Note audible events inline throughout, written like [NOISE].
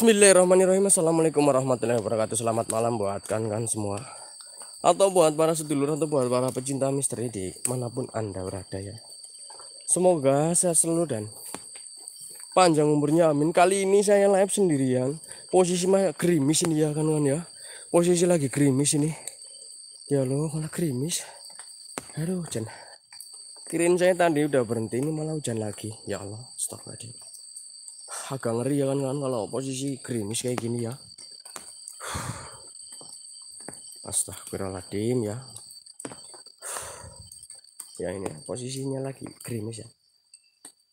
Bismillahirrahmanirrahim Assalamualaikum warahmatullahi wabarakatuh Selamat malam buat kan-kan semua Atau buat para sedulur Atau buat para pecinta misteri Di manapun anda berada ya Semoga sehat selalu dan Panjang umurnya amin Kali ini saya live sendirian Posisi mah gerimis ini ya kan-kan ya Posisi lagi gerimis ini Ya lo malah gerimis Aduh hujan Kirin saya tadi udah berhenti Ini malah hujan lagi Ya Allah stop lagi agak ngeri ya kan kan kalau posisi gerimis kayak gini ya [SIGHS] Astagfirullahaladzim ya [SIGHS] ya ini posisinya lagi gerimis ya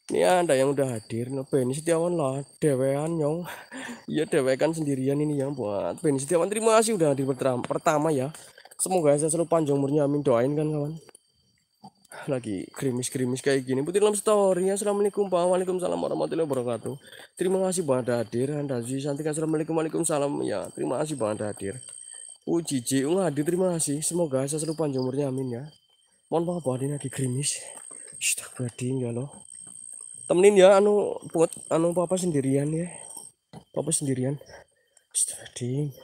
ini ada yang udah hadir no Benny Setiawan lah dewean nyong [LAUGHS] ya dewekan sendirian ini yang buat Benny Setiawan terima kasih udah hadir pertama ya semoga saya selalu panjang umurnya amin doain kan kawan lagi krimis krimis kayak gini putih dalam story assalamualaikum pak waalaikumsalam warahmatullahi wabarakatuh terima kasih banget hadir anda sih cantik assalamualaikum waalaikumsalam ya terima kasih banget hadir uji uang oh, hadir terima kasih semoga saya selalu panjang umurnya amin ya mohon maaf bahwa ini lagi sudah berarti ya loh temenin ya anu put anu papa sendirian ya papa sendirian sudah Astagfirullahaladzim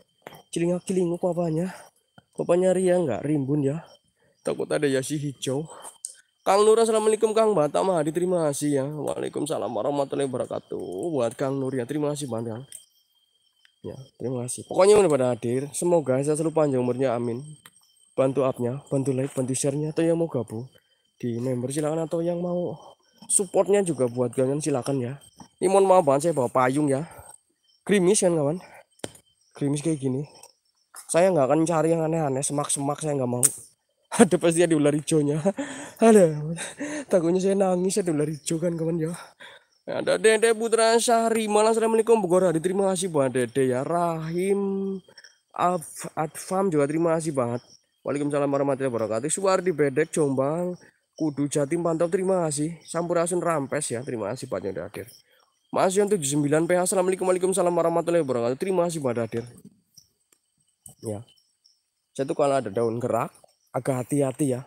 cilingak kilingu papanya papanya ria nggak rimbun ya takut ada ya si hijau Kang Nur assalamualaikum Kang Batam mah diterima kasih ya. Waalaikumsalam warahmatullahi wabarakatuh. Buat Kang Nur ya terima kasih banget Kang. Ya, terima kasih. Pokoknya udah pada hadir. Semoga saya selalu panjang umurnya amin. Bantu upnya, bantu like, bantu sharenya atau yang mau gabung di member silakan atau yang mau supportnya juga buat kalian silakan ya. Ini mohon maaf banget saya bawa payung ya. Krimis kan kawan. Krimis kayak gini. Saya nggak akan cari yang aneh-aneh, semak-semak saya nggak mau ada pasti ada ular hijaunya ada takutnya saya nangis ada ular hijau kan kawan ya ada Dede Putra Syahri malah assalamualaikum Bogor diterima kasih buat Dede ya Rahim Af Adfam juga terima kasih banget Waalaikumsalam warahmatullahi wabarakatuh Suwardi Bedek Jombang Kudu Jatim Pantau terima kasih Sampurasun Rampes ya terima kasih banyak yang hadir Mas Yon 79 PH Assalamualaikum Waalaikumsalam warahmatullahi wabarakatuh terima kasih buat hadir ya saya tuh kalau ada daun gerak agak hati-hati ya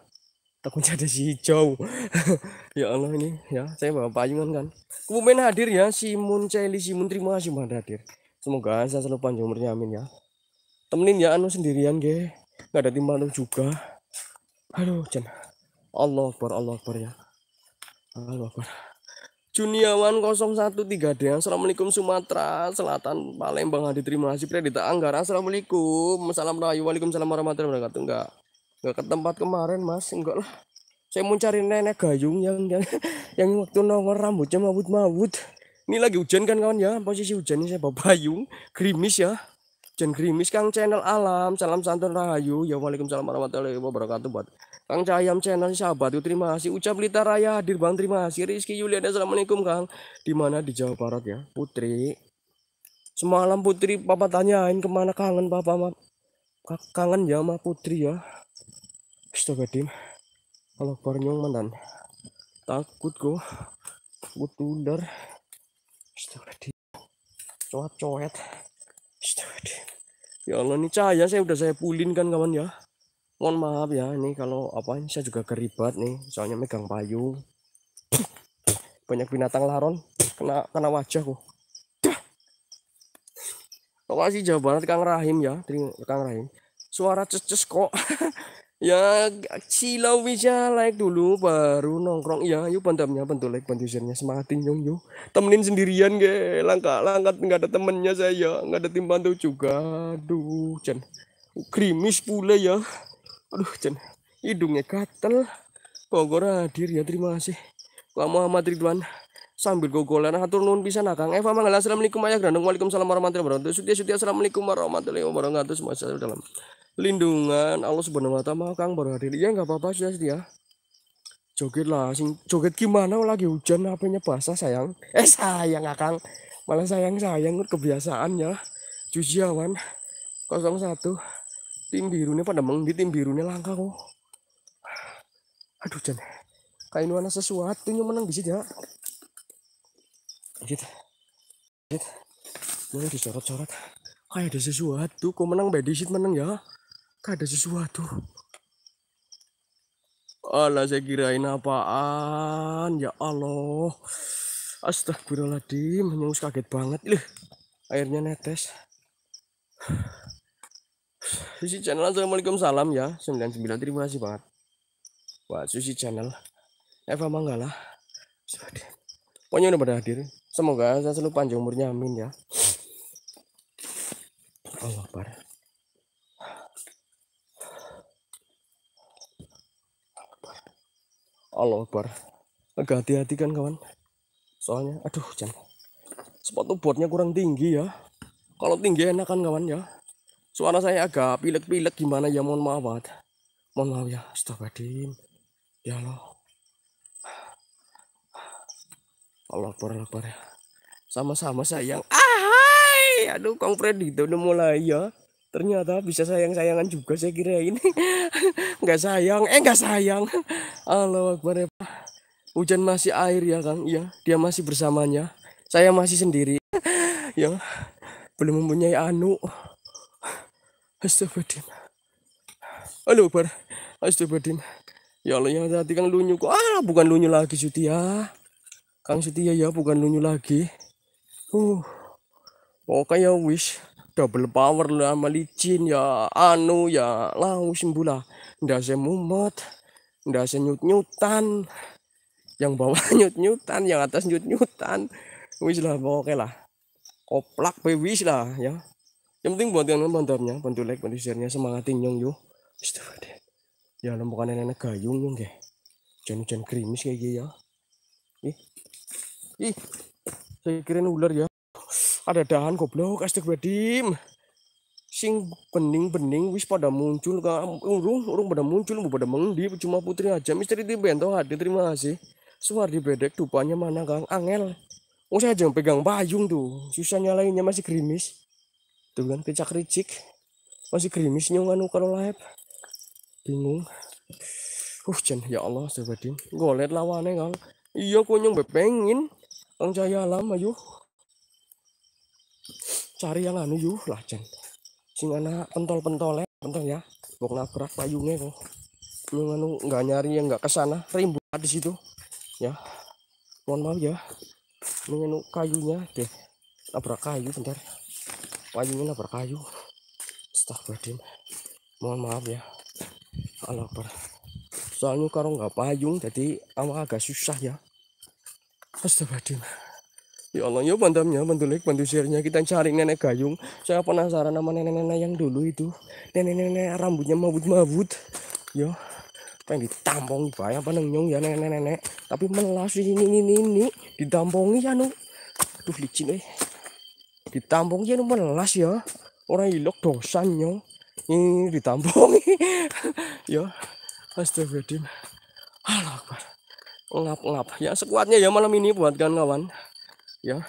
takutnya ada si hijau [LAUGHS] ya Allah ini ya saya bawa payungan kan kemudian hadir ya Simun Celi Simun terima kasih sudah hadir semoga saya selalu panjang umurnya amin ya temenin ya anu sendirian ge nggak ada tim Anu juga aduh jen Allah Akbar Allah Akbar ya Allah Akbar Juniawan 013 d Assalamualaikum Sumatera Selatan Palembang hadir terima kasih Predita Anggara Assalamualaikum Salam Waalaikumsalam warahmatullahi wabarakatuh enggak nggak ke tempat kemarin mas enggak lah saya mau cari nenek gayung yang yang [LAUGHS] yang waktu nongol rambutnya mabut mabut ini lagi hujan kan kawan ya posisi hujan ini saya bawa payung gerimis ya hujan gerimis kang channel alam salam santun rahayu ya waalaikumsalam warahmatullahi wabarakatuh buat Kang Cahayam channel sahabat terima kasih ucap Lita Raya hadir Bang terima kasih Rizky Yuliana Assalamualaikum Kang di mana di Jawa Barat ya Putri semalam Putri papa tanyain kemana kangen papa ma kangen ya sama Putri ya Astagfirullahaladzim kalau parnyong mantan takut gua takut tundar Astagfirullahaladzim coet coet Astagfirullahaladzim ya Allah ini cahaya saya udah saya pulin kan kawan ya mohon maaf ya ini kalau apa ini saya juga keribat nih soalnya megang payung banyak binatang laron kena kena wajah kok lokasi Jawa Barat Kang Rahim ya Kang Rahim suara ceces kok [LAUGHS] ya silau bisa like dulu baru nongkrong ya yuk pantamnya pentul like pentusernya semangatin yong yuk temenin sendirian ge langka langkat nggak ada temennya saya nggak ada tim bantu juga aduh cen krimis pula ya aduh cen hidungnya gatel Bogor hadir ya terima kasih Muhammad Ridwan sambil gogolan nah, hatur nuhun bisa nakang. Eva mangga assalamualaikum ayah grandeng waalaikumsalam warahmatullahi wabarakatuh Sudia-sudia assalamualaikum warahmatullahi wabarakatuh semua dalam lindungan Allah subhanahu wa taala Kang baru hadir ya nggak apa-apa sudah sedia joget lah sing joget gimana oh, lagi hujan apa apanya basah sayang [LAUGHS] eh sayang Akang ah, malah sayang sayang kebiasaan ya kosong 01 tim birunya pada mengdi tim birunya langka kok aduh Kain warna sesuatu yang menang bisa ya Jit. Jit. Mulai disorot-sorot. Kayak ada sesuatu. Kok menang shit menang ya? Kayak ada sesuatu. Allah saya kirain apaan ya Allah Astagfirullahaladzim Mengus kaget banget Lih, Airnya netes Susi channel Assalamualaikum salam ya 99 terima kasih banget Wah Susi channel Eva Manggala Pokoknya udah pada hadir semoga saya selalu panjang umurnya amin ya Allah bar. Allah bar. agak hati-hati kan kawan soalnya aduh jan. sepatu boardnya kurang tinggi ya kalau tinggi enak kan kawan ya suara saya agak pilek-pilek gimana ya mohon maaf mohon maaf ya Astagfirullah. ya Allah Allah akbar lapar akbar sama-sama sayang ahai aduh Kang Freddy itu udah mulai ya ternyata bisa sayang-sayangan juga saya kira ini Enggak [LAUGHS] sayang eh enggak sayang [LAUGHS] Allah akbar ya hujan masih air ya Kang Iya, dia masih bersamanya saya masih sendiri [LAUGHS] Ya, belum mempunyai anu astagfirullah Halo Akbar astagfirullah ya Allah yang tadi Kang lunyu kok ah bukan lunyu lagi ya. Kang setia ya bukan ya, nunyu lagi uh pokoknya wish double power lah licin ya anu ya lau simbula ndak saya mumet ndak saya nyut nyutan yang bawah [LAUGHS] nyut nyutan yang atas nyut nyutan Wish lah pokoknya lah koplak pe wish lah ya yang penting buat yang bantarnya bantu like bantu share-nya semangatin nyong yo ya bukan nenek gayung nyong ke jangan-jangan krimis kayak gitu ya Ih, saya kirain ular ya. Ada dahan goblok, astik bedim. Sing bening-bening wis pada muncul ka urung urung pada muncul mau pada mengdi cuma putri aja misteri di bentong hadir, terima kasih. di bedek dupanya mana Kang? Angel. Oh saya jangan pegang payung tuh. Susah nyalainnya masih gerimis. Tuh kan kecak ricik. Masih gerimis nyungan kalau live. Bingung. Hujan uh, ya Allah sebadim. Golet lawane Kang. Iya konyong bepengin. Wong jaya lama yuh. Cari yang anu yuh lah jen. Sing ana pentol-pentole, pentol ya. Bok nabrak payungnya kok. Lu anu enggak nyari yang nggak kesana, rimbun di situ. Ya. Mohon maaf ya. Ini anu kayunya deh. Nabrak kayu bentar. Payungnya nabrak kayu. Astagfirullah. Mohon maaf ya. Alakbar. Soalnya kalau nggak payung jadi awal agak susah ya. Astagfirullah. Ya Allah, yuk pandamnya, bantulik, bantu ya Kita cari nenek gayung. Saya penasaran sama nenek-nenek yang dulu itu. Nenek-nenek rambutnya mabut-mabut. Yo, ya, pengen ditampung bayang apa nyong ya nenek-nenek. Tapi melas ini ini ini, ini. ditampongi ya nu. Aduh licin eh. Ditampung ya nu melas ya. Orang ilok dosan nyong. Ini ditampongi. [LAUGHS] Yo, ya, astagfirullah. Allah Akbar. Ngap-ngap. Ya sekuatnya ya malam ini buat kawan-kawan. Ya.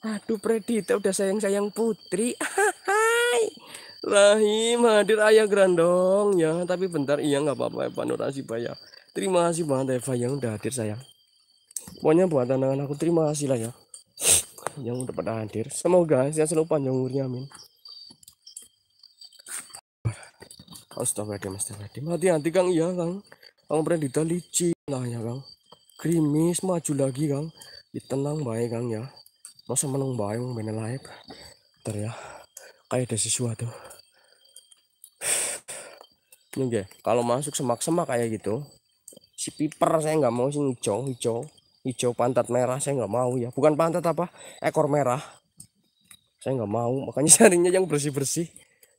Aduh Predita udah sayang-sayang putri. Hai. Rahim hadir ayah grandong ya. Tapi bentar iya nggak apa-apa Eva Nurasiba ya. Terima kasih banget Eva yang udah hadir sayang. Pokoknya buat anak aku terima kasih lah ya. Yang udah pada hadir. Semoga saya selalu panjang umurnya amin. Astagfirullahaladzim, astagfirullahaladzim. Hati-hati Kang, iya Kang. Kang Predita licin lah ya Kang. Krimis maju lagi kang ditenang baik kang ya masa menung baik mau main live ntar ya kayak ada sesuatu [SIGHS] Oke, kalau masuk semak-semak kayak gitu si piper saya nggak mau sih hijau hijau hijau pantat merah saya nggak mau ya bukan pantat apa ekor merah saya nggak mau makanya carinya [LAUGHS] yang bersih bersih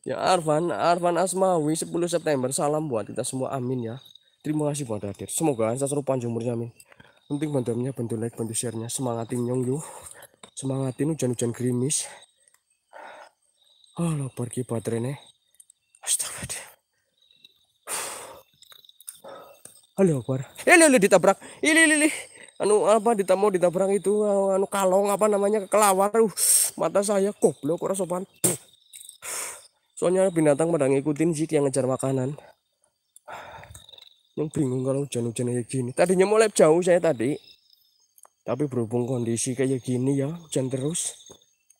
ya Arvan Arvan Asmawi 10 September salam buat kita semua amin ya terima kasih buat hadir semoga saya seru panjang umurnya amin penting bantuannya bantu like bantu sharenya semangatin nyong yo semangatin hujan-hujan gerimis oh ah, lo pergi baterainya astagfirullah halo akbar ini eh, lo ditabrak ini ini anu apa ditamu ditabrak itu eh, anu kalong apa namanya kelawar uh, mata saya goblok kurang sopan soalnya binatang pada ngikutin sih yang ngejar makanan yang bingung kalau hujan-hujan kayak gini tadinya mau lab jauh saya tadi tapi berhubung kondisi kayak gini ya hujan terus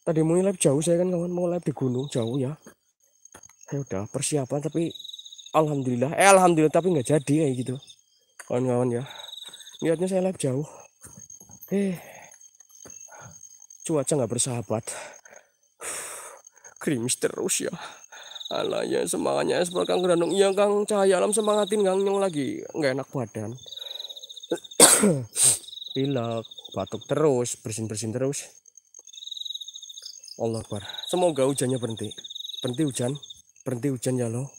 tadi mau lab jauh saya kan kawan mau lab di gunung jauh ya saya udah persiapan tapi alhamdulillah eh alhamdulillah tapi nggak jadi kayak gitu kawan-kawan ya niatnya saya lab jauh eh cuaca nggak bersahabat krimis terus ya Alah ya semangatnya es Kang Granung. Iya Kang Cahaya Alam semangatin Kang nyong lagi. nggak enak badan. [COUGHS] Pilek, batuk terus, bersin-bersin terus. Allah Akbar. Semoga hujannya berhenti. Berhenti hujan. Berhenti hujan ya loh.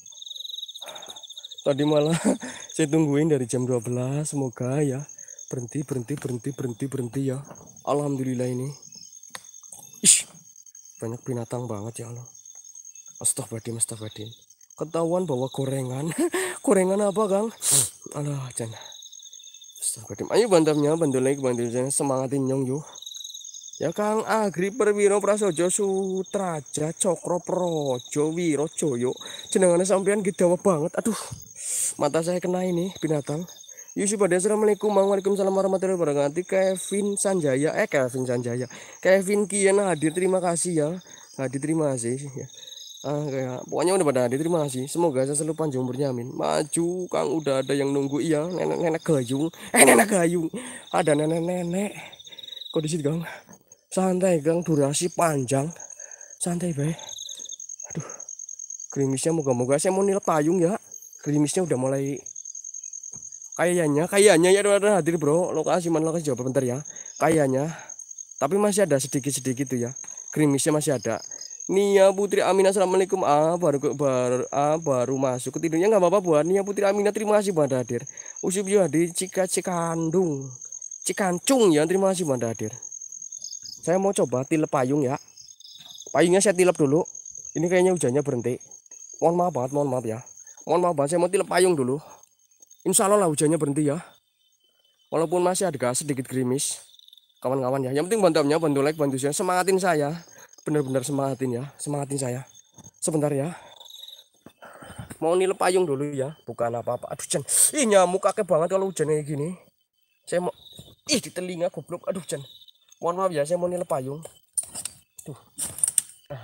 Tadi malah [LAUGHS] saya tungguin dari jam 12. Semoga ya berhenti berhenti berhenti berhenti berhenti ya. Alhamdulillah ini. Ish, banyak binatang banget ya Allah. Astagfirullahaladzim, astagfirullahaladzim. Ketahuan bawa gorengan. [LAUGHS] gorengan apa, Kang? Hmm. Aduh, Jan. Astagfirullahaladzim. Ayo bantamnya, bantu lagi, bantu jangan semangatin nyong yuk. Ya Kang Agri Perwiro Prasojo Sutraja Cokro Projo Wiro Joyo Jenangannya sampean gedawa banget aduh mata saya kena ini binatang Yusuf Badi Assalamualaikum Waalaikumsalam warahmatullahi wabarakatuh Kevin Sanjaya eh Kevin Sanjaya Kevin Kian hadir terima kasih ya hadir terima kasih ya ah kayak pokoknya udah pada diterima sih semoga saya selalu panjang umurnya amin maju kang udah ada yang nunggu iya nenek nenek gayung eh nenek gayung ada nenek nenek kok di situ kang santai kang durasi panjang santai baik aduh krimisnya moga-moga saya mau nilai payung ya krimisnya udah mulai kayaknya kayaknya ya ada hadir bro lokasi mana lokasi jawab bentar ya kayaknya tapi masih ada sedikit-sedikit tuh ya krimisnya masih ada Nia Putri Aminah Assalamualaikum ah baru baru ah, baru masuk tidurnya nggak apa-apa buat Nia Putri Aminah terima kasih buat Hadir Usip juga di Cika Cikandung Cikancung ya terima kasih buat Hadir saya mau coba tilep payung ya payungnya saya tilep dulu ini kayaknya hujannya berhenti mohon maaf banget mohon maaf ya mohon maaf banget saya mau tilep payung dulu insya Allah lah hujannya berhenti ya walaupun masih ada sedikit gerimis kawan-kawan ya yang penting bantu bantu like bantu share semangatin saya benar-benar semangatin ya semangatin saya sebentar ya mau nilai payung dulu ya bukan apa-apa aduh jen, ih nyamuk kakek banget kalau hujan kayak gini saya mau ih di telinga goblok aduh jen. mohon maaf ya saya mau nilai payung tuh ah.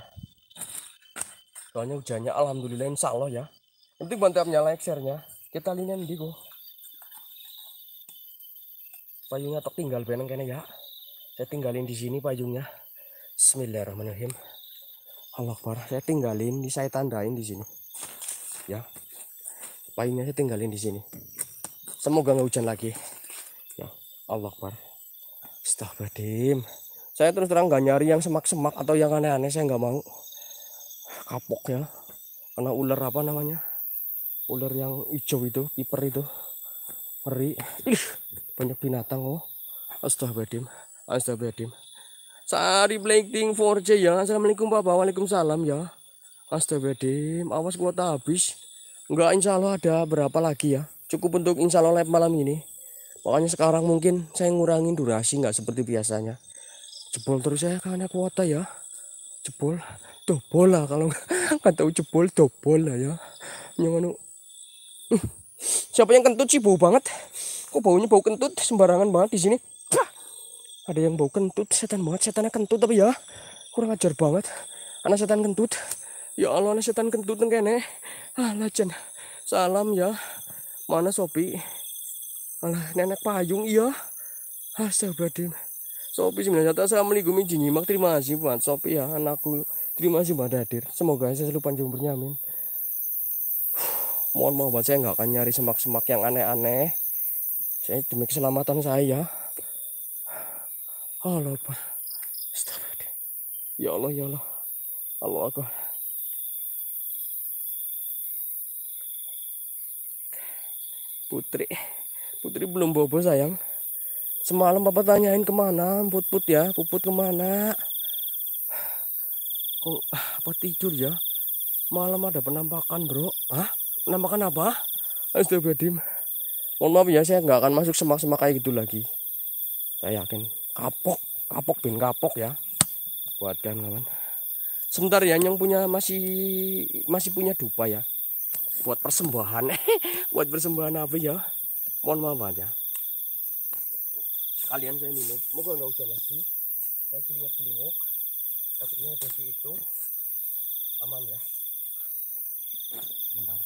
soalnya hujannya alhamdulillah insya Allah ya penting bantu nyala eksernya. nya kita lihat di go payungnya tok tinggal beneng kayaknya ya saya tinggalin di sini payungnya Bismillahirrahmanirrahim. Allah Akbar. Saya tinggalin, ini saya tandain di sini. Ya. Payungnya saya tinggalin di sini. Semoga nggak hujan lagi. Ya. Allah Akbar. Astagfirullahaladzim. Saya terus terang nggak nyari yang semak-semak atau yang aneh-aneh. Saya nggak mau. Kapok ya. Karena ular apa namanya? Ular yang hijau itu, piper itu. meri, Ih, banyak binatang oh. Astagfirullahaladzim. Astagfirullahaladzim. Sari Blackpink 4J ya. Assalamualaikum Bapak. Waalaikumsalam ya. Astagfirullahaladzim. awas kuota habis. Enggak insya Allah ada berapa lagi ya. Cukup untuk insya Allah live malam ini. Makanya sekarang mungkin saya ngurangin durasi enggak seperti biasanya. Jebol terus saya karena kuota ya. Jebol, dobol lah kalau enggak tahu jebol dobol lah ya. Nyono. Anu, siapa yang kentut sih bau banget? Kok baunya bau kentut sembarangan banget di sini? ada yang bau kentut setan banget setannya kentut tapi ya kurang ajar banget anak setan kentut ya Allah anak setan kentut kene ah legend salam ya mana sopi alah nenek payung iya astagfirullahaladzim sopi sebenarnya assalamualaikum izin nyimak terima kasih buat sopi ya anakku terima kasih buat hadir semoga saya selalu panjang bernyamin mohon maaf saya nggak akan nyari semak-semak yang aneh-aneh saya demi keselamatan saya Allah oh, Akbar. Ya Allah, ya Allah. Allah aku. Putri. Putri belum bobo sayang. Semalam papa tanyain kemana Put-put ya, Puput kemana? Kok apa tidur ya? Malam ada penampakan bro. ah? Penampakan apa? Astagfirullahaladzim. Mohon maaf ya, saya nggak akan masuk semak-semak kayak gitu lagi. Saya yakin kapok kapok bin kapok ya buat kan kawan sebentar ya yang punya masih masih punya dupa ya buat persembahan [LAUGHS] buat persembahan apa ya mohon maaf ya kalian saya minum moga nggak usah lagi saya celingak tapi takutnya ada si itu aman ya bentar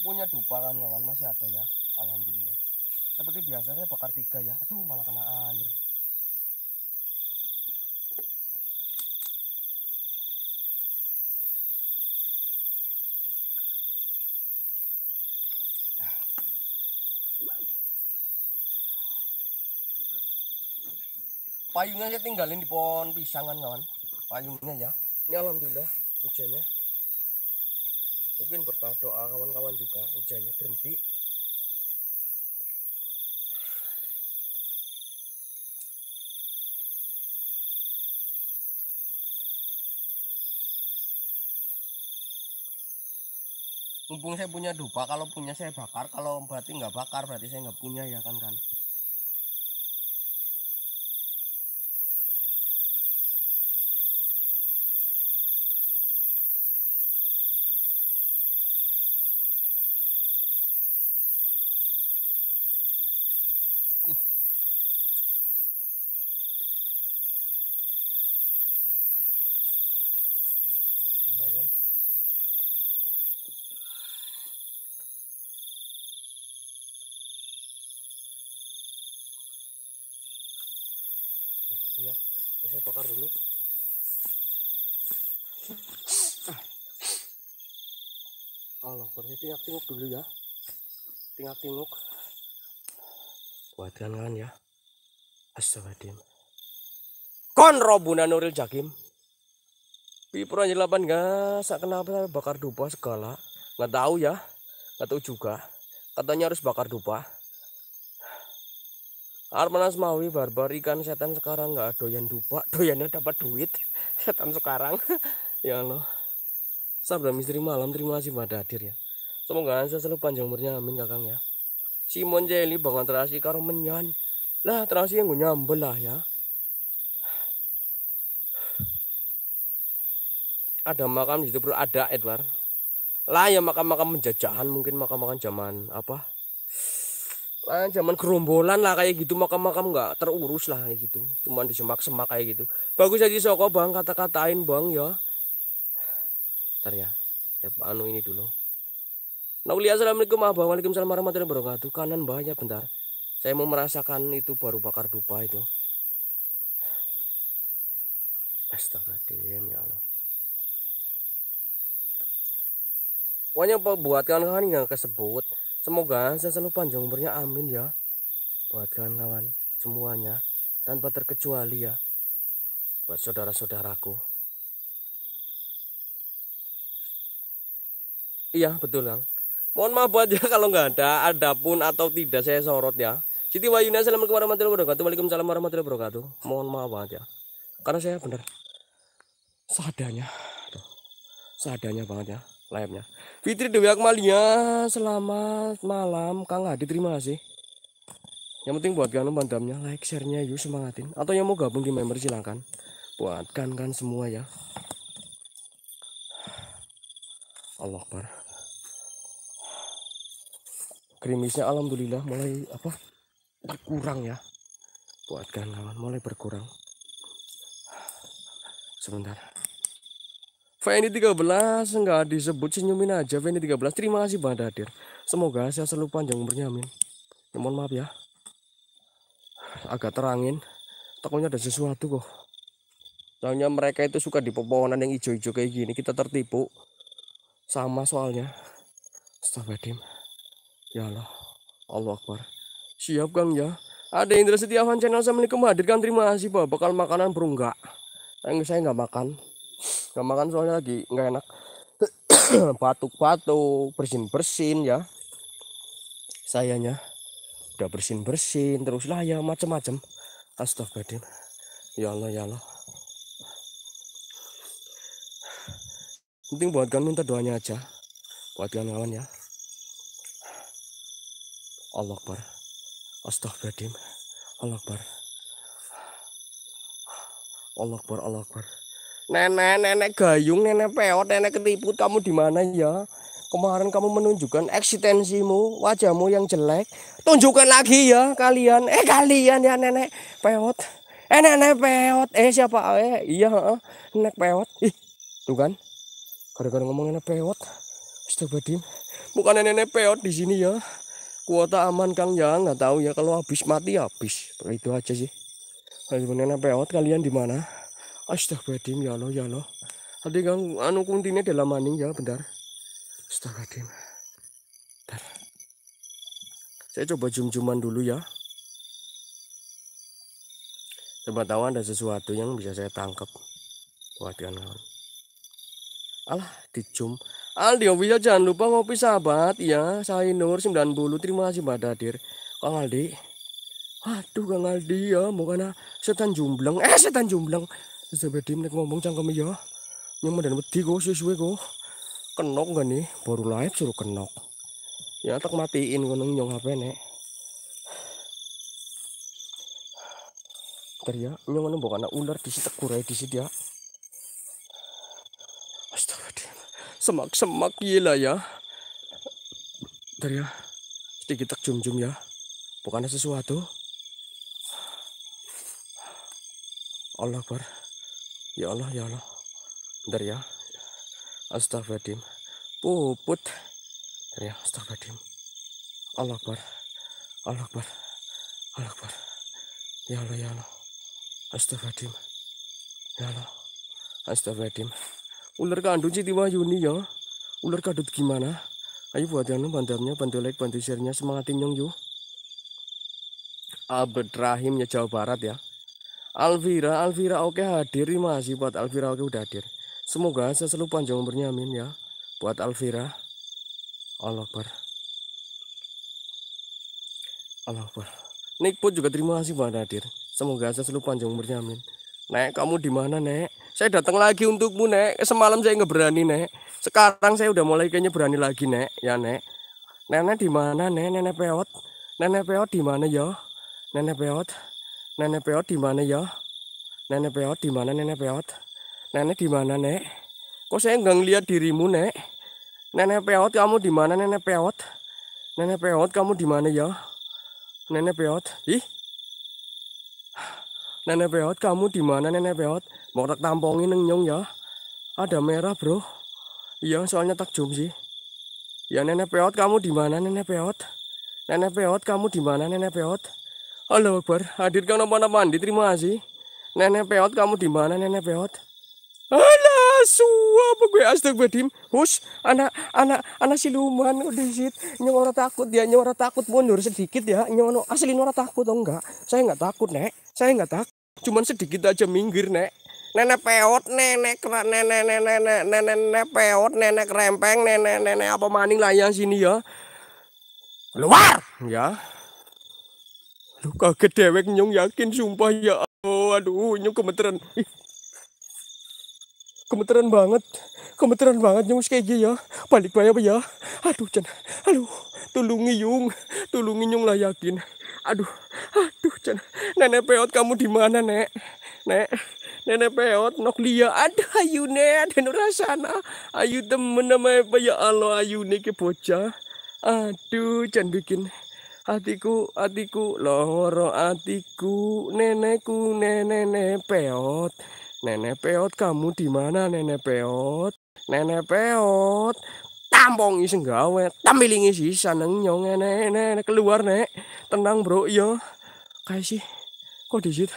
punya dupa kan kawan masih ada ya alhamdulillah seperti kan biasanya saya bakar tiga ya aduh malah kena air nah. payungnya saya tinggalin di pohon pisangan kawan payungnya ya ini alhamdulillah hujannya mungkin berkah doa kawan-kawan juga hujannya berhenti mumpung saya punya dupa kalau punya saya bakar kalau berarti nggak bakar berarti saya nggak punya ya kan kan bakar dulu ah. Allah kurnya tinggal tinguk dulu ya tinggal tinguk buat kan ya astagfirullahaladzim kon robuna nuril jakim pipur aja lapan sak kenapa bakar dupa segala nggak tahu ya nggak tahu juga katanya harus bakar dupa Armanas Mawi barbar ikan setan sekarang nggak doyan dupa doyannya dapat duit [LAUGHS] setan sekarang [LAUGHS] ya Allah sabda misteri malam terima kasih pada hadir ya semoga saya selalu panjang umurnya amin kakang ya Simon Jelly bangun terasi karo menyan lah terasi yang gue nyambel lah ya ada makam di situ bro ada Edward lah ya makam-makam penjajahan mungkin makam-makam zaman apa aja ah, cuman gerombolan lah kayak gitu makam-makam nggak terurus lah kayak gitu cuman di semak-semak kayak gitu bagus aja Soko bang kata-katain bang ya ntar ya saya anu ini dulu Naulia assalamualaikum abang waalaikumsalam warahmatullahi wabarakatuh kanan banyak bentar saya mau merasakan itu baru bakar dupa itu Astagfirullahaladzim ya Allah Pokoknya buat kawan-kawan yang kesebut Semoga saya selalu panjang umurnya amin ya. Buat kawan-kawan semuanya tanpa terkecuali ya. Buat saudara-saudaraku. Iya betul kan Mohon maaf buat ya [LAUGHS] kalau nggak ada ada pun atau tidak saya sorot ya. Siti Wayuni Assalamualaikum warahmatullahi wabarakatuh Waalaikumsalam warahmatullahi wabarakatuh Mohon maaf banget ya Karena saya benar Seadanya Seadanya banget ya Layapnya Fitri Dewi Akmalia, ya. selamat malam Kang Hadi, terima kasih. Yang penting buat kalian pandamnya, like, share-nya yuk semangatin. Atau yang mau gabung di member silahkan. Buatkan kan semua ya. Allah Akbar. Krimisnya alhamdulillah mulai apa? berkurang ya. Buatkan kawan mulai berkurang. Sebentar. Feni 13 enggak disebut senyumin aja Feni 13 terima kasih Bang Dadir semoga saya selalu panjang umurnya amin ya, mohon maaf ya agak terangin takutnya ada sesuatu kok soalnya mereka itu suka di pepohonan yang hijau-hijau kayak gini kita tertipu sama soalnya Astagfirullahaladzim ya Allah Allah Akbar siap Gang ya ada Indra Setiawan channel Assalamualaikum hadirkan terima kasih Pak bakal makanan bro enggak saya enggak makan gak makan soalnya lagi nggak enak [CLEARS THROAT] batuk-batuk bersin-bersin ya sayanya udah bersin-bersin terus lah ya macem-macem Astagfirullah. ya Allah ya Allah penting buat kan minta doanya aja buat kalian kawan ya Allah Akbar Astagfirullahaladzim Allah Akbar Allah Akbar Allah Akbar Nenek, nenek gayung, nenek peot, nenek ketiput, kamu di mana ya? Kemarin kamu menunjukkan eksistensimu, wajahmu yang jelek. Tunjukkan lagi ya kalian. Eh kalian ya nenek peot. Eh nenek peot. Eh siapa? Eh iya, nenek peot. Ih, tuh kan. Gara-gara ngomong nenek peot. Astagfirullahaladzim. Bukan nenek peot di sini ya. Kuota aman Kang ya, nggak tahu ya kalau habis mati habis. Itu aja sih. Kalau nenek peot kalian di mana? Astagfirullahaladzim ya Allah ya Allah. Tadi kan anu kuntinya dalam maning ya bentar. Astagfirullahaladzim. Bentar. Saya coba jum-juman dulu ya. Coba tahu ada sesuatu yang bisa saya tangkap. Perhatikan kawan. Ya. Alah, dijum. Aldi bisa oh jangan lupa ngopi sahabat ya. Saya Nur 90. Terima kasih Mbak Dadir. Kang Aldi. Aduh Kang Aldi ya, mau karena setan jumbleng. Eh setan jumbleng dim, nek ngomong cangkem ya. dan beti kok suwe-suwe kok. Kenok gak nih? Baru live suruh kenok. Ya tak matiin kono nyong HP nek. Teriak ya, nyong ngono mbok ular di situ kurai di situ ya. Semak-semak gila ya. Teriak. Sedikit tak jum-jum ya. Bukannya sesuatu. Allah Akbar ya Allah ya Allah bentar ya astagfirullahaladzim puput bentar ya astagfirullahaladzim Allah Akbar Allah Akbar Allah Akbar ya Allah ya Allah astagfirullahaladzim ya Allah astagfirullahaladzim ular kandung Siti Wahyuni ya ular kadut gimana ayo buat yang bantuannya bantu like bantu share-nya semangatin yang yuk Abed Rahimnya Jawa Barat ya Alvira, Alvira oke hadir, hadir masih iya, buat Alvira oke udah hadir. Semoga saya selalu panjang umurnya amin ya buat Alvira. Allah Akbar. Allah Akbar. Nick pun juga terima kasih buat hadir. Semoga saya selalu panjang umurnya amin. Nek, kamu di mana, Nek? Saya datang lagi untukmu, Nek. Semalam saya nggak berani, Nek. Sekarang saya udah mulai kayaknya berani lagi, Nek. Ya, Nek. Nenek di mana, Nek? Nenek peot. Nenek peot di mana, yo? Nenek peot. Nenek Peot di mana ya? Nenek Peot di mana Nenek Peot? Nenek di mana Nek? Kok saya nggak ngeliat dirimu Nek? Nenek Peot kamu di mana Nenek Peot? Nenek Peot kamu di mana ya? Nenek Peot? Ih. Nenek Peot kamu di mana Nenek Peot? Mau tak tampongin neng nyong ya? Ada merah bro. Iya soalnya tak jum sih. Ya Nenek Peot kamu di mana Nenek Peot? Nenek Peot kamu di mana Nenek Peot? halo Akbar, hadir kau teman mandi terima kasih. Nenek peot kamu di mana nenek peot? halo suwa apa gue dim Hus, anak anak anak siluman udah sih Nyong orang takut ya, nyong orang takut mundur sedikit ya. Nyong asli ora takut atau oh, enggak. Saya enggak takut, Nek. Saya enggak takut. Cuman sedikit aja minggir, Nek nenek peot nenek nenek nenek nenek nenek nenek peot nenek rempeng nenek nenek apa maning layang sini ya keluar ya aduh kaget dewek nyong yakin sumpah ya oh aduh nyong kemeteran. Kemeteran banget. Kemeteran banget nyong kayak ya. Balik bayar apa ya? Aduh Chan. Aduh, tulungi yung. Tulungi nyong lah yakin. Aduh, aduh Chan. Nenek peot kamu di mana, Nek? Nek, nenek peot nok lia ada ayu nek Ada rasana ayu temen namanya apa ya Allah ayu nek bocah aduh Chan bikin Atiku, atiku, loro atiku, nenekku, nenene peot. Nene peot, kamu di mana nene peot? Nene peot. Tampong isi gawe, tamiling isi saneng nyong nene, keluar nek. Tenang bro, iyo. Kayak sih, kok disit?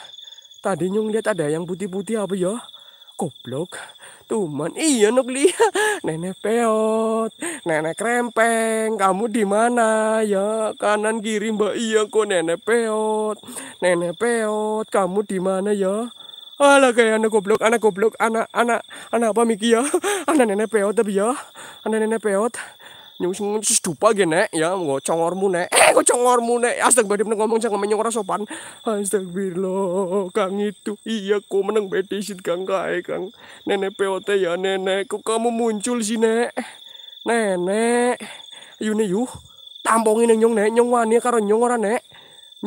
Tadi nyong lihat ada yang putih-putih apa yo? Koblok. Koblok. Tuman iya nuk nenek peot nenek krempeng kamu di mana ya kanan kiri mbak iya kok nenek peot nenek peot kamu di mana ya Alah kayak anak goblok, anak goblok, anak anak anak apa Miki ya? Anak nenek peot tapi ya, anak nenek peot nyusung sus dupa gene ya nggo congormu nek eh nggo congormu nek astag meneng ngomong jangan meneng ora sopan birlo kang itu iya ku meneng bedhe sih kang kae kang nenek peote ya nenek kok kamu muncul sih nek nenek yune yuh tampongi yang nyong nek nyong wani karo nyong orang nek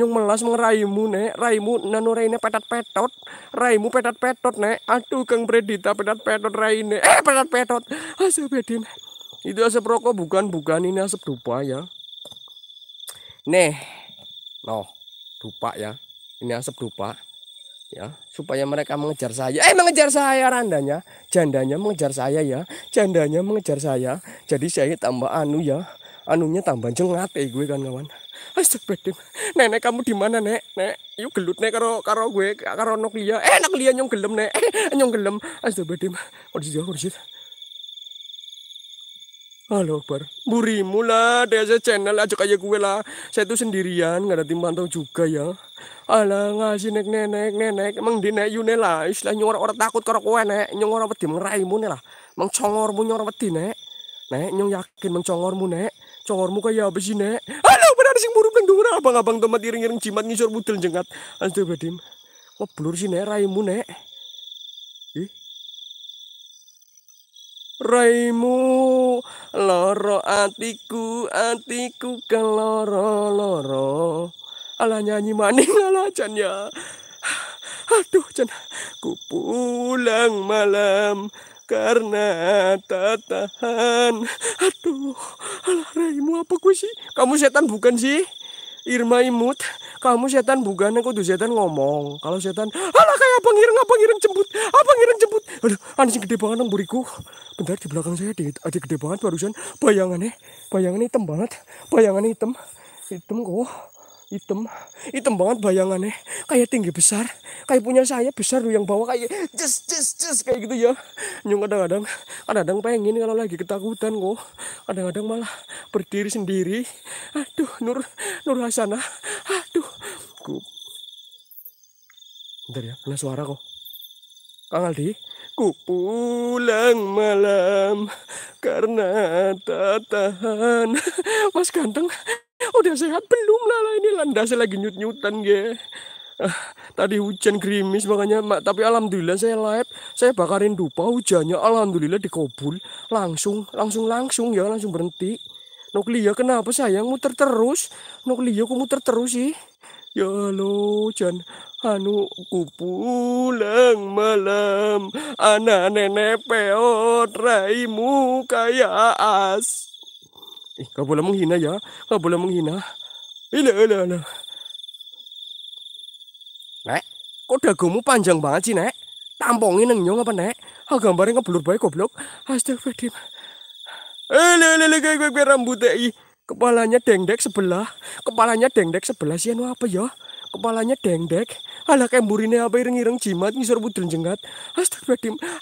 nyong melas mengraimu nek raimu nanu raine petat petot raimu petat petot nek aduh kang predita petat petot raine eh petat petot asa nek itu asap rokok bukan bukan ini asap dupa ya. Nih. Noh, dupa ya. Ini asap dupa ya supaya mereka mengejar saya eh mengejar saya randanya jandanya mengejar saya ya jandanya mengejar saya jadi saya tambah anu ya anunya tambah jengat eh gue kan kawan Astagfirullah, nenek kamu di mana nek nek yuk gelut nek karo karo gue karo nokia. eh nokia nyong gelem nek [LAUGHS] nyong gelem Astagfirullah, kondisi kondisi Halo Bar. burimu lah, aja channel ajak aja gue lah. Saya tuh sendirian, nggak ada tim pantau juga ya. Alah ngasih nek nenek nenek, emang di nek yune lah, istilahnya orang-orang takut karo kowe nek, nyong orang tim ngeraimu nih lah, emang congormu nyong peti nek, nek nyong yakin emang congormu nek, congormu kayak apa sih nek? Halo, benar sih buru yang dong, abang-abang tempat iring-iring jimat ngisor budel jengat, kok ngeblur sih nek, raimu nek. raimu loro atiku atiku lorot. loro ala nyanyi maning ala jan ya aduh jan ku pulang malam karena tak tahan aduh ala raimu apa ku sih kamu setan bukan sih Irma imut, kamu setan bukan kok tuh setan ngomong. Kalau setan, alah kayak apa ireng, apa ireng cebut. apa ireng jemput. Aduh, anjing gede banget nang buriku. Bentar di belakang saya ada, ada gede banget barusan. Bayangannya, bayangannya hitam banget, bayangannya hitam, hitam kok hitam hitam banget bayangannya kayak tinggi besar kayak punya saya besar loh yang bawa kayak jes jes jes kayak gitu ya nyung kadang-kadang kadang-kadang pengen kalau lagi ketakutan kok kadang-kadang malah berdiri sendiri aduh Nur Nur Hasanah aduh ku bentar ya kena suara kok Kang Aldi ku pulang malam karena tak tahan Mas ganteng Udah sehat belum Lala ini landasnya lagi nyut-nyutan ya Uh, tadi hujan gerimis makanya mak, tapi alhamdulillah saya live saya bakarin dupa hujannya alhamdulillah dikobul langsung langsung langsung ya langsung berhenti Nuklia kenapa sayang muter terus Nuklia kok muter terus sih ya lo jan anu ku pulang malam anak nenek peot raimu kayak as Eh, kau boleh menghina ya. Kau boleh menghina. Ila, ila, ila. Nek, kok dagumu panjang banget sih, Nek? Tampongin neng nyong apa, Nek? Ah, gambarnya ngeblur baik, goblok. Astagfirullah. Ila, ila, ila, gue rambut ih. Kepalanya dengdek sebelah. Kepalanya dengdek sebelah sih, anu apa ya? kepalanya dengdek ala kemburine apa ireng-ireng jimat ngisor pudel jenggat astag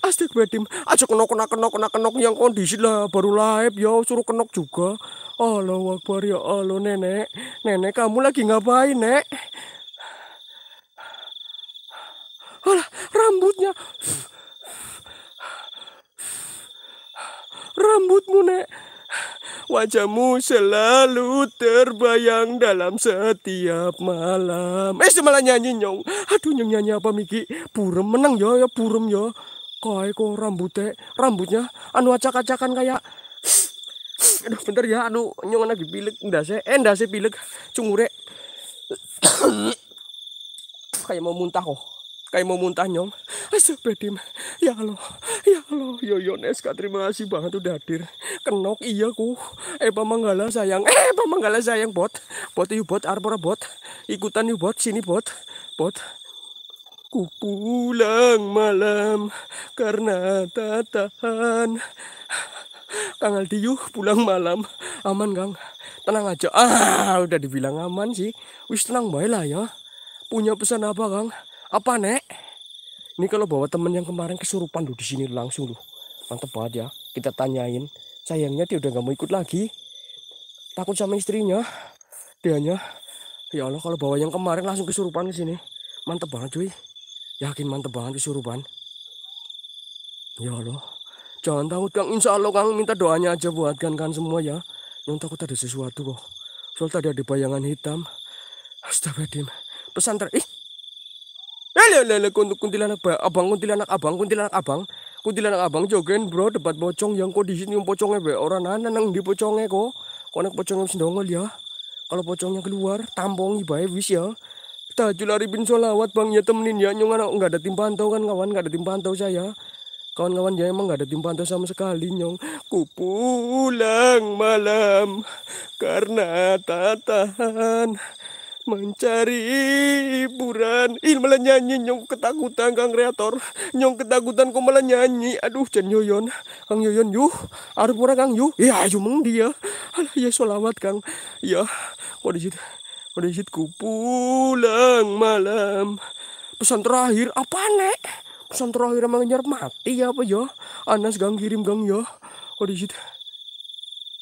astagfirullahaladzim aja kenok kenok kenok kenok kenok yang kondisi lah baru laib ya suruh kenok juga Allah wakbar ya Allah nenek nenek kamu lagi ngapain nek Alah, rambutnya rambutmu nek Wajahmu selalu terbayang dalam setiap malam. Eh, malah nyanyi nyong. Aduh, nyong nyanyi apa Miki? Purem menang ya, ya purem ya. kau kok rambutnya, rambutnya anu acak-acakan kayak Aduh bener ya, anu nyong lagi pilek sih, eh sih pilek cungure. kayak mau muntah kok kayak mau muntah nyong astagfirullahaladzim ya Allah ya Allah yo yo Neska terima kasih banget udah hadir kenok iya ku eh pamanggala sayang eh pamanggala sayang bot bot yuk bot arpora bot ikutan yuk bot sini bot bot ku pulang malam karena tatahan Kang Aldi yuk pulang malam aman Kang tenang aja ah udah dibilang aman sih wis tenang baiklah ya punya pesan apa Kang apa, Nek? Ini kalau bawa temen yang kemarin kesurupan lu di sini langsung lu, Mantep banget ya. Kita tanyain. Sayangnya dia udah nggak mau ikut lagi. Takut sama istrinya. Dianya. Ya Allah kalau bawa yang kemarin langsung kesurupan ke sini. Mantep banget cuy. Yakin mantep banget kesurupan. Ya Allah. Jangan takut Kang. Insya Allah Kang minta doanya aja buatkan kan semua ya. Yang takut ada sesuatu kok. Soal tadi ada bayangan hitam. Astagfirullahaladzim. Pesan Ih, Lele lele kuntilanak abang kuntilanak abang kuntilanak abang kuntilanak abang jogen bro debat pocong yang kok di sini pocongnya be orang nana nang di pocongnya kok kok nak pocongnya sendongol ya kalau pocongnya keluar tampongi baik wis ya Tajul bin solawat bang ya temenin ya nyong anak nggak ada tim pantau kan kawan nggak ada tim pantau saya ya. kawan-kawan ya emang nggak ada tim pantau sama sekali nyong ku pulang malam karena tatahan tahan mencari hiburan ih malah nyanyi nyong ketakutan kang kreator nyong ketakutan kok malah nyanyi aduh jen yoyon kang yoyon yuh arep murah kang yuh ya ayo meng dia alah ya selamat kang ya kok di situ kok di pulang malam pesan terakhir apa nek pesan terakhir emang nyar mati ya apa ya anas gang kirim gang ya kok di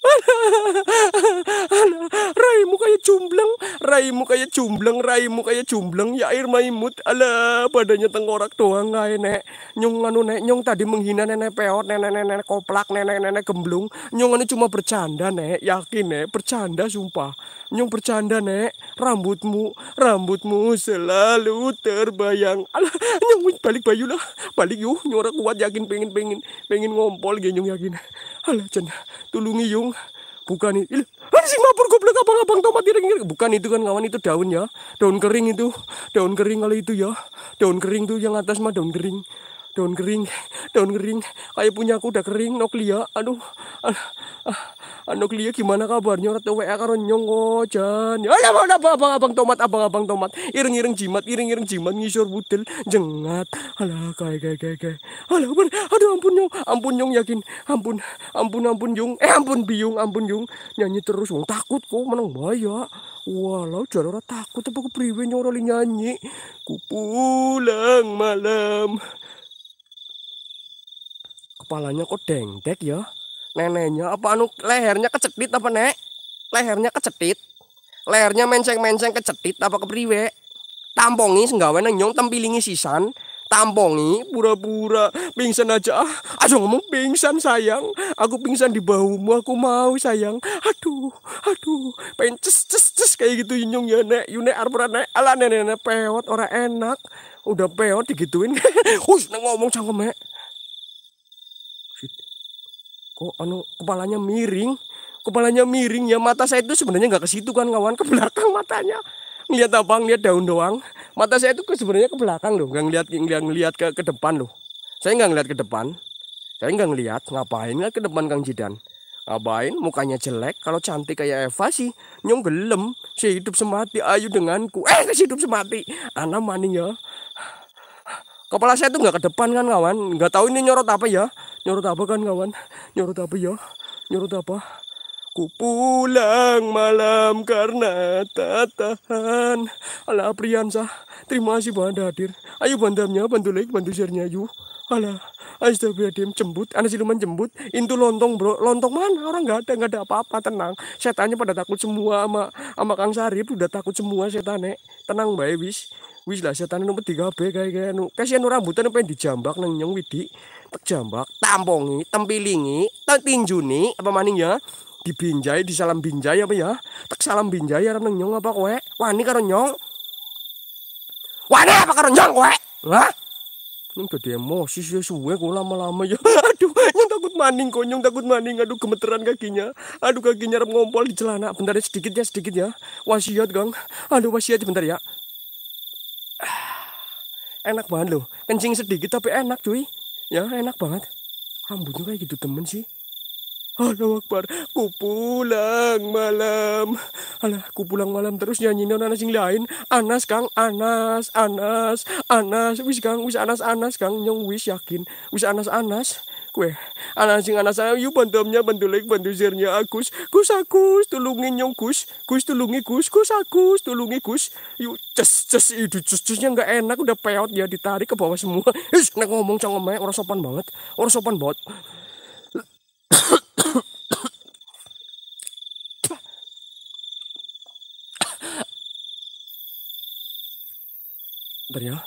[LAUGHS] raimu kayak cumblang, raimu kayak cumblang, raimu kayak cumblang, ya air maimut, ala badannya tengkorak doang nggak nek. nyung anu nek, nyung tadi menghina nenek peot, nenek nenek koplak, nenek nenek gemblung. nyung anu cuma bercanda nek, yakin nek, bercanda sumpah. nyung bercanda nek, rambutmu, rambutmu selalu terbayang. Alah, nyong balik bayu lah, balik yuk, orang kuat yakin pengin pengin pengin ngompol gini yakin. Alah, Chan, tulungi yung. Bukan ini. Anjing mabur goblok abang-abang tomat kering. Bukan itu kan kawan itu daun ya. Daun kering itu. Daun kering kali itu ya. Daun kering tuh yang atas mah daun kering daun kering daun kering kayak punya aku udah kering noklia aduh ah, ah, ah, noklia gimana kabarnya rata wa karo nyong kojan oh, ada ya, mau ya, abang ya, abang abang tomat abang abang tomat iring iring jimat iring iring jimat ngisor butel, jengat alah kayak kayak kayak kayak alah ber aduh ampun nyong ampun nyong yakin ampun ampun ampun nyong. eh ampun biung ampun nyong. nyanyi terus nyong. Oh, takut kok menang bahaya walau jalan takut tapi aku priwe nyong nyanyi ku pulang malam Kepalanya kok dengdek ya? Neneknya apa anu lehernya kecetit apa nek? Lehernya kecetit? Lehernya menceng-menceng kecetit apa kepriwe? Tampongi senggawe nang nyong tempilingi sisan. Tampongi pura-pura pingsan aja ah. Aduh ngomong pingsan sayang. Aku pingsan di bahumu aku mau sayang. Aduh, aduh. Pengen ces ces ces kayak gitu nyong ya nek. Yunek arpura nek. Ala nenek, nenek peot orang enak. Udah peot digituin. Hus [LAUGHS] ngomong sama mek kok oh, anu kepalanya miring kepalanya miring ya mata saya itu sebenarnya nggak ke situ kan kawan ke belakang matanya ngeliat apa ngeliat daun doang mata saya itu sebenarnya ke belakang loh nggak ngeliat nggak ngeliat ke, ke depan loh saya nggak ngeliat ke depan saya nggak ngeliat ngapain nggak ke depan kang Jidan ngapain mukanya jelek kalau cantik kayak Eva sih nyong gelem si hidup semati ayu denganku eh si hidup semati anak maning ya Kepala saya tuh nggak ke depan kan kawan. Nggak tahu ini nyorot apa ya. Nyorot apa kan kawan? Nyorot apa ya? Nyorot apa? Ku pulang malam karena tatahan. tahan. Ala Priyansa, terima kasih Banda hadir. Ayo bandamnya, bantu like, bantu sharenya, yuk. Ala, astagfirullahaladzim, jembut, anak siluman jembut. Itu lontong bro, lontong mana? Orang nggak ada, nggak ada apa-apa, tenang. Setannya pada takut semua sama, sama Kang Sarip, udah takut semua setannya. Tenang Mbak Ewis, wis lah setan nomor tiga B kayak kae nu kasihan nu rambutan pengen dijambak nang nyong widi jambak tampongi tempilingi tinjuni apa maning ya dibinjai disalam binjai apa ya tak salam binjai arep nang nyong apa kowe wani karo nyong wani apa karo nyong kowe hah Nyong demo emosi sih ya suwe kok lama-lama ya. [LAUGHS] Aduh, nyong takut maning kok, nyong takut maning. Aduh, gemeteran kakinya. Aduh, kakinya rem ngompol di celana. Bentar ya, sedikit ya, sedikit ya. Wasiat, gang, Aduh, wasiat bentar ya. [SIGHS] enak banget loh kencing sedikit tapi enak cuy ya enak banget rambutnya kayak gitu temen sih Allah Akbar, ku pulang malam. Alah, ku pulang malam terus nyanyi anak sing lain. Anas Kang, Anas, Anas, Anas. Wis Kang, wis Anas, Anas Kang. Nyong wis yakin, wis Anas, Anas. Kue, anas sing anas saya yu bantamnya bantu lek bantu zirnya Agus, Gus Agus, tulungi nyong Gus, Kus tulungi Gus, Gus Agus, tulungi Gus, Yu ces ces idu ces cesnya nggak enak udah peot ya ditarik ke bawah semua. Is, nek ngomong canggung orang sopan banget, orang sopan banget. Benja?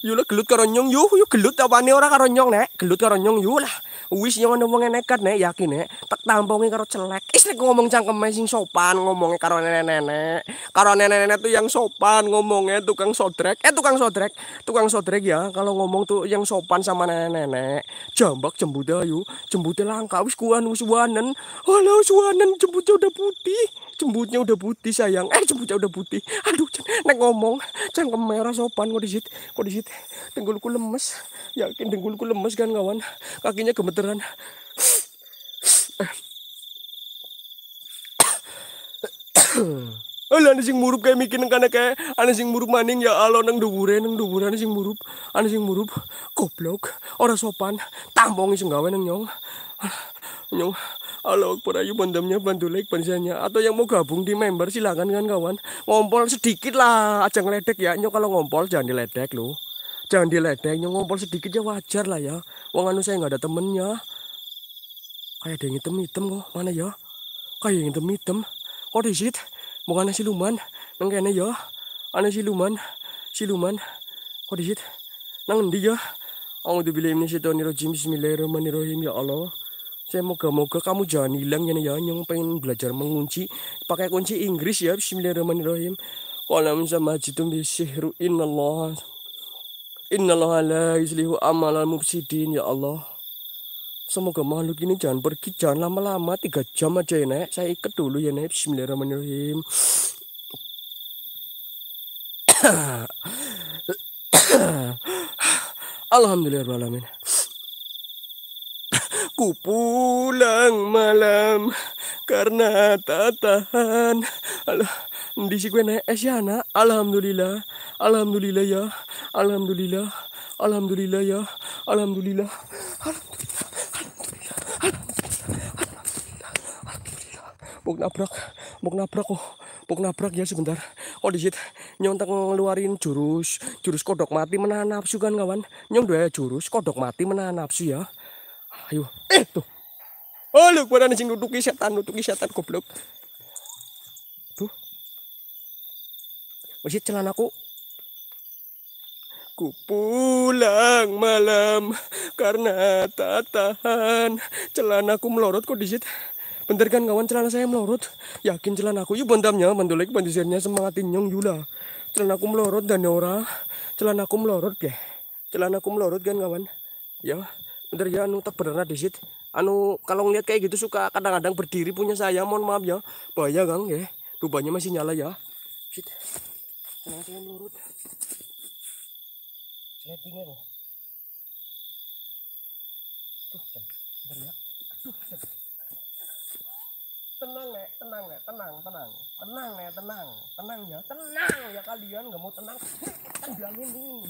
Yo lah gelut karo nyong yo, yo gelut apa nih orang karo nyong nek, gelut karo nyong yo lah. wis yang ngomongnya nekat kan, nek yakin nek tak tampongi karo celek istri ngomong cangkem sing sopan ngomongnya karo nenek-nenek karo nenek-nenek tuh yang sopan ngomongnya tukang sodrek eh tukang sodrek tukang sodrek ya kalau ngomong tuh yang sopan sama nenek-nenek jambak jembut ayu jembutnya langka wis kuan wis wanen halo suwanen jembutnya udah putih jembutnya udah putih sayang eh jembutnya udah putih aduh nek ngomong cangkem merah sopan kok disit kok disit tenggulku lemes yakin tenggulku lemes kan kawan kakinya gemeteran Alah eh, ada sing murup kayak mikir karena kayak ada sing murup maning ya Allah nang dubure nang dubure ada sing murup ada sing murup goblok orang sopan tambong sing gawe nang nyong nyong Allah Akbar ayo bandamnya bantu like bansianya Atau yang mau gabung di member silahkan kan kawan Ngompol sedikit lah Aja ngeledek ya Nyo kalau ngompol jangan diledek loh Jangan diledek Nyo ngompol sedikit ya wajar lah ya Wong anu saya nggak ada temennya Kayak ada yang hitam-hitam kok Mana ya Kayak yang hitam-hitam is it Bukan siluman Nang ya Ane siluman Siluman Kok disit Nang endi ya A'udzubillahi minasyaitonirrajim. Bismillahirrahmanirrahim. Ya Allah saya moga-moga kamu jangan hilang ya ya yang pengen belajar mengunci pakai kunci Inggris ya Bismillahirrahmanirrahim Qalam sama jitu bisihru innallah Innallah ala yuslihu amalal mufsidin ya Allah Semoga makhluk ini jangan pergi, jangan lama-lama, tiga jam aja ya nek. Saya ikat dulu ya nek. Bismillahirrahmanirrahim. [COUGHS] Alhamdulillahirrahmanirrahim. Aku pulang malam karena tak tahan. Alah, di si gue naik es ya nak. Alhamdulillah, alhamdulillah ya, alhamdulillah, alhamdulillah ya, alhamdulillah, alhamdulillah, Bok nabrak, bok nabrak kok, oh. bok nabrak ya sebentar. Oh disit, nyong tak ngeluarin jurus, jurus kodok mati menahan nafsu kan kawan. Nyong dua jurus kodok mati menahan nafsu ya ayo eh tuh oh lu gua anjing nutuki setan nutuki setan goblok tuh masih celanaku Ku pulang malam karena tak tahan celanaku melorot kok disit. Bentar kan kawan celana saya melorot. Yakin celanaku yuk bentamnya mandulek bandisirnya semangatin nyong yula. Celanaku melorot dan ora. Celanaku melorot ya. Celanaku melorot kan kawan. Ya bener ya anu tak beneran anu kalau ngeliat kayak gitu suka kadang-kadang berdiri punya saya mohon maaf ya bahaya gang ya lubangnya masih nyala ya sit senang saya nurut settingnya loh ya tenang nek tenang nek tenang tenang tenang nek tenang tenang ya tenang ya kalian nggak mau tenang kan bilangin nih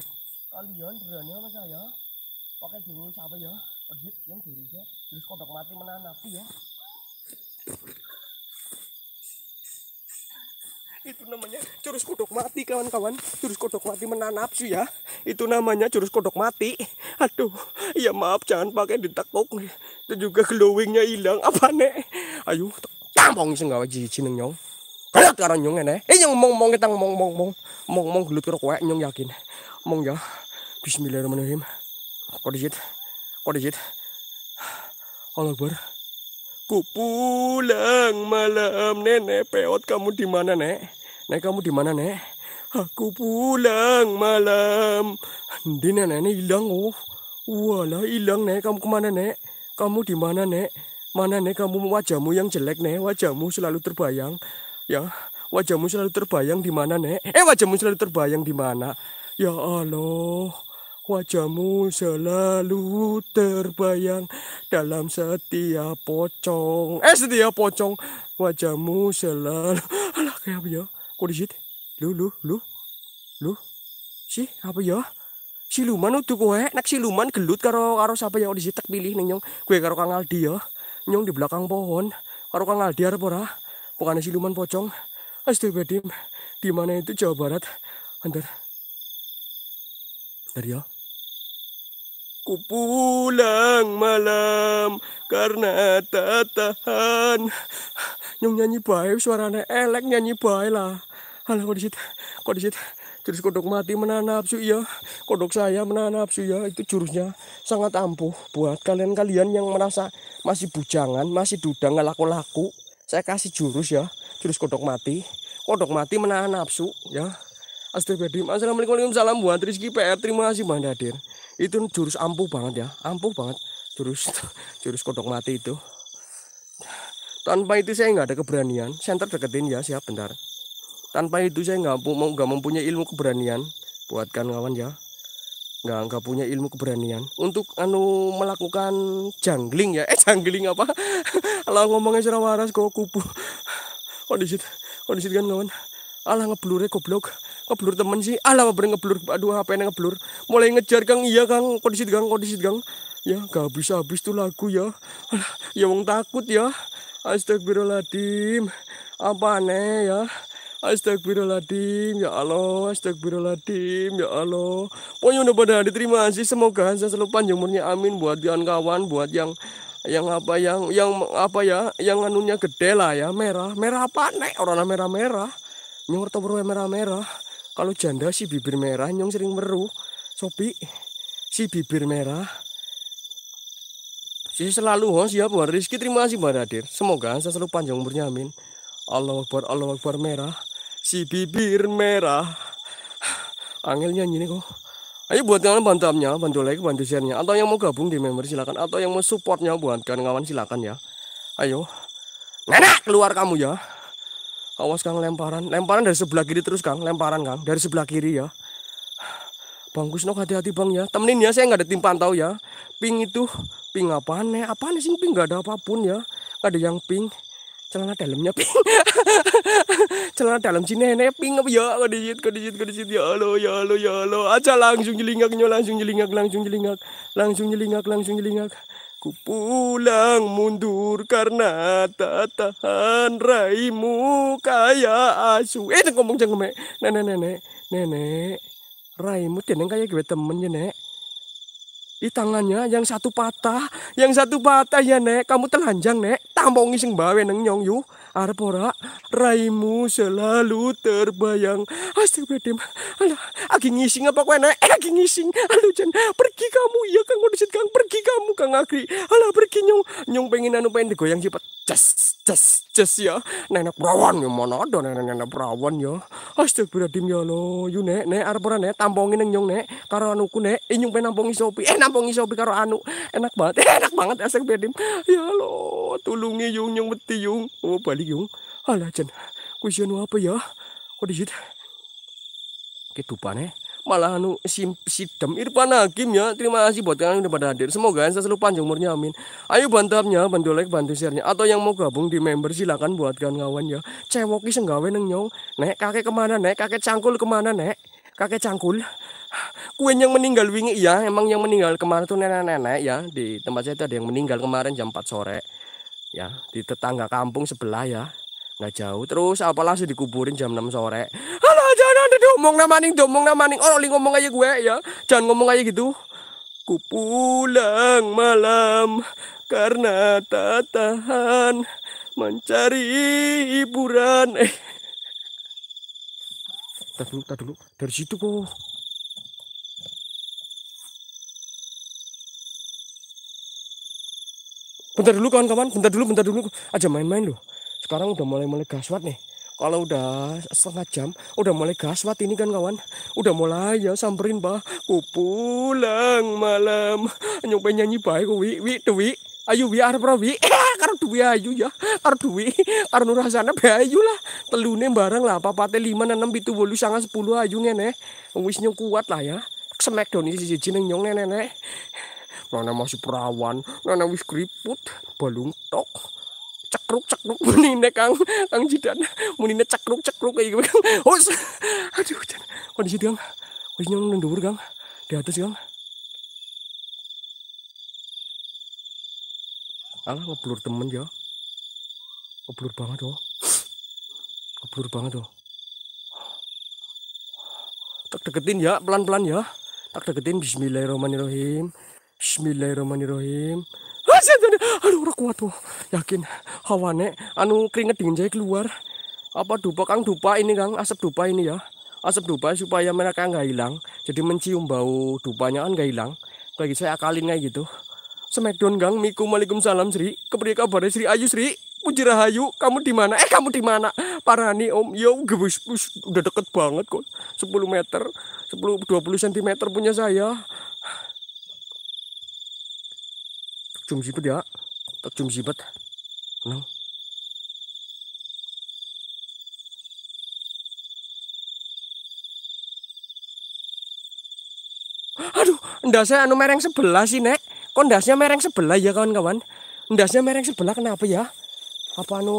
kalian berani sama saya pakai dulu siapa ya audit yang dulu ya terus kodok mati menanapi ya itu namanya jurus kodok mati kawan-kawan jurus kodok mati nafsu ya itu namanya jurus kodok mati aduh ya maaf jangan pakai ditekuk itu juga glowingnya hilang apa nek ayo tampong sih gawe jijin neng nyong kayak karo nyong nek eh nyong mong mong kita ngomong mong mong ngomong mong gelut karo kowe nyong yakin ngomong ya bismillahirrahmanirrahim Kodijit, kodijit. Allah ber, Ku pulang malam nenek peot kamu di mana nek? Nek kamu di mana nek? Aku pulang malam. Di nenek ini hilang oh. Walah hilang nek kamu kemana nek? Kamu di mana nek? Mana nek kamu wajahmu yang jelek nek? Wajahmu selalu terbayang. Ya, wajahmu selalu terbayang di mana nek? Eh wajahmu selalu terbayang di mana? Ya Allah. Wajahmu selalu terbayang dalam setiap pocong. Eh, setiap pocong. Wajahmu selalu... Alah, kayak apa ya? Kok di situ? Lu, lu, lu. Lu. Si, apa ya? Siluman tuh kowe. Eh. Nek siluman gelut karo karo siapa yang di situ pilih nih, nyong. Gue karo Kang Aldi ya. Nyong di belakang pohon. Karo Kang Aldi arep pokoknya Bukannya siluman pocong. Astagfirullahaladzim. Di mana itu Jawa Barat? Antar. Dari ya. Ku pulang malam karena tak tahan. Nyong nyanyi baik suaranya elek nyanyi baik lah. halo kok disitu, kok disitu. Jurus kodok mati menahan nafsu ya. Kodok saya menahan nafsu ya. Itu jurusnya sangat ampuh buat kalian-kalian yang merasa masih bujangan, masih duda nggak laku-laku. Saya kasih jurus ya. Jurus kodok mati. Kodok mati menahan nafsu ya. Astagfirullahaladzim. Assalamualaikum warahmatullahi wabarakatuh. Salam buat Rizky PR. Terima kasih Bang Dadir itu jurus ampuh banget ya ampuh banget jurus [LAUGHS] jurus kodok mati itu tanpa itu saya nggak ada keberanian center deketin ya siap bentar tanpa itu saya nggak mau nggak mempunyai ilmu keberanian buatkan kawan ya nggak nggak punya ilmu keberanian untuk anu melakukan jungling ya eh jungling apa kalau [LAUGHS] ngomongnya kok waras kok kupu kondisi kondisi kan kawan alah ngeblure goblok ngeblur temen sih alah ah bareng ngeblur aduh HP yang ngeblur mulai ngejar Kang iya Kang kondisi Kang kondisi Kang ya gak habis habis tuh lagu ya alah, ya wong takut ya Astagfirullahaladzim apa aneh ya Astagfirullahaladzim ya Allah Astagfirullahaladzim ya Allah pokoknya udah pada diterima sih semoga saya selalu panjang umurnya amin buat kawan-kawan buat yang yang apa yang yang apa ya yang anunya gede lah ya merah merah apa nek orang merah merah nyorto berwe merah merah kalau janda si bibir merah nyong sering meru sopi si bibir merah si selalu ho oh, siap buat Rizky terima kasih buat hadir semoga saya selalu panjang umurnya amin Allah Akbar Allah Akbar merah si bibir merah angel nyanyi nih kok ayo buat kalian bantu amnya bantu like bantu nya atau yang mau gabung di member silakan atau yang mau supportnya buat kawan-kawan silakan ya ayo nenek keluar kamu ya Awas Kang lemparan. Lemparan dari sebelah kiri terus Kang. Lemparan Kang dari sebelah kiri ya. Bang Gusno hati-hati Bang ya. Temenin ya saya nggak ada tim pantau ya. Ping itu ping apa nih? Apa nih sih ping nggak ada apapun ya. Gak ada yang ping. Celana dalamnya ping. [LAUGHS] Celana dalam sini nenek ping apa ya? Gak gak dijit, dijit, gak dijit. ya Allah ya Allah ya Allah. Aja langsung jelingak langsung jelingak langsung jelingak langsung jelingak langsung jelingak. Ku pulang mundur karena tak tahan raimu kaya asu. Eh, ngomong jangan mek. Nenek, nenek, nenek. Raimu tenang kayak gue temennya, nek. Di tangannya yang satu patah, yang satu patah ya, nek. Kamu telanjang, nek. Tampongi sing bawe neng nyong yuk. Arpora, raimu selalu terbayang. Astagfirullahaladzim. Alah, Aku ngising apa enak, Eh, aku ngising. Aduh, Jan, pergi kamu Iya, Kang Udah Kang, pergi kamu Kang Agri. Alah, pergi nyong nyong pengen anu pengen digoyang cepat. Cess cess cess ya. Nenek perawan ya mana ada nenek-nenek perawan ya. Astagfirullahaladzim ya lo. Yu nek, nek Arpora nek tampongin neng Nyong, nek karo anuku nek. Eh Nyong pengen nampongi sopi. Eh nampongi sopi karo anu. Enak banget. Eh, [LAUGHS] enak banget astagfirullahaladzim. Ya lo, tulungi yung nyung beti yung. Oh, balik bali yung ala apa ya? What di it? Ketupan eh. Malah anu sim sidem Irfan Hakim ya. Terima kasih buat kalian udah pada hadir. Semoga yang selalu panjang umurnya amin. Ayo bantapnya, bantu like, bantu sharenya Atau yang mau gabung di member silakan buatkan kawan ya. Cewoki senggawe neng nyong. Nek kakek kemana nek? Kakek cangkul kemana nek? Kakek cangkul kuen yang meninggal wingi ya emang yang meninggal kemarin tuh nenek-nenek ya di tempat saya itu ada yang meninggal kemarin jam 4 sore ya di tetangga kampung sebelah ya nggak jauh terus apa langsung dikuburin jam 6 sore halo jangan ada diomong namaning domong namaning orang ngomong aja gue ya jangan ngomong aja gitu ku pulang malam karena tak tahan mencari hiburan eh tak dulu, dulu dari situ kok bentar dulu kawan-kawan bentar dulu bentar dulu aja main-main loh sekarang udah mulai-mulai gaswat nih kalau udah setengah jam udah mulai gaswat ini kan kawan udah mulai ya samperin bah ku pulang malam nyampe nyanyi baik wi wi dewi ayo wi arep wi eh, [LAUGHS] karo duwe ayu ya karo duwe karo nurasana bayu lah telune bareng lah papate 5 6 7 8 9 10 ayu ngene wis nyung kuat lah ya smackdown iki siji jeneng nyong nenek Nana masih perawan, Nana wis keriput, balung tok. Cekruk cekruk [LAUGHS] menine Kang, Kang Jidan. Menine cekruk cekruk kayak gitu Kang. [LAUGHS] Hus. Aduh, hujan kondisi Kang. Kondisinya udah dhuwur Kang. Di atas Kang. Alah ngeblur temen ya. Ngeblur banget doh Ngeblur banget doh Tak deketin ya, pelan-pelan ya. Tak deketin bismillahirrahmanirrahim. Bismillahirrahmanirrahim. Ah, Aduh, orang kuat tuh. Yakin hawane anu keringet dingin jadi keluar. Apa dupa Kang dupa ini Kang, asap dupa ini ya. Asap dupa supaya mereka nggak hilang. Jadi mencium bau dupanya kan nggak hilang. Bagi gitu, saya akalin kayak gitu. Smackdown Kang, Miku Waalaikumsalam Sri. Kepri kabar Sri Ayu Sri? Puji Rahayu, kamu di mana? Eh, kamu di mana? Parani Om, Yo, ya, gebus udah deket banget kok. 10 meter, 10 20 cm punya saya cum sibet ya tak cum sibet nang aduh ndasnya anu mereng sebelah sih nek kok ndasnya mereng sebelah ya kawan-kawan ndasnya mereng sebelah kenapa ya apa anu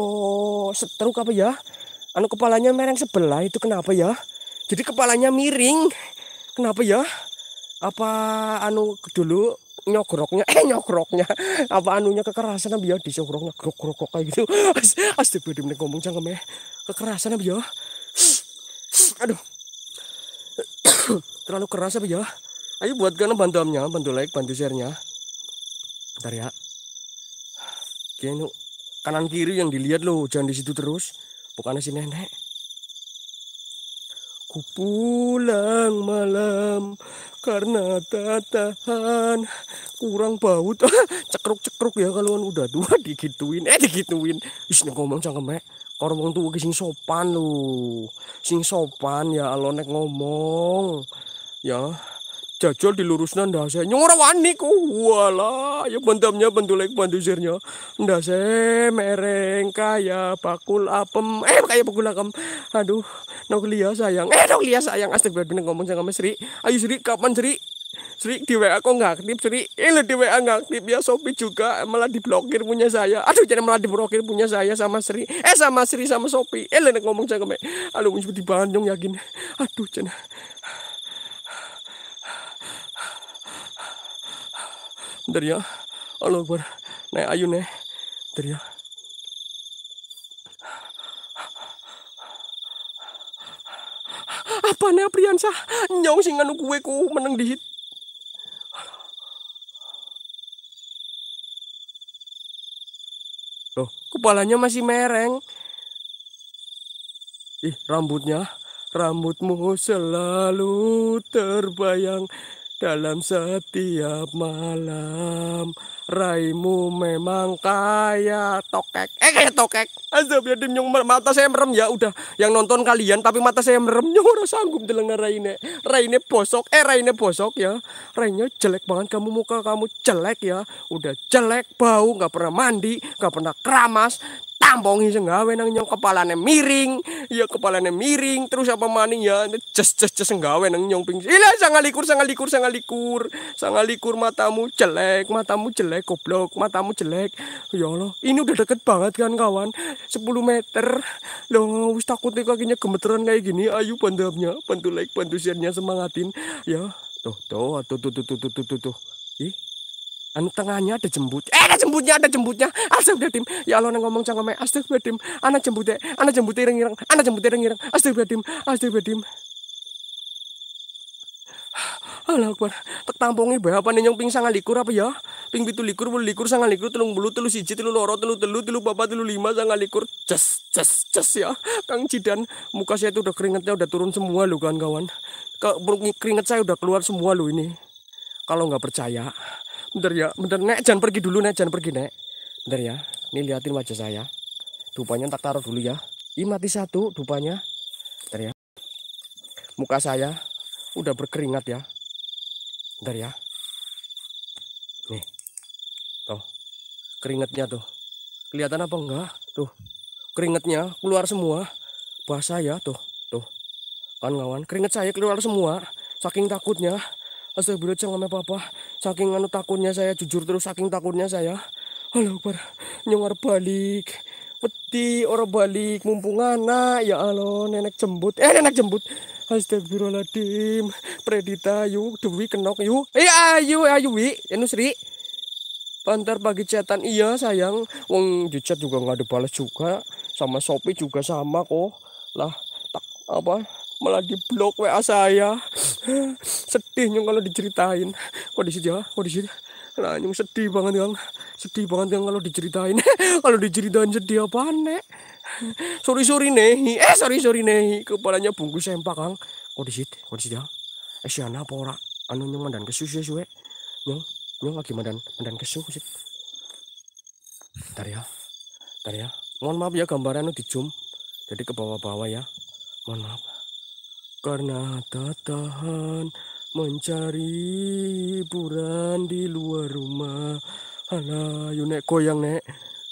setruk apa ya anu kepalanya mereng sebelah itu kenapa ya jadi kepalanya miring kenapa ya apa anu dulu nyogroknya eh nyogroknya apa anunya kekerasan biar ya? disogroknya grok grok kok kayak gitu astagfirullah ngomong jangan meh kekerasan biar ya? aduh terlalu keras apa ya ayo buatkan bantuannya bantu like bantu sharenya ntar ya kayaknya kanan kiri yang dilihat loh jangan di situ terus bukannya si nenek Aku pulang malam karena tatahan kurang bau [LAUGHS] ah, Cekruk-cekruk ya kalau anu. udah tua digituin. Eh digituin. Is ngomong cangkemek. Korong tuh sing sopan lu. Sing sopan ya alonek ngomong. Ya, jajal ndak saya nyora wani ku wala ya bentamnya bentulek bandusirnya ndase mereng kaya bakul apem eh kaya bakul apem aduh lihat sayang eh lihat sayang astagfirullah ngomong sama Sri ayo Sri kapan Sri Sri di WA kok nggak aktif Sri ini eh, di WA nggak aktif ya Sopi juga malah diblokir punya saya aduh jadi malah diblokir punya saya sama Sri eh sama Sri sama Sopi eh ngomong sama aduh mesti di Bandung yakin aduh jadi दरिया Alok ya. naik ayun nih bentar ya apa nih Apriansa nyau sih nganu gue ku meneng dihit loh kepalanya masih mereng ih rambutnya rambutmu selalu terbayang dalam setiap malam raimu memang kaya tokek eh kayak tokek azab ya dim mata saya merem ya udah yang nonton kalian tapi mata saya merem nyong udah sanggup deleng raine raine bosok eh raine bosok ya rainnya jelek banget kamu muka kamu jelek ya udah jelek bau nggak pernah mandi nggak pernah keramas tambongi sing nang nyong kepalane miring ya kepalane miring terus apa maning ya jes jes jes gawe nang nyong ping ila sangalikur likur sangalikur likur matamu jelek matamu jelek goblok matamu jelek ya Allah ini udah deket banget kan kawan 10 meter loh wis takut nih kakinya gemeteran kayak gini ayo bandamnya bantu like bantu share semangatin ya tuh tuh tuh tuh tuh tuh tuh tuh tuh ih anu tengahnya ada jembut eh ada jembutnya ada jembutnya astagfirullahaladzim ya Allah ngomong cang ngomong astagfirullahaladzim anak jembutnya, eh. anak jembutnya ireng ireng anak jembut ireng ireng astagfirullahaladzim astagfirullahaladzim Allah Akbar tak tampungi berapa nih yang ping sangat likur apa ya ping pitu likur bulu likur sangat likur telung bulu telu siji telu loro telu telu telu bapak telu lima sangat likur ces ces ces ya Kang Jidan muka saya itu udah keringetnya udah turun semua loh kawan-kawan keringet saya udah keluar semua loh ini kalau nggak percaya bentar ya bentar nek jangan pergi dulu nek jangan pergi nek bentar ya ini liatin wajah saya dupanya tak taruh dulu ya ini mati satu dupanya bentar ya muka saya udah berkeringat ya bentar ya nih tuh keringatnya tuh kelihatan apa enggak tuh keringatnya keluar semua basah ya tuh tuh kawan-kawan keringat saya keluar semua saking takutnya bro jangan apa-apa saking anu takutnya saya jujur terus saking takutnya saya halo bar nyongar balik peti orang balik mumpung anak ya Allah nenek jembut eh nenek jembut Astagfirullahaladzim Predita yuk Dewi kenok yuk Eh ayu ayu wi Enu eh, Sri Pantar pagi cetan iya sayang Wong dicat juga nggak ada balas juga Sama sopi juga sama kok Lah tak apa malah di blok WA saya sedih nyung kalau diceritain kok kondisi dia ya? kondisi dia Nah, nyung sedih banget yang sedih banget yang kalau diceritain [LAUGHS] kalau diceritain sedih apa nek sorry sorry nehi eh sorry sorry nehi kepalanya bungkus sempak kang kondisi kondisi dia ya? eh siapa apa ora anu nyung mandan kesu sih suwe nyung nyung lagi mandan mandan kesu sih ntar ya ntar ya mohon maaf ya gambaran anu di zoom jadi ke bawah-bawah ya mohon maaf karena tak tahan mencari hiburan di luar rumah. Alah, yuk nek goyang nek.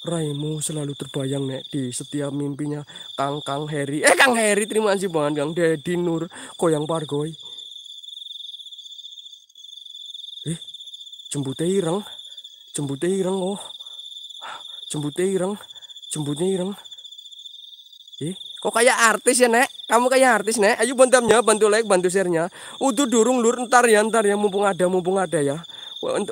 Raimu selalu terbayang nek di setiap mimpinya Kang Kang Heri. Eh Kang Heri terima kasih banget Kang Dedi Nur goyang pargoy. Eh, jembute ireng. Jembute ireng oh. Jembute ireng. Jembutnya ireng. Eh, Kok kayak artis ya, Nek? Kamu kayak artis, Nek. Ayo bantamnya, bantu like, bantu share-nya. Udah durung lur ntar ya, ntar ya mumpung ada, mumpung ada ya.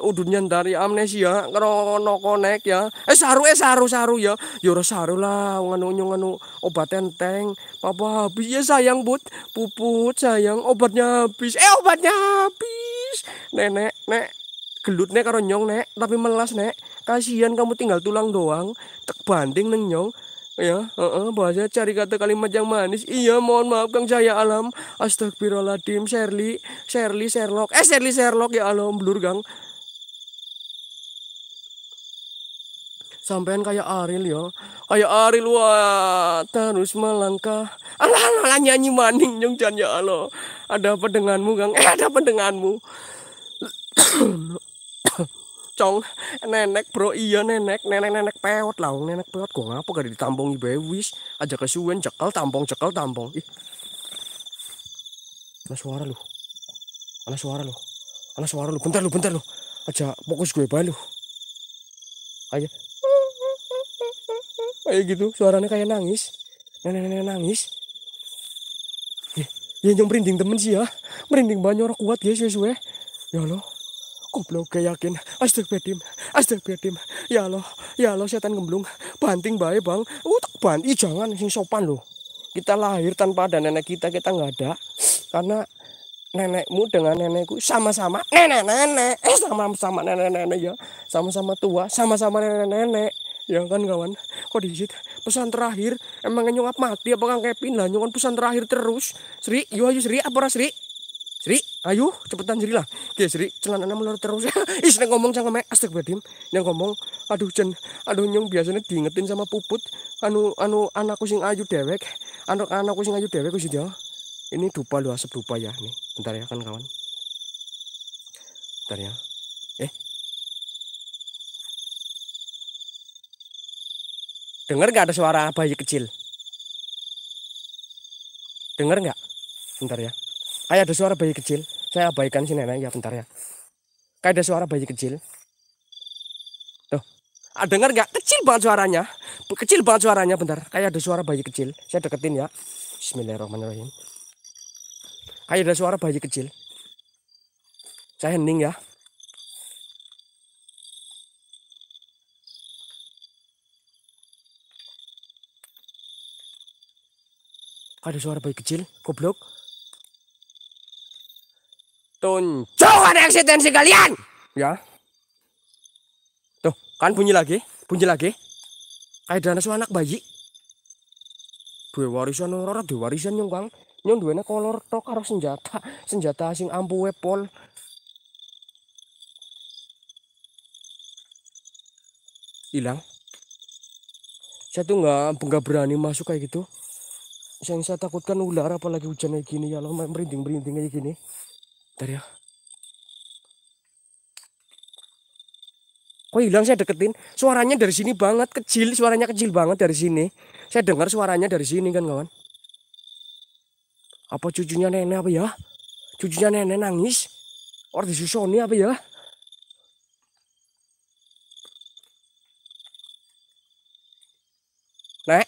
Udunya entar ya amnesia, ngono konek ya. Eh saru, eh saru, saru ya. Ya ora saru lah, nyung anu obat enteng. Papa habis ya sayang, Bud. Puput sayang, obatnya habis. Eh obatnya habis. Nenek, Nek. Gelut Nek karo nyong, Nek, tapi melas, Nek. Kasihan kamu tinggal tulang doang. Tek banding neng nyong. Ya, uh, uh, bahasa cari kata kalimat yang manis. Iya, mohon maaf Kang Jaya Alam. Astagfirullahaladzim, Sherly, Sherly, Sherlock. Eh, Sherly, Sherlock ya Alam, blur Kang. Sampean kayak Aril ya. Kayak Aril wah, terus melangkah. Alah, alah nyanyi maning nyong jan ya Allah. Ada apa denganmu, Kang? Eh, ada apa denganmu? [COUGHS] pocong nenek bro iya nenek nenek nenek peot lah nenek peot kok ngapa gak ditampung bewis aja kesuwen cekal tampung cekal tampung ih ada suara lu ada suara lu ada suara lu bentar lu bentar lu aja fokus gue balu aja kayak gitu suaranya kayak nangis nenek nenek nangis ya yang merinding temen sih ya merinding banyak orang kuat guys ya suwe ya loh Goblok gak yakin. Astagfirullahaladzim. Astagfirullahaladzim. Ya Allah. Ya Allah setan gemblung. Banting bae bang. Utak oh, tak Ih jangan. Sing sopan loh. Kita lahir tanpa ada nenek kita. Kita nggak ada. Karena nenekmu dengan nenekku sama-sama nenek-nenek. Eh sama-sama nenek-nenek ya. Sama-sama tua. Sama-sama nenek-nenek. Ya kan kawan. Kok disit? Pesan terakhir. emang nyungap mati apa kang Kevin lah. Nyungap pesan terakhir terus. Sri. yuk ayo Sri. Apa Sri? Sri, ayo cepetan Sri lah. Oke Sri, celananya melor terus. Is [LAUGHS] seneng ngomong sama mek badim. Yang ngomong, aduh Jen, aduh nyong biasanya diingetin sama Puput anu anu anakku sing ayu dewek. Anak anakku sing ayu dewek kusi dia. Ya. Ini dupa lu asap dupa ya nih. Bentar ya kan kawan. Bentar ya. Eh. Dengar nggak ada suara bayi kecil? Dengar nggak? Bentar ya. Kayak ada suara bayi kecil. Saya abaikan sini nenek ya bentar ya. Kayak ada suara bayi kecil. Tuh. ada ah, dengar nggak? Kecil banget suaranya. Kecil banget suaranya bentar. Kayak ada suara bayi kecil. Saya deketin ya. Bismillahirrahmanirrahim. Kayak ada suara bayi kecil. Saya hening ya. Ada suara bayi kecil, goblok tunjukkan eksistensi kalian ya tuh kan bunyi lagi bunyi lagi kayak dana su anak bayi dua warisan orang dua warisan yang kang nyong duwene kolor tok karo senjata senjata asing ampuh wepol. hilang saya tuh nggak nggak berani masuk kayak gitu yang saya takutkan ular apalagi hujan kayak gini ya Allah merinding merinding kayak gini Bentar ya. Kok hilang saya deketin? Suaranya dari sini banget kecil, suaranya kecil banget dari sini. Saya dengar suaranya dari sini kan kawan. Apa cucunya nenek apa ya? Cucunya nenek nangis. Or disusoni apa ya? Nek.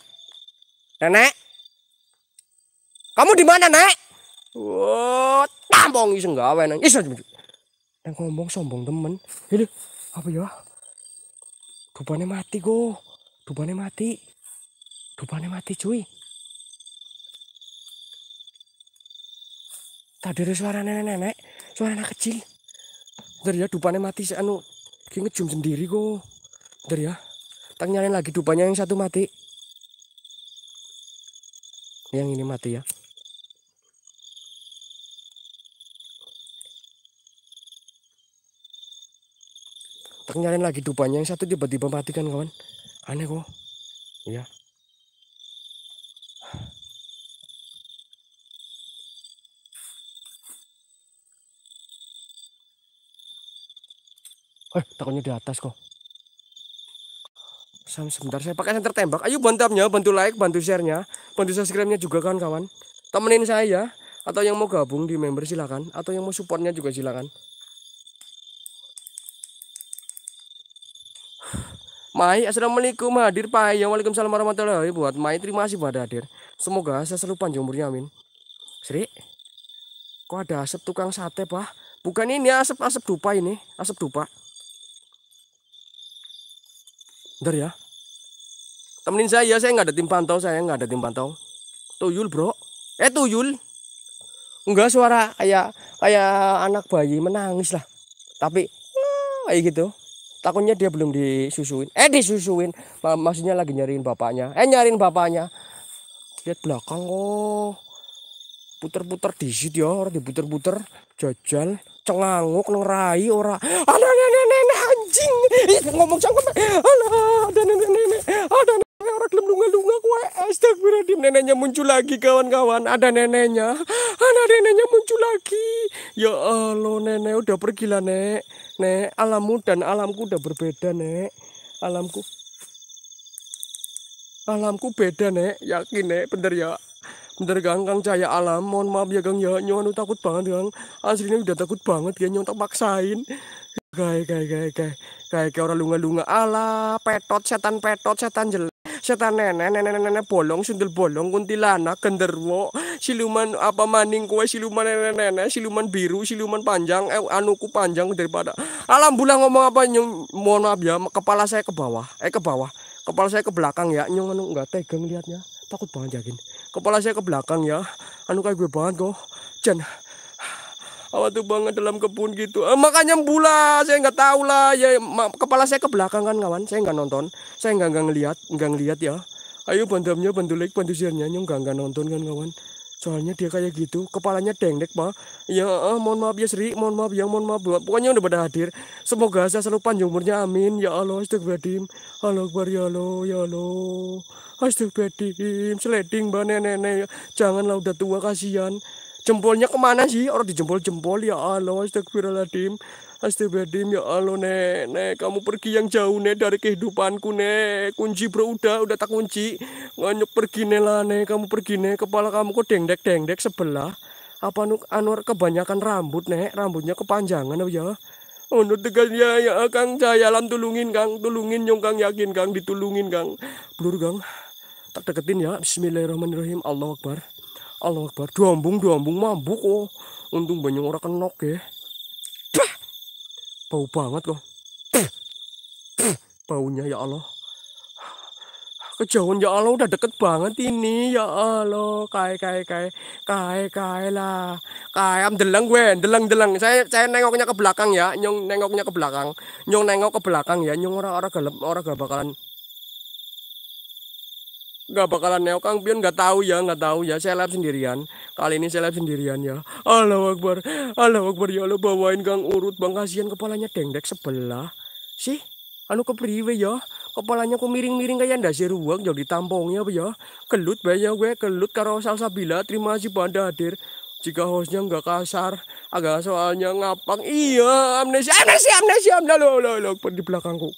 Nenek. Kamu di mana, Nek? What? tampong iseng gawe nang iso nang ngomong sombong temen ini apa ya dubane mati go dubane mati dubane mati cuy tadi ada suara nenek-nenek suara anak kecil Dari ya dupanya mati si anu kayak ngejum sendiri go Dari ya tak lagi dupanya yang satu mati yang ini mati ya tak nyalain lagi dupanya yang satu tiba-tiba mati kan kawan aneh kok iya Eh, takutnya di atas kok. Sam, sebentar saya pakai senter tembak. Ayo bantu upnya, bantu like, bantu share nya, bantu subscribe-nya juga kan kawan Temenin saya ya. atau yang mau gabung di member silakan atau yang mau supportnya juga silakan. Mai, Assalamualaikum hadir Pak. Ya, Waalaikumsalam warahmatullahi buat Mai. Terima kasih buat hadir. Semoga saya selalu panjang umurnya, amin. Sri, kok ada asap tukang sate, Pak? Bukan ini asap-asap dupa ini, asap dupa. Bentar ya. Temenin saya, ya. saya nggak ada tim pantau, saya nggak ada tim pantau. Tuyul, Bro. Eh, tuyul. Enggak suara kayak kayak anak bayi menangis lah. Tapi kayak gitu takutnya dia belum disusuin eh disusuin maksudnya lagi nyariin bapaknya eh nyariin bapaknya lihat belakang oh. puter-puter situ ya orang diputer-puter jajal cenganguk ngerai ora ada nenek anjing ngomong cangkem nenek nenek Eh, Astagfirullahaladzim, neneknya muncul lagi kawan-kawan. Ada neneknya. anak neneknya muncul lagi. Ya Allah, nenek udah pergilah, Nek. Nek, alammu dan alamku udah berbeda, Nek. Alamku. Alamku beda, Nek. Yakin, Nek. Bener ya? Bentar gang, gang cahaya alam. Mohon maaf ya gang ya, nyon anu takut banget gang. Aslinya udah takut banget ya nyon tak paksain. Kayak kayak kayak kayak kayak kayak orang lunga-lunga ala petot setan petot setan jelek setan nenek nenek nenek nenek, bolong sundel bolong kuntilanak genderwo siluman apa maning kue siluman nenek nenek siluman biru siluman panjang eh, anuku panjang daripada alam bulan ngomong apa nyong mohon maaf ya kepala saya ke bawah eh ke bawah kepala saya ke belakang ya nyong anu nggak tegang liatnya takut banget yakin kepala saya ke belakang ya anu kayak gue banget kok Jan awat tuh banget dalam kebun gitu eh, makanya bula saya nggak tahu lah ya kepala saya ke belakang kan kawan saya nggak nonton saya nggak nggak ngelihat nggak ngelihat ya ayo bandamnya bantu like bantu share nyong nggak nggak nonton kan kawan soalnya dia kayak gitu kepalanya dengdek pak ya ah mohon maaf ya Sri mohon maaf ya mohon maaf pokoknya udah pada hadir semoga saya selalu panjang umurnya amin ya Allah astagfirullahaladzim Allah Akbar ya Allah ya Allah astagfirullahaladzim seleding mbak nenek-nenek janganlah udah tua kasihan jempolnya kemana sih orang dijempol-jempol ya Allah astagfirullahaladzim Astagfirullahaladzim ya Allah nek nek kamu pergi yang jauh nek dari kehidupanku nek kunci bro udah udah tak kunci nganyuk pergi nek lah nek kamu pergi nek kepala kamu kok dengdek dengdek sebelah apa nu anwar kebanyakan rambut nek rambutnya kepanjangan apa ya Ono oh, tegas ya, ya Kang saya tulungin Kang, tulungin nyong Kang yakin Kang ditulungin Kang. Blur Kang. Tak deketin ya. Bismillahirrahmanirrahim. Allah Akbar. Allah Akbar. dua dombung mabuk oh. Untung banyak orang kenok ya bau banget loh baunya ya Allah kejauhan ya Allah udah deket banget ini ya Allah kai kai kai kai kai lah kai am deleng gue deleng deleng saya saya nengoknya ke belakang ya nyong nengoknya ke belakang nyong nengok ke belakang ya nyong orang orang galap orang gak bakalan nggak bakalan neok Kang Pion nggak tahu ya nggak tahu ya saya live sendirian kali ini saya live sendirian ya Allah Akbar Allah Akbar ya Allah bawain Kang Urut bang kasihan kepalanya dengdek sebelah sih anu kepriwe ya kepalanya ku miring-miring kayak ndak ruang jadi tampongnya ya kelut banyak gue kelut karo bila terima kasih pada hadir jika hostnya nggak kasar agak soalnya ngapang iya amnesia amnesia amnesia amnesia lo lo lo di belakangku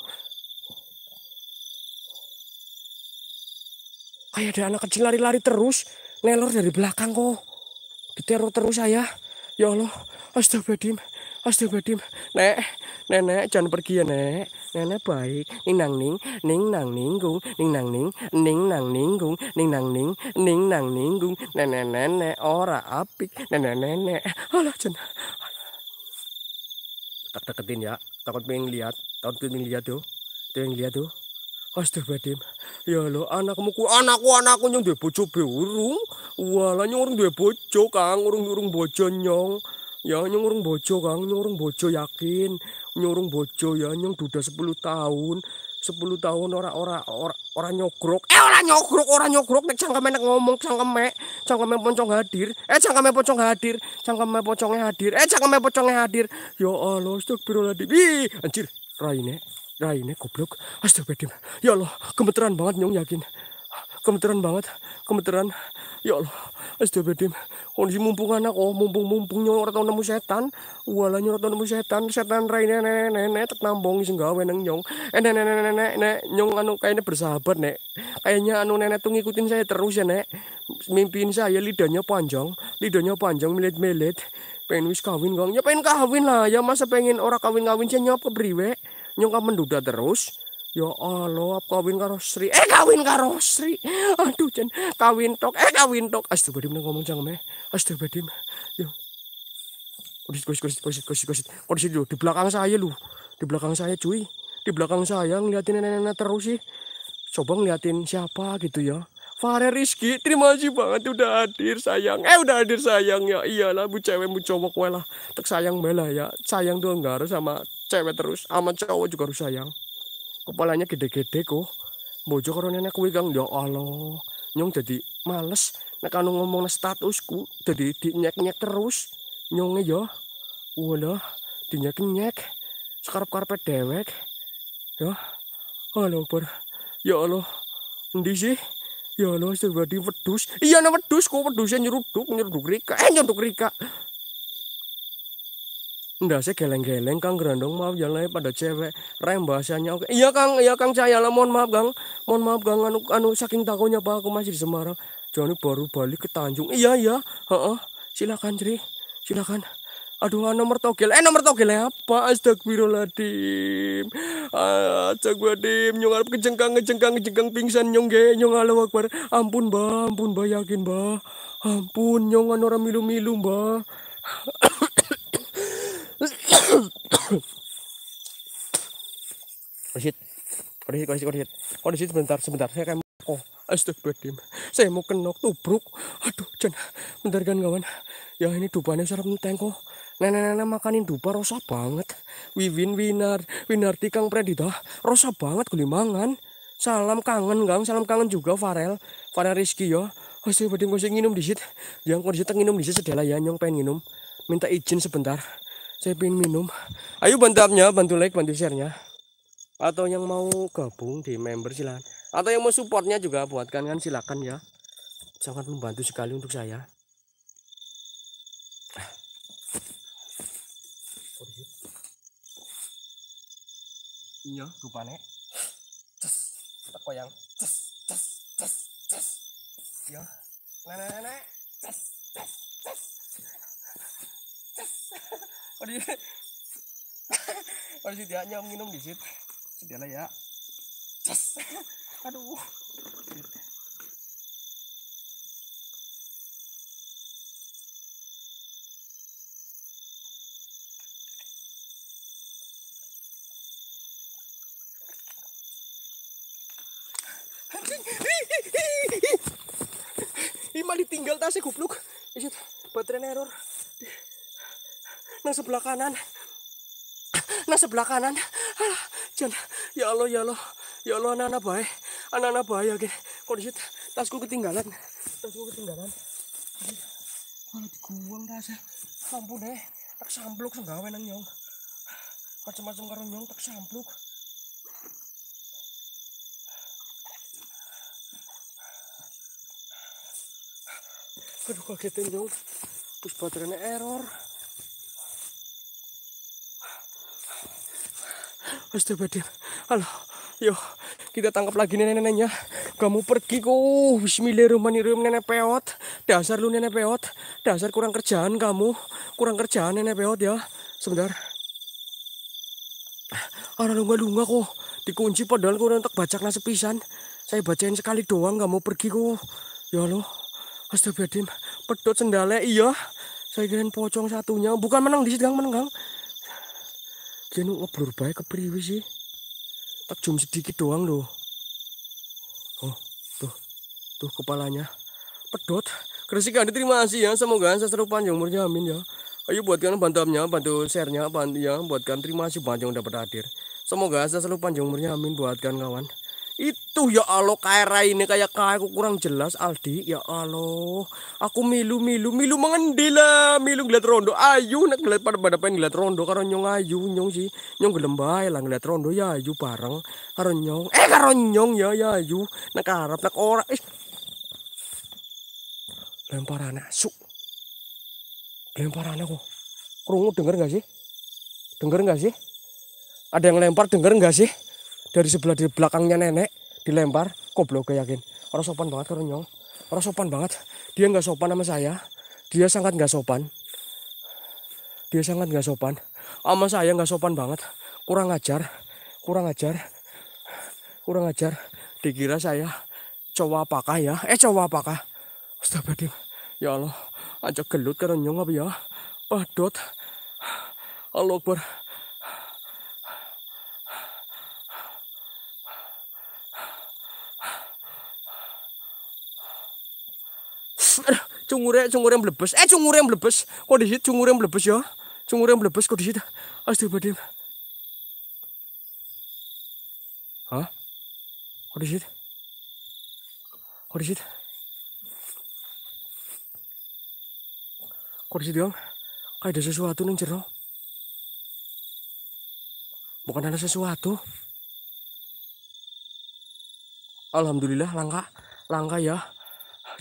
Kayak ada anak kecil lari-lari terus, nelor dari belakang kok. Diteror terus saya. Ya Allah, astagfirullahaladzim, astagfirullahaladzim. Nek, nenek jangan pergi ya nek. Nenek baik, ning nang ning, ning nang ninggung, ning nang ning, ning nang ninggung, ning nang ning, ning nang ninggung. Nenek nenek ora apik, nenek nenek. Alah jangan. Tak deketin ya, takut pengen lihat, takut pengen lihat tuh, pengen lihat tuh. Astagfirullahaladzim. Ya lo anakmu ku anakku anakku nyong dua bojo be urung. Walah nyong urung dua bojo Kang, urung urung bojo nyong. Ya nyong urung bojo Kang, nyong urung bojo yakin. Nyong urung bojo ya nyong duda sepuluh tahun. sepuluh tahun ora ora ora, ora nyogrok. Eh ora nyogrok, ora nyogrok nek cangkeme nek ngomong cangkeme. Cangkeme pocong hadir. Eh cangkeme pocong hadir. Cangkeme poconge hadir. Eh cangkeme poconge hadir. Ya Allah, astagfirullahaladzim. Ih, anjir, raine. Raine ini goblok. Astagfirullahaladzim. Ya Allah, gemeteran banget nyong yakin. Gemeteran banget, gemeteran. Ya Allah, astagfirullahaladzim. Kondisi mumpung anak, oh mumpung-mumpung nyong orang tau nemu setan. Wala nyong orang tau nemu setan. Setan Raine nenek-nenek, tek nambong sing gawe neng nyong. Eh nenek-nenek, nyong anu kayaknya bersahabat nek. Kayaknya anu nenek tuh ngikutin saya terus ya nek. Mimpiin saya lidahnya panjang, lidahnya panjang melet-melet pengen wis kawin Gong, ya pengen kawin lah ya masa pengen orang kawin kawin sih nyapa kebriwe nyokap menduda terus ya Allah kawin karo Sri eh kawin karo Sri aduh jen kawin tok eh kawin tok astagfirullah ngomong jangan meh astagfirullah yo ya. kusit kusit kusit kusit kusit kusit kusit dulu di belakang saya lu di belakang saya cuy di belakang saya ngeliatin nenek-nenek terus sih coba ngeliatin siapa gitu ya Fare Rizky, terima kasih banget udah hadir sayang. Eh udah hadir sayang ya. Iyalah bu cewek bu cowok lah. Tek sayang bela ya. Sayang doang enggak harus sama cewek terus sama cowok juga harus sayang kepalanya gede-gede kok bojo nenek kuwi kang ya Allah nyong jadi males nek anu ngomong statusku jadi dinyek-nyek terus nyongnya ya walah dinyek-nyek sekarep karpet dewek ya Allah per, ya Allah di sih ya Allah sudah di wedus iya ana wedus kok wedusnya nyeruduk nyeruduk rika eh nyeruduk rika sih geleng-geleng Kang gerandong maaf ya pada cewek rem bahasanya oke iya Kang iya Kang saya lah mohon maaf Kang mohon maaf Kang anu, anu saking takonya Pak aku masih di Semarang Jangan baru balik ke Tanjung iya iya heeh silakan jadi silakan aduh ah, nomor togel eh nomor togel apa astagfirullahaladzim ah, astagfirullahaladzim nyong arep kejengkang kejengkang kejengkang pingsan nyong ge nyong ampun mbah ampun mbah yakin mbah ampun nyong anu orang milu-milu mbah Korsit. Korsit, korsit, korsit. Korsit sebentar, sebentar. Saya akan Oh, astagfirullahaladzim. Saya mau kenok tubruk. Aduh, cina. Bentar kan kawan. Ya ini dupannya serem tengko. Nenek-nenek makanin dupa rosa banget. Wiwin Winar, Winar, Tikang, Predita. Rosa banget gulimangan. Salam kangen, Kang. Salam kangen juga Farel. Farel Rizky ya. Astagfirullahaladzim, gue nginum disit. Yang kondisi nginum disit sedela ya, nyong pengen nginum. Minta izin sebentar saya pengen minum ayo bantu upnya bantu like bantu share sharenya atau yang mau gabung di member silahkan atau yang mau supportnya juga buatkan kan silahkan ya sangat membantu sekali untuk saya iya rupanya cus tak cus cus cus cus iya nenek nenek aduh, Aduh, dia minum di situ. Sudahlah ya. Yes. Aduh. Ini malah ditinggal tasnya goblok. Baterai error nang sebelah kanan nang sebelah kanan Alah, jan ya Allah ya Allah ya Allah anak-anak baik anak-anak bahaya ge kondisi tasku ketinggalan tasku ketinggalan malah diguang rasa ampun deh tak sampluk senggawe nang nyong macam-macam karo nyong tak sampluk aduh kagetin nyong terus baterainya error Astagfirullah. Halo. Yo, kita tangkap lagi nenek-neneknya. Kamu pergi kok. Bismillahirrahmanirrahim nenek peot. Dasar lu nenek peot. Dasar kurang kerjaan kamu. Kurang kerjaan nenek peot ya. Sebentar. Ada ah, lunga-lunga kok. Dikunci padahal kurang untuk bacak nasi pisan. Saya bacain sekali doang kamu pergi kok. Ya lo. Astagfirullahaladzim. Pedot sendalnya iya. Saya kirain pocong satunya. Bukan menang di menang, menang kini ngeblur baik priwi sih tak zoom sedikit doang loh oh tuh tuh kepalanya pedot Krisik kan diterima kasih ya semoga saya seru panjang umurnya amin ya ayo buatkan bantamnya bantu sharenya bantu ya buatkan terima kasih panjang dapat hadir semoga saya selalu panjang umurnya amin buatkan kawan Aduh ya Allah kaya ini kayak aku kurang jelas Aldi ya Allah. Aku milu milu milu mengendila milu ngeliat rondo ayu nak ngeliat pada pada pengen ngeliat rondo karena nyong ayu nyong si nyong gelembay lah ngeliat rondo ya ayu bareng karena nyong eh karena nyong ya ya ayu nak harap nak ora eh. lemparan asu lemparan aku kerungu denger nggak sih denger nggak sih ada yang lempar denger nggak sih dari sebelah di belakangnya nenek dilempar goblok gue yakin orang sopan banget karo nyong orang sopan banget dia nggak sopan sama saya dia sangat nggak sopan dia sangat nggak sopan sama saya nggak sopan banget kurang ajar kurang ajar kurang ajar dikira saya cowok apakah ya eh cowok apakah Astagfirullahaladzim ya Allah aja gelut karo nyong apa ya pedot Allah ber Aduh, cungure cungure mlebes. Eh cungure di Kondisi cungure mlebes ya. Cungure mlebes kondisi. Astagfirullahaladzim. Hah? Kondisi. di Kondisi dong. Kayak ada sesuatu nih jero. Bukan ada sesuatu. Alhamdulillah langka langka ya.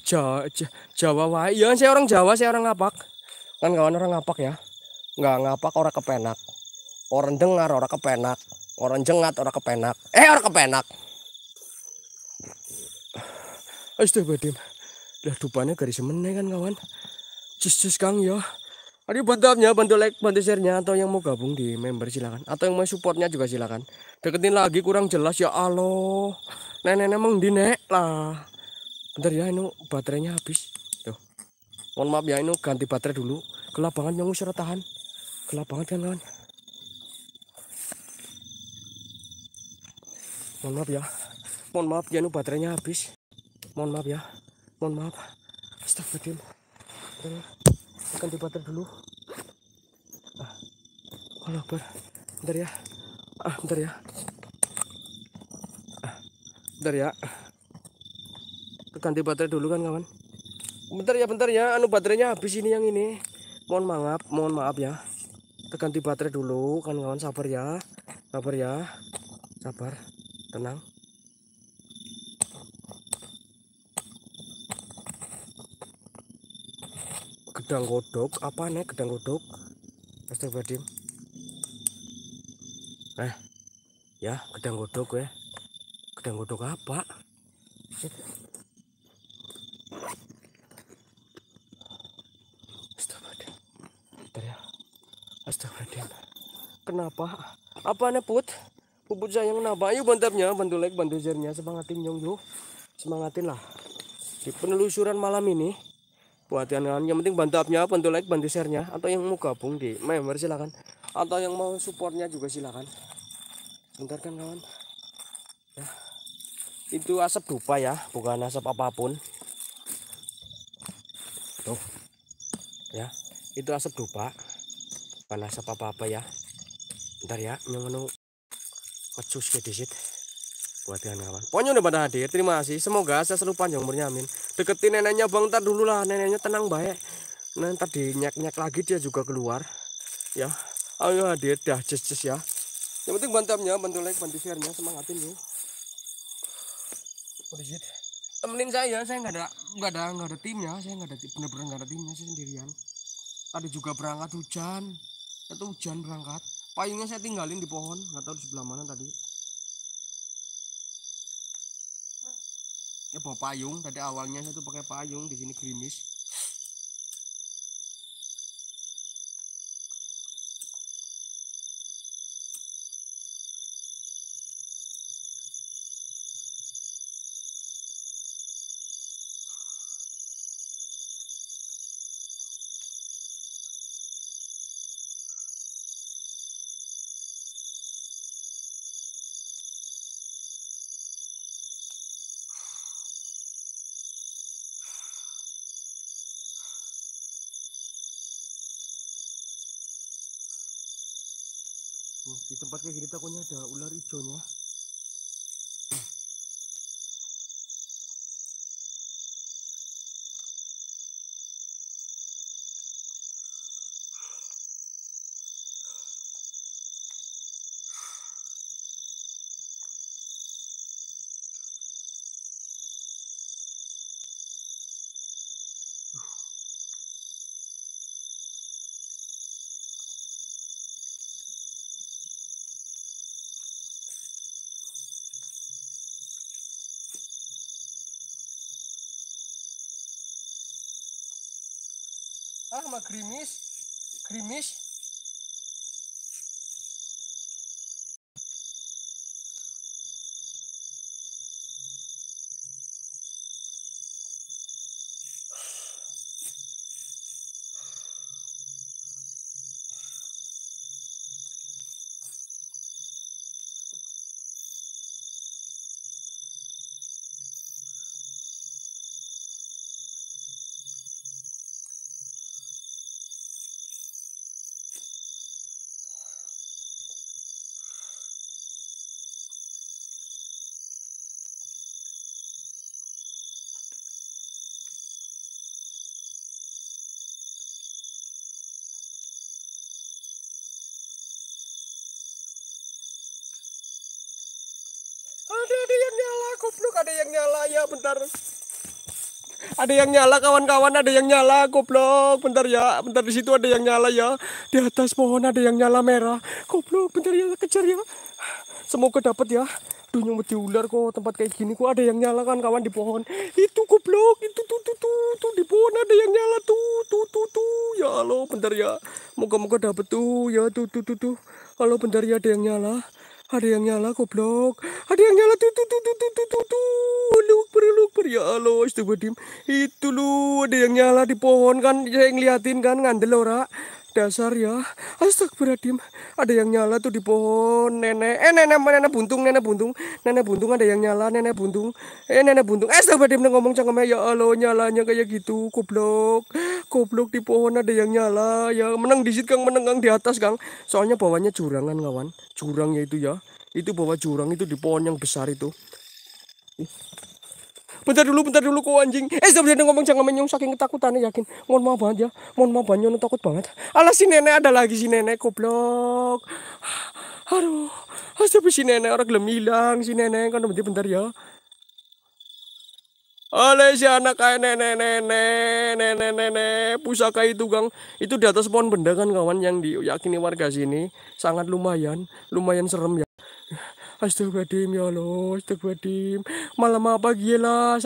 Jawa, Jawa wae. Ya saya orang Jawa, saya orang ngapak. Kan kawan orang ngapak ya. Nggak ngapak orang kepenak. Orang dengar orang kepenak. Orang jengat orang kepenak. Eh orang kepenak. Astaga badim. Lah dupanya garis meneh kan kawan. cus cus Kang ya. Aduh bantu ya, bantu like, bantu share-nya atau yang mau gabung di member silakan atau yang mau supportnya juga silakan. Deketin lagi kurang jelas ya Allah. Nenek emang mengdinek lah bentar ya ini baterainya habis tuh mohon maaf ya ini ganti baterai dulu gelap banget yang usah tahan gelap banget kan kawan mohon maaf ya mohon maaf ya ini baterainya habis mohon maaf ya mohon maaf astagfirullahaladzim ganti baterai dulu ah. Allah ber bentar ya ah bentar ya ah, bentar ya ganti baterai dulu kan kawan bentar ya bentar ya anu baterainya habis ini yang ini mohon maaf mohon maaf ya kita ganti baterai dulu kan kawan sabar ya sabar ya sabar tenang gedang godok apa nih gedang godok astagfirullahaladzim eh ya gedang godok ya gedang godok apa kenapa apa nih put puput sayang kenapa ayo bantapnya bantu like bantu share-nya semangatin nyong yuk. semangatin lah di penelusuran malam ini buat yang, yang penting bantapnya, bantu like bantu share-nya atau yang mau gabung di member silakan atau yang mau supportnya juga silakan bentar kan kawan ya. itu asap dupa ya bukan asap apapun tuh ya itu asap dupa bukan asap apa-apa ya ntar ya yang menu pecus ke disit buat kawan ponyo udah pada hadir terima kasih semoga saya selalu panjang umurnya amin deketin neneknya bang ntar dulu lah neneknya tenang baik Nanti di nyak nyak lagi dia juga keluar ya ayo hadir dah cus cus ya yang penting bantamnya bantu like bantu share nya semangatin yuk disit temenin saya saya nggak ada nggak ada nggak ada timnya saya nggak ada bener-bener nggak ada timnya saya sendirian tadi juga berangkat hujan itu hujan berangkat payungnya saya tinggalin di pohon nggak tahu di sebelah mana tadi ya bawa payung tadi awalnya saya tuh pakai payung di sini gerimis di tempat kayak gini takutnya ada ular hijaunya crimes ada ada yang nyala goblok ada yang nyala ya bentar ada yang nyala kawan-kawan ada yang nyala goblok bentar ya bentar di situ ada yang nyala ya di atas pohon ada yang nyala merah goblok bentar ya kejar ya semoga dapat ya Dunia nyumut ular kok tempat kayak gini kok ada yang nyala kan kawan di pohon itu goblok itu tuh tuh tuh tuh di pohon ada yang nyala tuh tuh tuh tuh ya Allah bentar ya moga-moga dapet tuh ya tuh tuh tuh tuh halo bentar ya ada yang nyala ada yang nyala goblok. Ada yang nyala tuh tuh tuh tuh tuh tuh tuh. tuh. Lukber lukber ya Allah astagfirullahaladzim. Itu lu ada yang nyala di pohon kan saya ngeliatin kan ngandel ora. Dasar ya. Astagfirullahaladzim. Ada yang nyala tuh di pohon. Nenek. Eh nenek, nenek buntung, nenek buntung. Nenek buntung ada yang nyala, nenek buntung. Eh nenek buntung. Eh, astagfirullahaladzim ngomong canggung ya Allah nyalanya kayak gitu. Goblok. Goblok di pohon ada yang nyala. Ya menang situ Kang, menang Kang di atas Kang. Soalnya bawahnya kan kawan. Jurang ya itu ya. Itu bawah jurang itu di pohon yang besar itu bentar dulu bentar dulu kok anjing eh sudah dia ngomong jangan menyung saking ketakutannya yakin mohon maaf banget ya mohon maaf banget takut banget alas si nenek ada lagi si nenek goblok aduh astaga si nenek orang gelem hilang si nenek kan bentar bentar ya oleh si anak kayak nenek nenek nenek nenek pusaka itu gang itu di atas pohon benda kan kawan yang diyakini warga sini sangat lumayan lumayan serem ya Astagfirullahaladzim ya Allah, astagfirullahaladzim. Malam apa gila,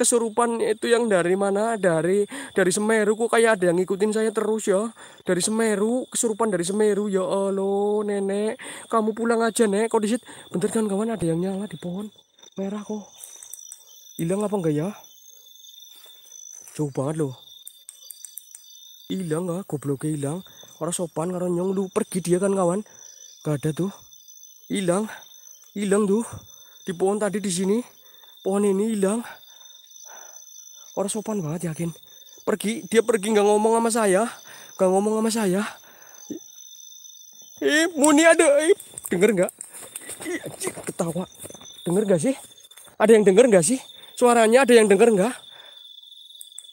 kesurupan itu yang dari mana? Dari dari Semeru kok kayak ada yang ngikutin saya terus ya. Dari Semeru, kesurupan dari Semeru ya Allah, nenek. Kamu pulang aja, Nek. Kok disit? Bentar kan kawan ada yang nyala di pohon. Merah kok. Hilang apa enggak ya? Jauh banget loh. Hilang lah gobloknya hilang. Orang sopan, orang nyong lu pergi dia kan kawan. Gak ada tuh. Hilang hilang tuh di pohon tadi di sini pohon ini hilang orang sopan banget yakin pergi dia pergi nggak ngomong sama saya nggak ngomong sama saya ih Muni ada eh denger nggak ketawa denger nggak sih ada yang denger nggak sih suaranya ada yang denger nggak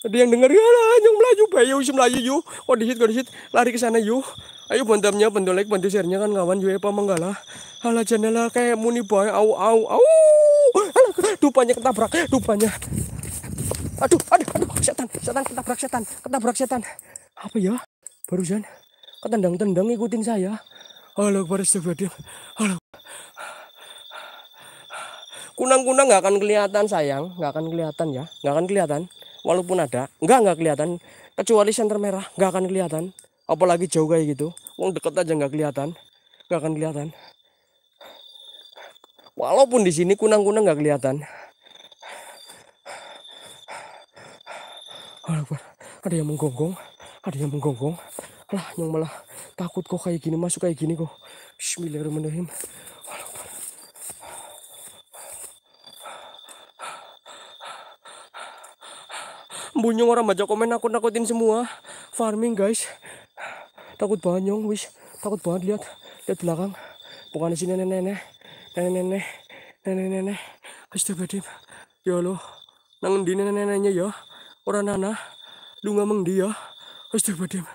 ada yang dengar ya anjing melaju bayu si melaju yuk. kok dihit kok dihit lari ke sana yuk. ayo bantamnya bantu like bantu sharenya kan kawan juga, apa manggalah ala jandala kayak muni boy au au au alah dupanya ketabrak dupanya aduh aduh aduh setan setan ketabrak setan ketabrak setan apa ya barusan ketendang-tendang ikutin saya halo baris Astagfirullahaladzim halo kunang-kunang nggak akan kelihatan sayang nggak akan kelihatan ya nggak akan kelihatan walaupun ada enggak enggak kelihatan kecuali senter merah enggak akan kelihatan apalagi jauh kayak gitu wong deket aja enggak kelihatan enggak akan kelihatan walaupun di sini kunang-kunang enggak kelihatan walaupun ada yang menggonggong ada yang menggonggong lah yang malah takut kok kayak gini masuk kayak gini kok Bismillahirrahmanirrahim bunyong orang baca komen aku nakutin semua farming guys takut banyong wis takut banget lihat lihat belakang bukan di sini nenek-nenek nenek-nenek nenek-nenek astagfirullah ya lo nang di nenek-neneknya ya orang nana lu ngomong dia astagfirullah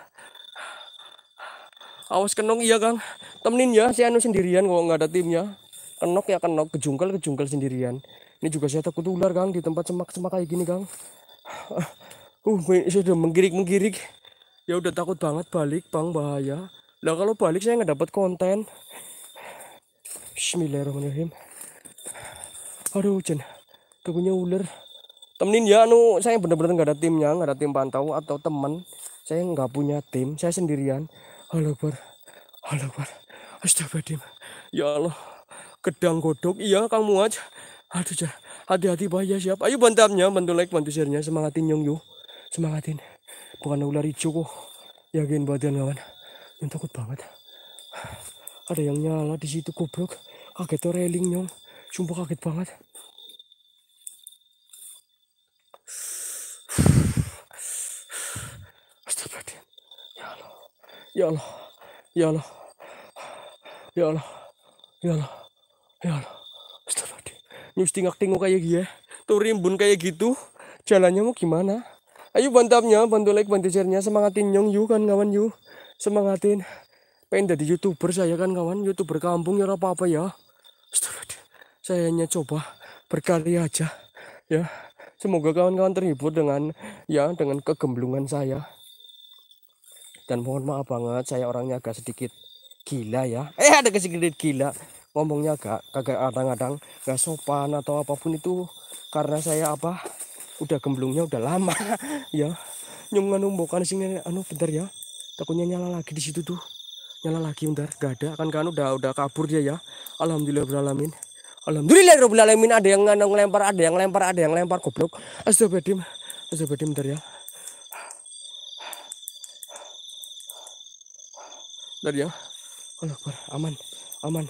awas kenong iya kang temenin ya si anu sendirian kalau nggak ada timnya kenok ya kenok kejungkel kejungkel sendirian ini juga saya takut ular kang di tempat semak semak kayak gini kang uh sudah menggirik menggirik ya udah takut banget balik bang bahaya lah kalau balik saya nggak dapat konten Bismillahirrahmanirrahim aduh hujan kebunnya ular temenin ya anu saya bener-bener nggak -bener ada timnya nggak ada tim pantau atau temen saya nggak punya tim saya sendirian halo bar halo bar astagfirullahaladzim ya Allah gedang godok iya kamu aja aduh jah hati-hati bahaya siap ayo bantu bantu like bantu share-nya semangatin nyong yuk semangatin bukan ular hijau kok yakin badan kawan yang takut banget ada yang nyala di situ goblok kaget tuh railing nyong sumpah kaget banget Astagfirullahaladzim ya Allah ya Allah ya Allah ya Allah ya Allah ya Allah Astagfirullahaladzim nyus tingak tingok kayak gini ya tuh rimbun kayak gitu jalannya mau gimana ayo bantapnya bantu like bantu share-nya semangatin nyong yu kan kawan yu semangatin pengen jadi youtuber saya kan kawan youtuber kampung ya apa apa ya saya hanya coba berkarya aja ya semoga kawan-kawan terhibur dengan ya dengan kegemblungan saya dan mohon maaf banget saya orangnya agak sedikit gila ya eh ada sedikit gila ngomongnya agak kagak kadang-kadang gak sopan atau apapun itu karena saya apa udah gemblungnya udah lama [LAUGHS] ya nyungan umbokan sini anu bentar ya takutnya nyala lagi di situ tuh nyala lagi bentar gak ada kan kan udah udah kabur dia ya alhamdulillah beralamin alhamdulillah beralamin ada yang ngelempar ada yang lempar ada yang lempar goblok astagfirullahaladzim astagfirullahaladzim bentar ya bentar ya Allah aman aman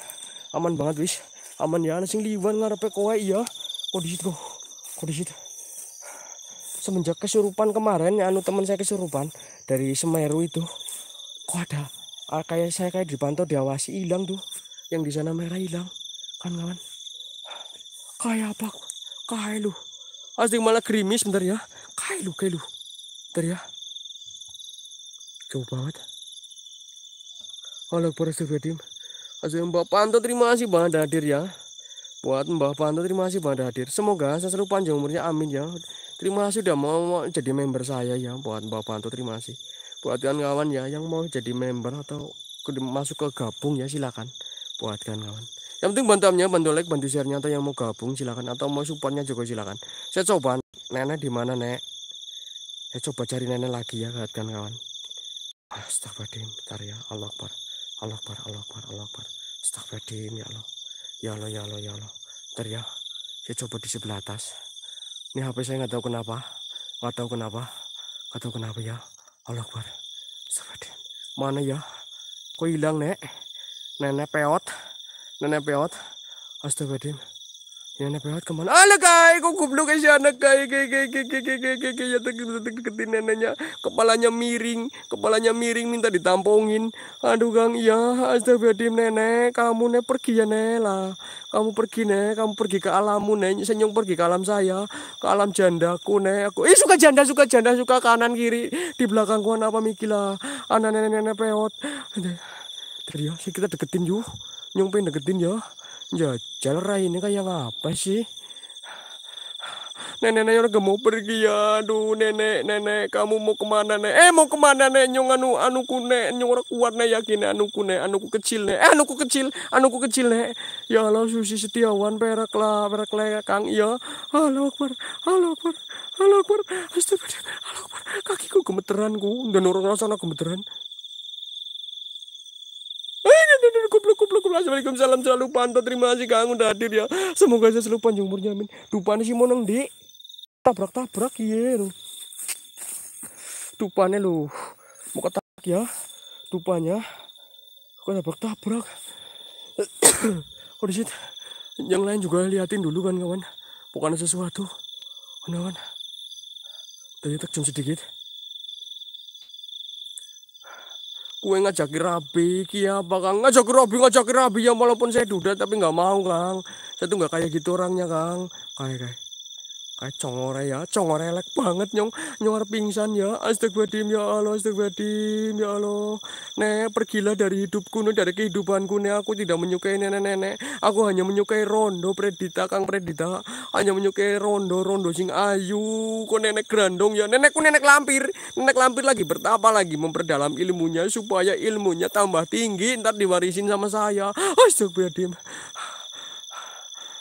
aman banget wis aman ya sing liwan ngarepe kowe iya kondisi bro situ semenjak kesurupan kemarin ya anu teman saya kesurupan dari Semeru itu kok ada ah, kayak saya kayak dipantau diawasi hilang tuh yang di sana merah hilang kan kawan kayak apa kayak lu asli malah gerimis bentar ya kayak lu kayak lu bentar ya jauh banget halo para Subadim Azim Mbak Panto terima kasih Bang hadir ya. Buat Mbak Panto terima kasih Bang hadir. Semoga saya selalu panjang umurnya amin ya. Terima kasih sudah mau, mau jadi member saya ya buat Mbak Panto terima kasih. Buat kawan-kawan ya yang mau jadi member atau masuk ke gabung ya silakan. Buat kawan-kawan. Yang penting bantuannya bantu like, bantu share-nya atau yang mau gabung silakan atau mau supportnya juga silakan. Saya coba nenek di mana nek? Saya coba cari nenek lagi ya kawan-kawan. Astagfirullahaladzim, bentar ya, Allah Akbar. Allah Akbar, Allah Akbar, Allah Akbar. Astagfirullahaladzim, ya Allah. Ya Allah, ya Allah, ya Allah. Ntar ya, saya coba di sebelah atas. Ini HP saya nggak tahu kenapa. Nggak tahu kenapa. Nggak tahu kenapa ya. Allah Akbar. Astagfirullahaladzim. Mana ya? Kok hilang, Nek? Nenek peot. Nenek peot. Astagfirullahaladzim. Nenek peot kemana? Alah kai, kok goblok si anak kai, kai, kai, kai, kai, kai, kai, kai, kai, kai, neneknya, kepalanya miring, kepalanya miring minta ditampungin. Aduh gang, iya, astagfirullahaladzim nenek, kamu nih pergi ya nek lah, kamu pergi nih, kamu pergi ke alammu nih. senyum pergi ke alam saya, ke alam jandaku nih. aku, eh suka janda, suka janda, suka kanan kiri, di belakangku apa mikilah, anak nenek nenek peot. Tadi ya, kita deketin yuk, nyong pengen deketin ya. Ya Jajal Rai ini kayak apa sih? Nenek nenek udah mau pergi ya. Aduh nenek nenek kamu mau kemana nek? Eh mau kemana nek? Nyong anu anu kune nyong orang kuat nek yakin anu kune anu ku kecil nek. Eh anu ku kecil anu ku kecil nek. Ya Allah Susi Setiawan perak lah perak lah Kang ya. Halo Akbar halo Akbar halo Akbar astagfirullah halo Akbar kakiku gemeteran ku dan orang rasanya gemeteran. Assalamualaikum salam selalu pantau. Terima kasih Kang udah hadir ya. Semoga saya selalu panjang umurnya amin. Dupane si monong, di Tabrak-tabrak iya lo. Dupane lo. Mau ketabrak ya. Dupanya. Kok tabrak-tabrak. oh Yang lain juga liatin dulu kan kawan. Bukan sesuatu. Kawan. tak terjun sedikit. kue ngajaki rabi kia apa kang ngajak rabi ngajak rabi ya walaupun saya duda tapi nggak mau kang saya tuh nggak kayak gitu orangnya kang kayak kayak Kayak congore ya, congore elek banget nyong, nyong pingsan ya. Astagfirullahaladzim ya Allah, astagfirullahaladzim ya Allah. Nek, pergilah dari hidupku, nih, dari kehidupanku, nih, aku tidak menyukai nenek-nenek. Aku hanya menyukai rondo predita, Kang Predita. Hanya menyukai rondo, rondo sing ayu. Kok nenek grandong ya, nenekku nenek lampir. Nenek lampir lagi bertapa lagi, memperdalam ilmunya supaya ilmunya tambah tinggi, ntar diwarisin sama saya. Astagfirullahaladzim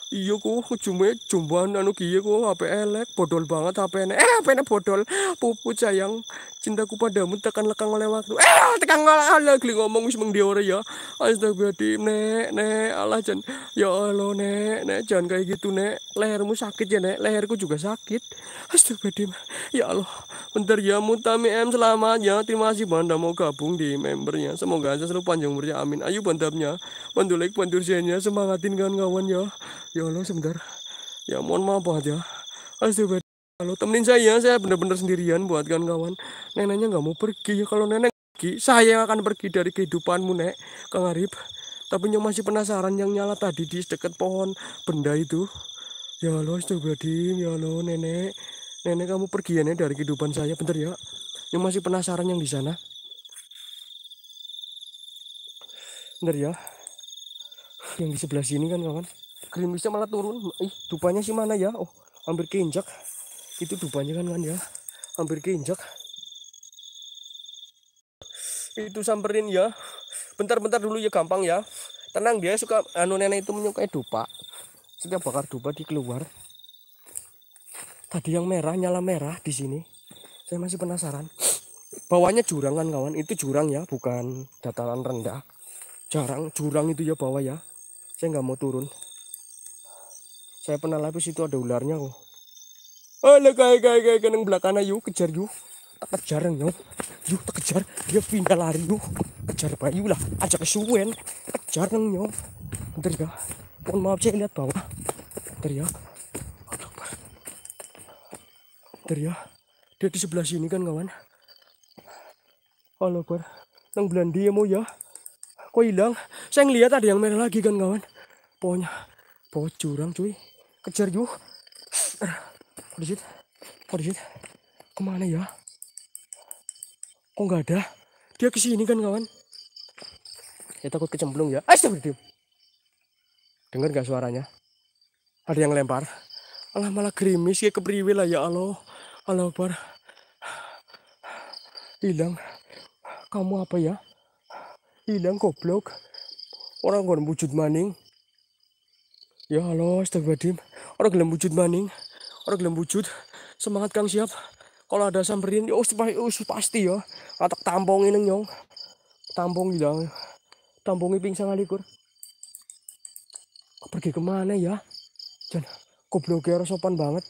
iya ku cuma jumbahan anu kiye kok HP elek bodol banget HP ne eh HP ne bodol pupu sayang cintaku padamu tekan lekang oleh waktu eh oh, tekan oleh geli ngomong wis meng diore ya astagfirullah nek nek Allah jangan ya Allah nek nek jangan kayak gitu nek lehermu sakit ya nek leherku juga sakit Astagfirullah ya Allah bentar ya mutami em selamat ya terima kasih banda mau gabung di membernya semoga aja selalu panjang umurnya amin ayo bandamnya bantu like bantu share semangatin kawan-kawan ya ya Allah sebentar ya mohon maaf aja ya. Astagfirullah kalau temenin saya, saya benar-benar sendirian buat kan kawan. Neneknya nggak mau pergi. ya Kalau nenek pergi, saya akan pergi dari kehidupanmu, Nek. Kang Arif. Tapi nyok masih penasaran yang nyala tadi di dekat pohon benda itu. Ya lo berarti, ya lo nenek. Nenek kamu pergi ya, Nek, dari kehidupan saya. Bentar ya. Nyok masih penasaran yang di sana. Bentar ya. Yang di sebelah sini kan kawan. Krimisnya malah turun. Ih, dupanya sih mana ya? Oh, hampir keinjak itu dupanya kan kan ya hampir keinjak itu samperin ya bentar-bentar dulu ya gampang ya tenang dia suka anu nenek itu menyukai dupa setiap bakar dupa di keluar tadi yang merah nyala merah di sini saya masih penasaran bawahnya jurang kan kawan itu jurang ya bukan dataran rendah jarang jurang itu ya bawah ya saya nggak mau turun saya pernah lapis itu ada ularnya kok Ala eh, kayak kayak kayak keneng belakana yuk kejar yuk. Tak kejar yuk. Yuk tak kejar. Dia pindah lari yuk. Kejar bayu lah. aja kesuwen. Kejar neng yuk. Bentar ya. Mohon maaf saya lihat bawah. Bentar ya. Bentar ya. Dia di sebelah sini kan kawan. Halo bar. Nang Belanda ya mau ya. Kok hilang? Saya ngelihat ada yang merah lagi kan kawan. Pokoknya. Pokok curang cuy. Kejar yuk. Kodisit. Kodisit. Kemana ya? Kok nggak ada? Dia ke sini kan kawan? Ya takut kecemplung ya. Astagfirullah. Dengar nggak suaranya? Ada yang lempar. Alah malah gerimis ya kepriwe lah ya Allah. Allah bar. Hilang. Kamu apa ya? Hilang goblok. Orang kon wujud maning. Ya Allah, astagfirullahaladzim. Orang gelem wujud maning gelem wujud semangat Kang siap kalau ada samperin ya ya ya. yo yo pasti yo. atak tampung ini nyong tampong bilang tampongi pingsan Kau pergi kemana ya Jan gobloknya sopan banget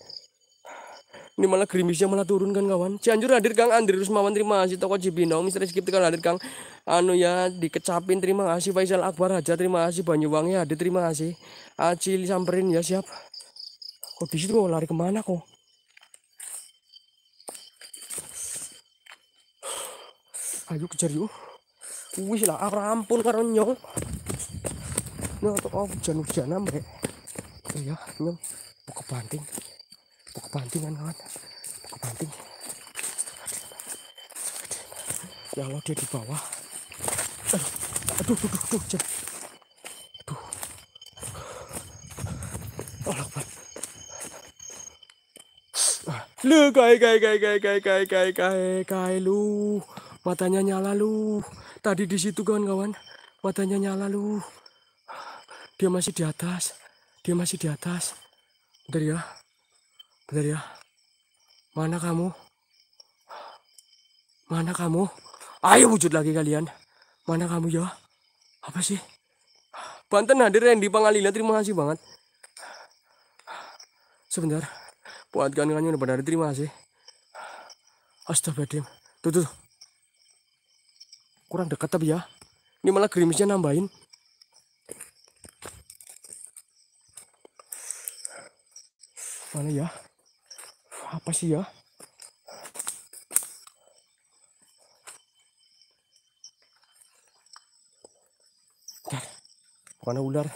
ini malah gerimisnya malah turun kan kawan Cianjur hadir Kang Andri Rusmawan terima kasih toko Cibino Misteri Skip tekan hadir Kang anu ya dikecapin terima kasih Faisal Akbar Haja terima kasih Banyuwangi hadir terima kasih Acil samperin ya siap di situ kok lari kemana kok? Ayo kejar yuk. Wih lah, aku rampun karena nyong. ini untuk oh, hujan-hujan ambek. Oh, iya, nyong. buka banting. buka banting kan kawan. buka banting Ya Allah dia di bawah. Aduh, aduh, aduh, aduh, aduh. Lu kai kai kai kai kai kai kai kai kai lu. Matanya nyala lu. Tadi di situ kawan-kawan. Matanya nyala lu. Dia masih di atas. Dia masih di atas. Bentar ya. Bentar ya. Mana kamu? Mana kamu? Ayo wujud lagi kalian. Mana kamu ya? Apa sih? Banten hadir Randy Pangalila. Terima kasih banget. Sebentar buat ikan-ikannya udah pada diterima sih astagfirullahaladzim tuh tuh kurang dekat tapi ya ini malah gerimisnya nambahin mana ya apa sih ya mana ular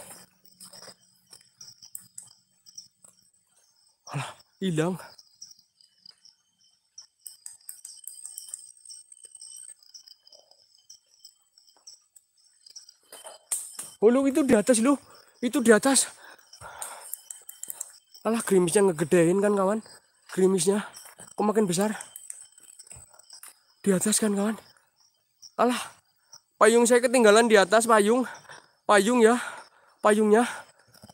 Alah hilang Oh lu itu di atas lu itu di atas alah krimisnya ngegedein kan kawan krimisnya, kok makin besar di atas kan kawan alah payung saya ketinggalan di atas payung payung ya payungnya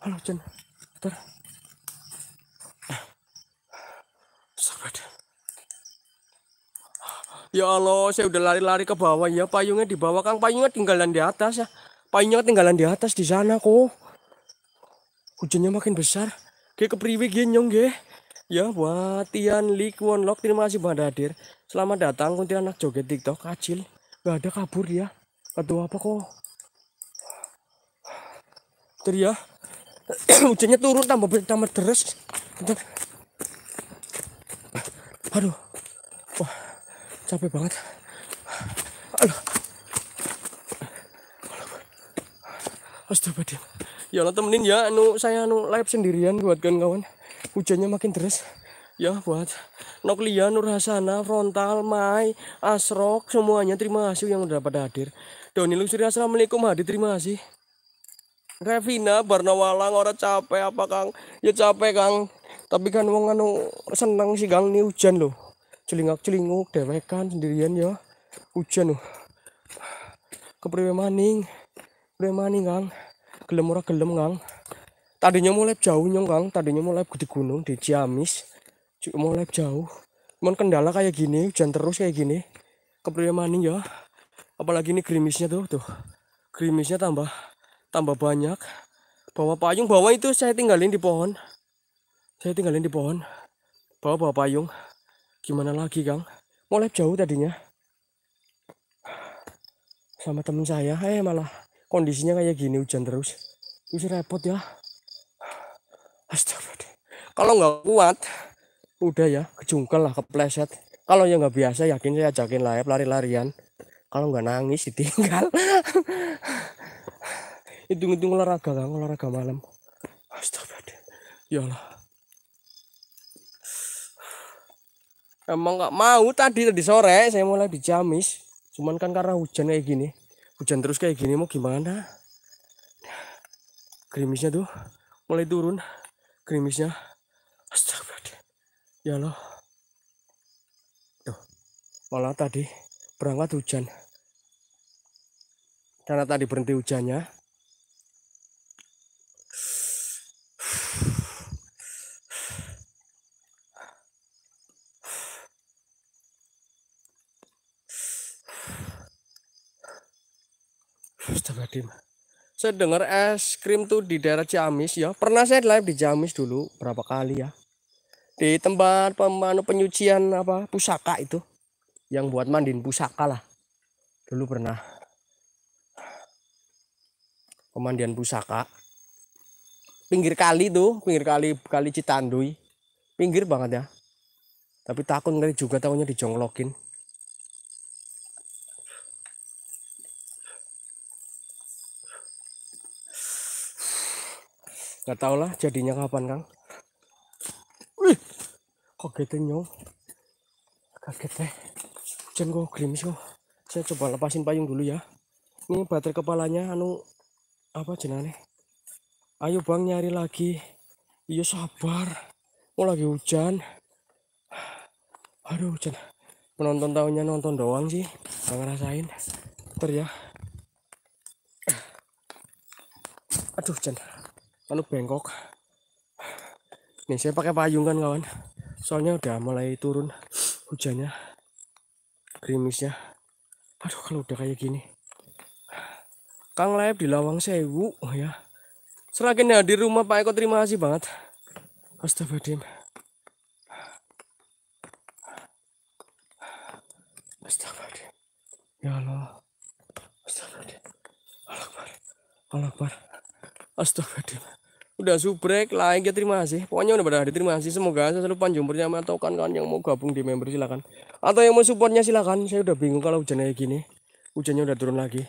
halo Chen ter Ya Allah, saya udah lari-lari ke bawah ya. Payungnya di bawah, Kang. Payungnya tinggalan di atas ya. Payungnya tinggalan di atas di sana kok. Hujannya makin besar. Kayak kepriwe genyong ge. Ya buatian Tian Lik Lok terima kasih sudah Hadir. Selamat datang anak joget TikTok kecil. Gak ada kabur ya. Atau apa kok. Teri ya. [CLEARS THROAT] Hujannya turun tambah tambah deres. Aduh capek banget aduh Astagfirullah. Ya lo temenin ya anu saya nu live sendirian buat kawan-kawan. Hujannya makin deras. Ya buat Noklia, Nurhasana, Frontal, Mai, Asrok semuanya terima kasih yang udah pada hadir. Doni Lusuri Assalamualaikum hadir terima kasih. Revina Barnawalang orang capek apa Kang? Ya capek Kang. Tapi kan wong anu seneng sih Kang ini hujan loh celingak-celinguk dewekan sendirian ya hujan loh uh. kepriwe maning kepriwe maning kang gelem ora gelem kang tadinya mulai jauh nyong kang tadinya mulai di gunung di Ciamis mulai jauh cuman kendala kayak gini hujan terus kayak gini kepriwe maning ya apalagi ini gerimisnya tuh tuh gerimisnya tambah tambah banyak bawa payung bawa itu saya tinggalin di pohon saya tinggalin di pohon bawa bawa payung Gimana lagi Kang? Mau lab jauh tadinya. Sama temen saya, eh malah kondisinya kayak gini hujan terus. bisa repot ya. Astagfirullah. Kalau nggak kuat, udah ya, kejungkel lah, kepleset. Kalau yang nggak biasa, yakin saya ajakin ya lari-larian. Kalau nggak nangis, ditinggal. Hitung-hitung olahraga, kang, Olahraga malam. Astagfirullah. Ya Allah emang nggak mau tadi tadi sore saya mulai dijamis cuman kan karena hujan kayak gini hujan terus kayak gini mau gimana Krimisnya tuh mulai turun krimisnya astagfirullah ya loh tuh malah tadi berangkat hujan karena tadi berhenti hujannya Astagfirullahaladzim. Saya dengar es krim tuh di daerah Ciamis ya. Pernah saya live di Ciamis dulu berapa kali ya. Di tempat pemanu penyucian apa pusaka itu. Yang buat mandin pusaka lah. Dulu pernah. Pemandian pusaka. Pinggir kali tuh, pinggir kali kali Citandui. Pinggir banget ya. Tapi takut ngeri juga tahunya dijonglokin. nggak tau lah jadinya kapan kang wih kok gitu nyong kaget teh hujan kok gerimis kok saya coba lepasin payung dulu ya ini baterai kepalanya anu apa jenane ayo bang nyari lagi iya sabar mau lagi hujan aduh hujan penonton tahunya nonton doang sih gak ngerasain ter ya aduh hujan kalau bengkok nih saya pakai payung kan kawan soalnya udah mulai turun hujannya gerimisnya aduh kalau udah kayak gini Kang Laep di Lawang Sewu oh ya serakin di rumah Pak Eko terima kasih banget Astagfirullahaladzim Astagfirullahaladzim ya Allah Astagfirullahaladzim Allah Akbar Allah Akbar Astagfirullahaladzim udah subrek like ya terima kasih pokoknya udah pada diterima kasih semoga saya selalu panjang bersama atau kan kawan yang mau gabung di member silakan atau yang mau supportnya silakan saya udah bingung kalau hujannya kayak gini hujannya udah turun lagi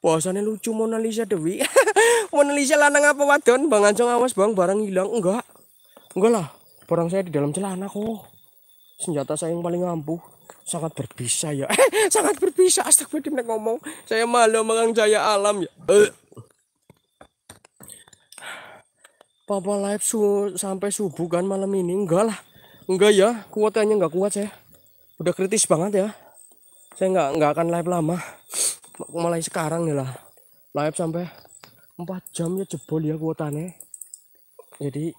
puasannya lucu Mona Lisa Dewi [LAUGHS] Mona Lisa lanang apa wadon Bang Anjong awas bang barang hilang enggak enggak lah barang saya di dalam celana kok senjata saya yang paling ampuh sangat berbisa ya [LAUGHS] sangat berbisa astagfirullah ngomong saya malu mengang jaya alam ya eh. Papa live su sampai subuh kan malam ini enggak lah enggak ya kuotanya enggak kuat saya udah kritis banget ya saya enggak enggak akan live lama mulai sekarang nih lah live sampai empat jam ya jebol ya kuotanya jadi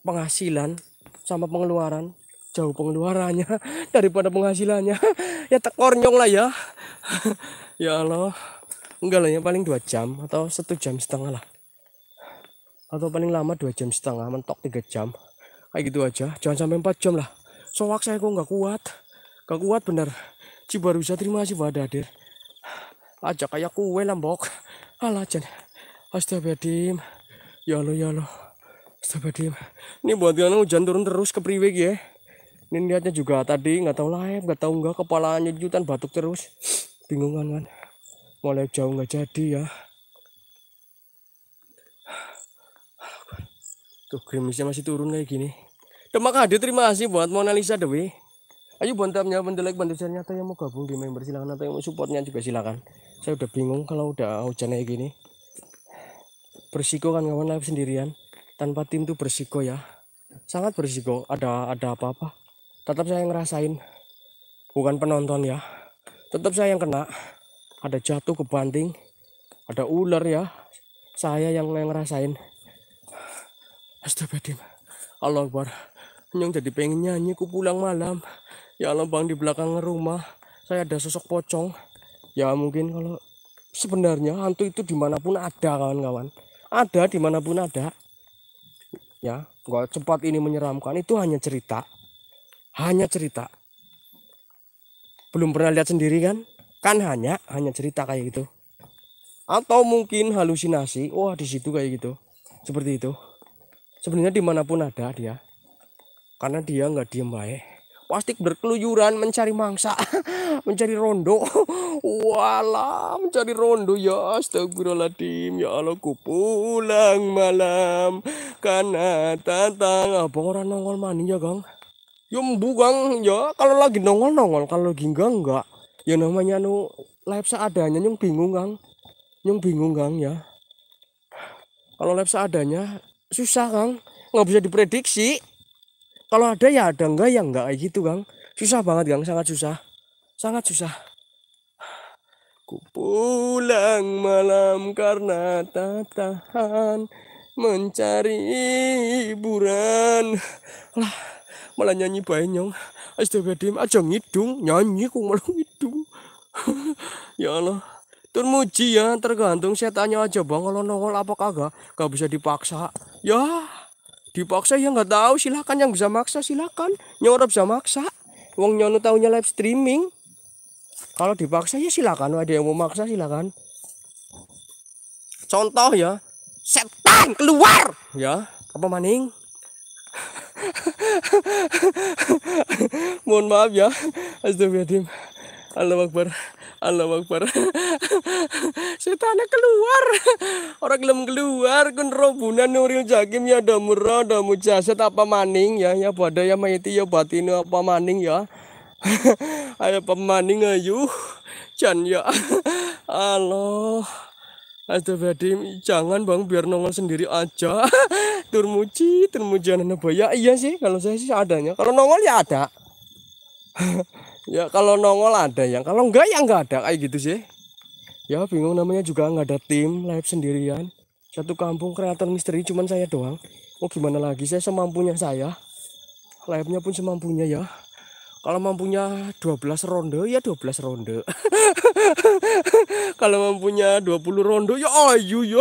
penghasilan sama pengeluaran jauh pengeluarannya [LAUGHS] daripada penghasilannya [LAUGHS] ya tekornyong lah ya [LAUGHS] ya Allah enggak lah ya paling dua jam atau satu jam setengah lah atau paling lama dua jam setengah mentok tiga jam kayak gitu aja jangan sampai empat jam lah soak saya kok nggak kuat nggak kuat bener Ci baru bisa terima sih pada hadir aja kayak kue lambok ala ah, jen astagfirullahaladzim ya lo ya lo astagfirullahaladzim ini buat kalian hujan turun terus ke priwek ya ini niatnya juga tadi nggak tahu live nggak tahu nggak kepalanya jutan batuk terus bingungan kan mulai jauh nggak jadi ya Tuh grimisnya masih turun kayak gini. terima kasih terima kasih buat Mona Lisa Dewi. Ayo bantamnya bantu like bantu share nyata yang mau gabung di member silahkan atau yang mau supportnya juga silakan. Saya udah bingung kalau udah hujan kayak gini. Bersiko kan kawan live sendirian tanpa tim tuh bersiko ya. Sangat bersiko. Ada ada apa-apa. Tetap saya ngerasain bukan penonton ya. Tetap saya yang kena. Ada jatuh ke banting ada ular ya. Saya yang ngerasain Astagfirullah. Allah Akbar. Nyong jadi pengen nyanyi, ku pulang malam. Ya Allah bang, di belakang rumah saya ada sosok pocong. Ya mungkin kalau sebenarnya hantu itu dimanapun ada kawan-kawan. Ada dimanapun ada. Ya, nggak cepat ini menyeramkan itu hanya cerita. Hanya cerita. Belum pernah lihat sendiri kan? Kan hanya hanya cerita kayak gitu. Atau mungkin halusinasi. Wah, di situ kayak gitu. Seperti itu sebenarnya dimanapun ada dia karena dia nggak diem baik pasti berkeluyuran mencari mangsa [LAUGHS] mencari rondo wala mencari rondo ya astagfirullahaladzim ya Allah ku pulang malam karena tantang apa orang nongol mani ya gang ya mbu gang ya kalau lagi nongol nongol kalau lagi enggak enggak ya namanya nu live seadanya nyung bingung gang nyung bingung gang ya kalau live seadanya susah kang nggak bisa diprediksi kalau ada ya ada enggak ya enggak kayak gitu kang susah banget kang sangat susah sangat susah ku pulang malam karena tak tahan mencari hiburan lah malah nyanyi banyong astagfirullahaladzim aja ngidung nyanyi ku malah ngidung [LAUGHS] ya Allah Tur muji ya, tergantung tanya aja bang. Kalau nongol apa kagak, gak bisa dipaksa. Ya, dipaksa ya nggak tahu. Silakan yang bisa maksa silakan. Nyorot bisa maksa. Wong nyono tahunya live streaming. Kalau dipaksa ya silakan. Ada yang mau maksa silakan. Contoh ya, setan keluar. Ya, apa maning? [LAUGHS] Mohon maaf ya, Astagfirullahaladzim. Allah Akbar Allah Akbar [LAUGHS] setannya keluar orang gelem keluar kun robunan nuril jakim ya damura damu jasad apa maning ya ya pada ya mayiti ya batinu apa maning ya [LAUGHS] Ayo pemaning ayu jan ya [LAUGHS] Allah Ada Badim, jangan bang biar nongol sendiri aja. Turmuji, turmujanan apa ya iya sih kalau saya sih adanya. Kalau nongol ya ada ya kalau nongol ada yang kalau enggak ya enggak ada kayak gitu sih ya bingung namanya juga enggak ada tim live sendirian satu kampung kreator misteri cuman saya doang oh, gimana lagi saya semampunya saya live nya pun semampunya ya kalau mampunya 12 ronde ya 12 ronde [LAUGHS] kalau mampunya 20 ronde ya ayu ya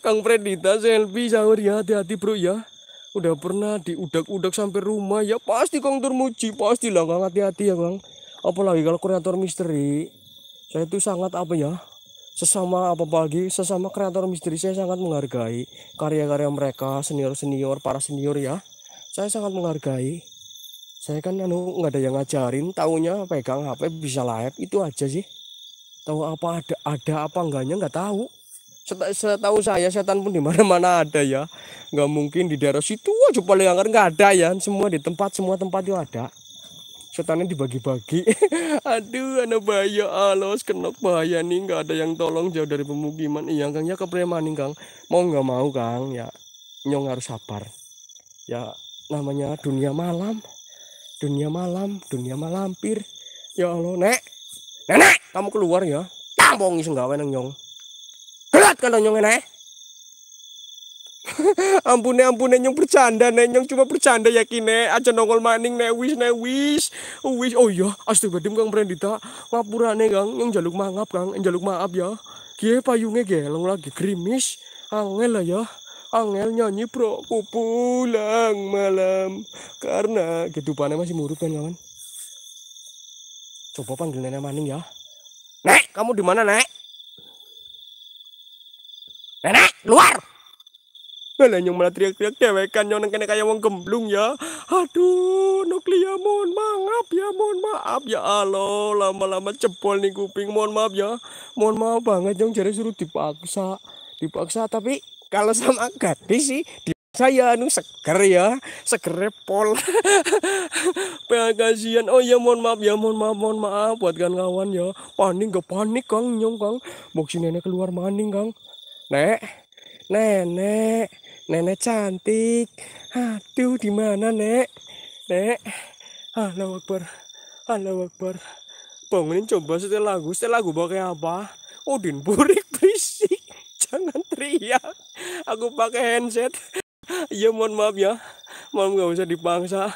Kang Predita selfie sahur ya hati-hati bro ya udah pernah diudak-udak sampai rumah ya pasti Kang Turmuji pasti lah Kang hati-hati ya Kang apalagi kalau kreator misteri saya itu sangat apa ya sesama apa pagi sesama kreator misteri saya sangat menghargai karya-karya mereka senior senior para senior ya saya sangat menghargai saya kan anu nggak ada yang ngajarin tahunya pegang HP bisa live itu aja sih tahu apa ada ada apa enggaknya nggak tahu setahu saya setan pun di mana-mana ada ya nggak mungkin di daerah situ aja paling angker nggak ada ya semua di tempat semua tempat itu ada setannya dibagi-bagi [LAUGHS] aduh anak bahaya alos kenok bahaya nih nggak ada yang tolong jauh dari pemukiman iya kang ya kepreman nih kang mau nggak mau kang ya nyong harus sabar ya namanya dunia malam dunia malam dunia malampir ya Allah nek nenek kamu keluar ya tambong iseng gawe nang nyong gelat kan nyong nenek. [LAUGHS] ampune ampune nyong bercanda nek nyong cuma bercanda ya kine aja nongol maning nek wis nek wis wis oh iya astaga dim kang ngapura ngapurane kang nyong jaluk mangap kang jaluk maaf ya kie payunge gelong lagi krimis angel lah ya angel nyanyi bro ku pulang malam karena kehidupannya masih muruk kan kawan coba panggil nenek maning ya nek kamu di mana nek nenek luar lah nyong malah teriak-teriak dewekan nyong nengkene kayak wong gemblung ya. Aduh, nuklia mohon maaf ya, mohon maaf ya Allah. Lama-lama cepol nih kuping, mohon maaf ya. Mohon maaf banget nyong jadi suruh dipaksa. Dipaksa tapi kalau sama gadis sih dipaksa saya anu seger ya seger pol [LAUGHS] pengasian oh ya mohon maaf ya mohon maaf mohon maaf buat kan kawan ya panik gak panik kang nyong kang boksi nenek keluar maning kang nek nenek Nenek cantik. Aduh, di mana, Nek? Nek. Halo Akbar. Halo Akbar. Bangunin coba setel lagu. Setel lagu pakai apa? Odin oh, burik [LAUGHS] berisik. Jangan teriak. Aku pakai handset. Ya mohon maaf ya. mohon nggak usah dipangsa,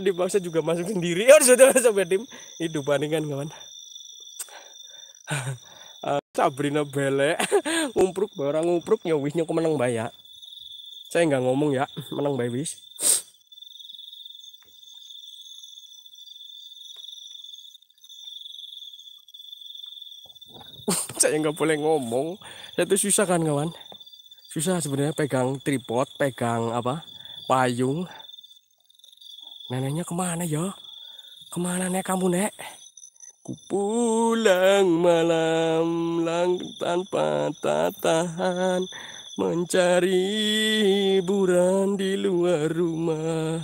dipangsa juga masuk sendiri. Ya sudah sampai tim. hidup bandingan kawan. [LAUGHS] Ah, sabrina belek [LAUGHS] ngumpruk barang ngumpruk wisnya kemenang bayak ya? saya nggak ngomong ya menang by wish [LAUGHS] saya nggak boleh ngomong saya susah kan kawan susah sebenarnya pegang tripod pegang apa payung neneknya kemana ya kemana nek kamu nek ku pulang malam lang tanpa tatahan mencari hiburan di luar rumah.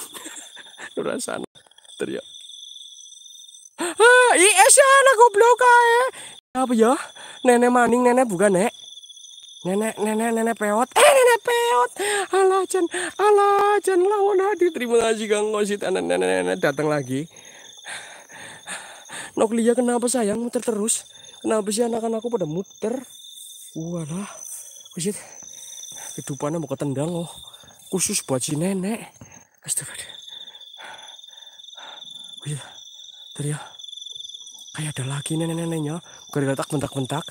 [LAUGHS] Rasanya teriak. Ah, sih ya, anak goblok ae. Apa ya? Nenek maning, nenek bukan, Nek. Nenek, nenek, nenek peot. Eh, nenek peot. Allah jen, Allah jen lawan hadir. Terima kasih Kang Ngosit. Nenek, nenek, nenek datang lagi. Noklia kenapa sayang muter terus? Kenapa sih anak-anakku pada muter? Walah. Wajib kehidupannya mau ketendang loh khusus buat si nenek astaga wajib tadi ya kayak ada lagi nenek-neneknya gara tak bentak-bentak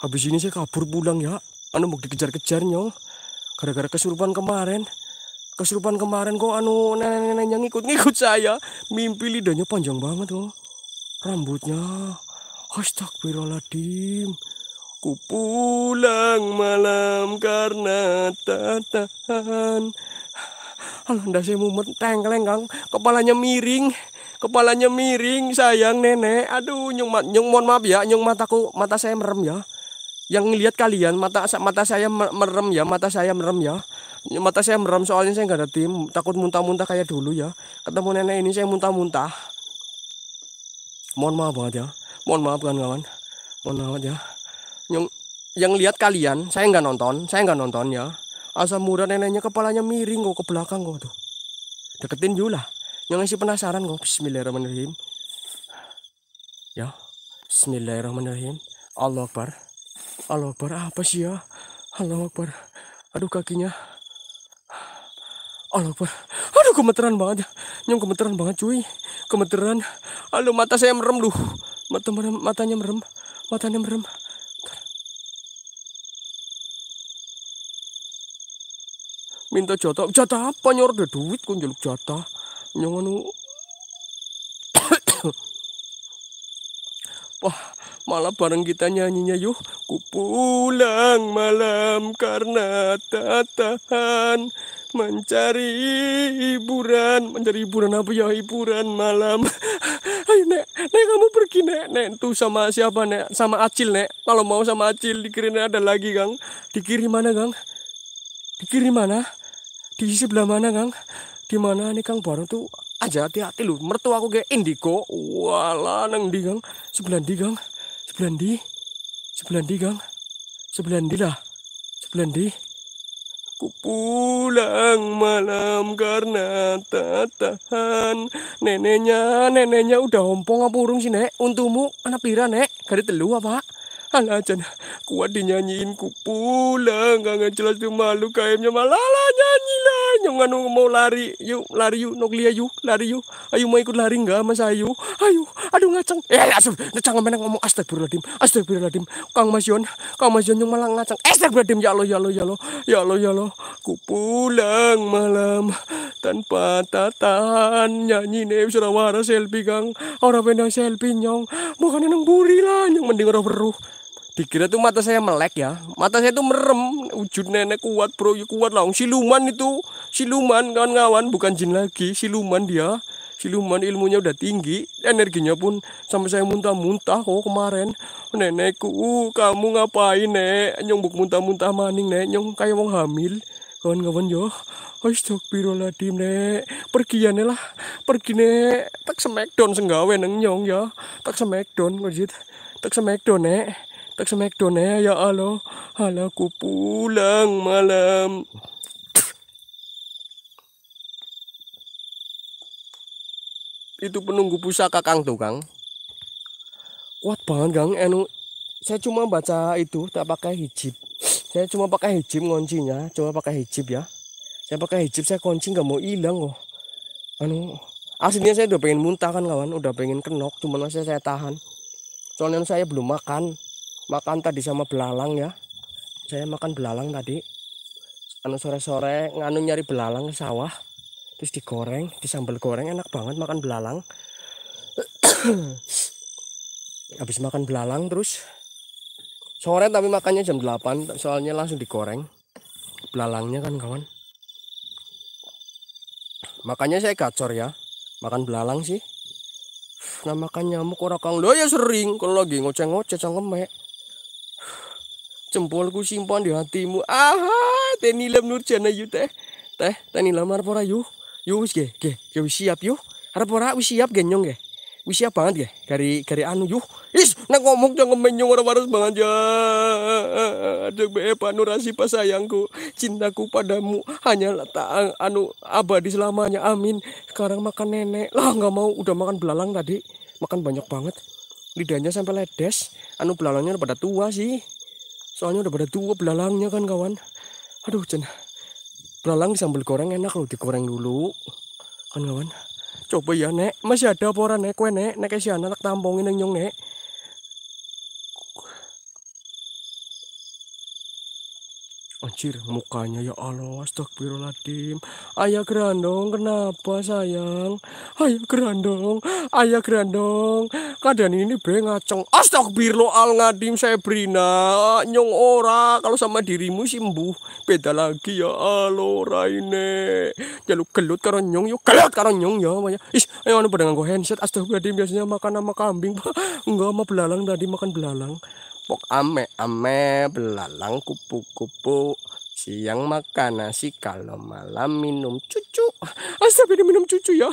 habis ini saya kabur pulang ya anu mau dikejar-kejar nyol. gara-gara kesurupan kemarin kesurupan kemarin kok anu nenek-neneknya ngikut-ngikut saya mimpi lidahnya panjang banget loh rambutnya astagfirullahaladzim Ku pulang malam karena tatahan. Alhamdulillah Alah, saya mumet tengkleng, Kang. Kepalanya miring. Kepalanya miring, sayang nenek. Aduh, nyung, nyung mohon maaf ya, nyung mataku, mata saya merem ya. Yang ngelihat kalian, mata mata saya merem ya, mata saya merem ya. Mata saya merem soalnya saya nggak ada tim, takut muntah-muntah kayak dulu ya. Ketemu nenek ini saya muntah-muntah. Mohon maaf banget ya. Mohon maaf kan kawan. Mohon maaf ya yang yang lihat kalian saya nggak nonton saya nggak nonton ya asam murah neneknya kepalanya miring kok ke belakang kok tuh deketin Yula yang masih penasaran kok Bismillahirrahmanirrahim ya Bismillahirrahmanirrahim Allah Akbar Allah Akbar apa sih ya Allah Akbar aduh kakinya Allah Akbar aduh gemeteran banget ya nyong gemeteran banget cuy gemeteran aduh mata saya merem lu. mata merem, matanya merem matanya merem minta jatah jatah apa nyor ada duit kok jaluk jatah nyongan [COUGHS] wah malah bareng kita nyanyinya yuk ku pulang malam karena tak tahan mencari hiburan mencari hiburan apa ya hiburan malam [COUGHS] ayo nek nek kamu pergi nek nek tuh sama siapa nek sama acil nek kalau mau sama acil dikirim ada lagi gang dikirim mana gang dikirim mana di sebelah mana Kang? Di mana nih Kang Barang tuh? Aja hati-hati lu, mertua aku kayak indigo. Wala nang di Kang, sebelah di Kang. Sebelah di. Sebelah di Kang. Sebelah di lah. Sebelah di. Ku pulang malam karena tak tahan Neneknya, neneknya udah ompong apa urung sih nek Untumu, anak pira nek Gari telu apa? Alah kuat dinyanyiin ku pula. gak ngejelas tuh malu kayaknya malah lah nyanyi lah. nyonganu mau lari. Yuk lari yuk, Noglia yuk, lari yuk. Ayo mau ikut lari nggak mas Ayu? Ayo, aduh ngaceng. Eh, eh asuh ngaceng mana ngomong astagfirullahaladzim, astagfirullahaladzim. Kang Mas Yon, Kang Mas Yon yang malah ngaceng. Eh, astagfirullahaladzim, ya lo ya lo ya lo, ya lo ya lo. Ku pulang malam tanpa tataan nyanyi nih surawara selfie kang orang pendang selfie nyong bukan nang buri lah yang mending orang beruh dikira tuh mata saya melek ya mata saya tuh merem wujud nenek kuat bro ya kuat lah siluman itu siluman kawan-kawan bukan jin lagi siluman dia siluman ilmunya udah tinggi energinya pun sampai saya muntah-muntah kok kemarin nenekku uh, kamu ngapain nek nyong buk muntah-muntah maning nek nyong kayak mau hamil kawan-kawan yo Astagfirullahaladzim nek pergi ya nek lah pergi nek tak semekdon senggawe neng nyong ya tak semekdon wajit tak semekdon nek tak smackdown ya ya Allah Halo ku pulang malam itu penunggu pusaka kang tuh kang kuat banget kang enu saya cuma baca itu tak pakai hijib. saya cuma pakai hijib ngoncinya cuma pakai hijib ya saya pakai hijib, saya kunci nggak mau hilang kok anu aslinya saya udah pengen muntah kan kawan udah pengen kenok cuman masih saya tahan soalnya saya belum makan makan tadi sama belalang ya saya makan belalang tadi anu sore-sore nganu nyari belalang ke sawah terus digoreng sambal goreng enak banget makan belalang [CLEARS THROAT] habis makan belalang terus sore tapi makannya jam 8 soalnya langsung digoreng belalangnya kan kawan makanya saya gacor ya makan belalang sih nah makan nyamuk orang kang lo ya sering kalau lagi ngoceh-ngoceh cangkemek jempolku simpan di hatimu ah teh nilam nurjana yu teh teh teh nilam harap ora yu yu wis ge ge ge wis siap yu Harap ora wis siap genyong ge wis siap banget ge gari gari anu yu is nak ngomong jangan menyong ora waras banget ya ada be panurasi sayangku cintaku padamu hanyalah tak anu abadi selamanya amin sekarang makan nenek lah nggak mau udah makan belalang tadi makan banyak banget lidahnya sampai ledes anu belalangnya pada tua sih Soalnya udah pada tua belalangnya kan kawan. Aduh, Cen. Belalang sambal goreng enak loh, digoreng dulu. Kan kawan. Coba ya, Nek. Masih ada apa Nek? Kue, Nek. Nek kesiana anak tampongin yang nyong, Nek. Anjir, mukanya ya Allah, astagfirullahaladzim. Ayah gerandong, kenapa sayang? Ayah gerandong, ayah gerandong. keadaan ini be ngaceng. Astagfirullahaladzim, saya berina. Nyong ora, kalau sama dirimu sembuh Beda lagi ya Allah, raine. Jaluk gelut karo nyong, yuk gelut karo nyong ya. Maya. Ih, ayo anu pada nganggo handset. Astagfirullahaladzim, biasanya makan sama kambing. [LAUGHS] Enggak, sama belalang tadi, makan belalang kapok ame-ame belalang kupu-kupu siang makan nasi kalau malam minum cucu ini minum cucu ya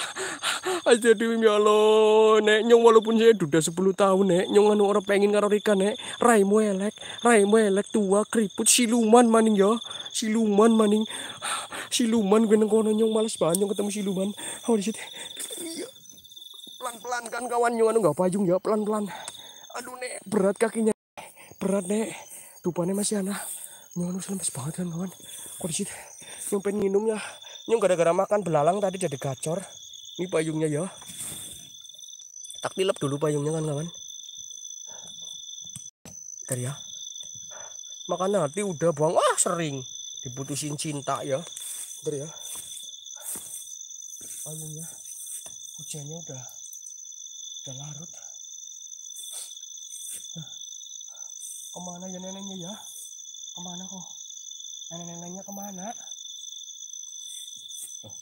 jadi ya Allah nek nyong walaupun saya duda 10 tahun nek nyong anu orang pengen ngaruh ikan nek rai elek rai elek tua keriput siluman maning ya siluman maning siluman gue nang kono nyong males banget nyong ketemu siluman oh di situ pelan-pelan kan kawan nyong anu gak payung ya pelan-pelan aduh nek berat kakinya berat dek tupannya masih anak nyong lu lemes banget kan kawan kondisi nyong pengen minum ya nyong gara-gara makan belalang tadi jadi gacor ini payungnya ya tak tilap dulu payungnya kan kawan Bentar ya makan nanti udah buang ah sering diputusin cinta ya Bentar ya payungnya hujannya udah udah larut kemana ya neneknya ya kemana kok nenek-neneknya kemana tuh.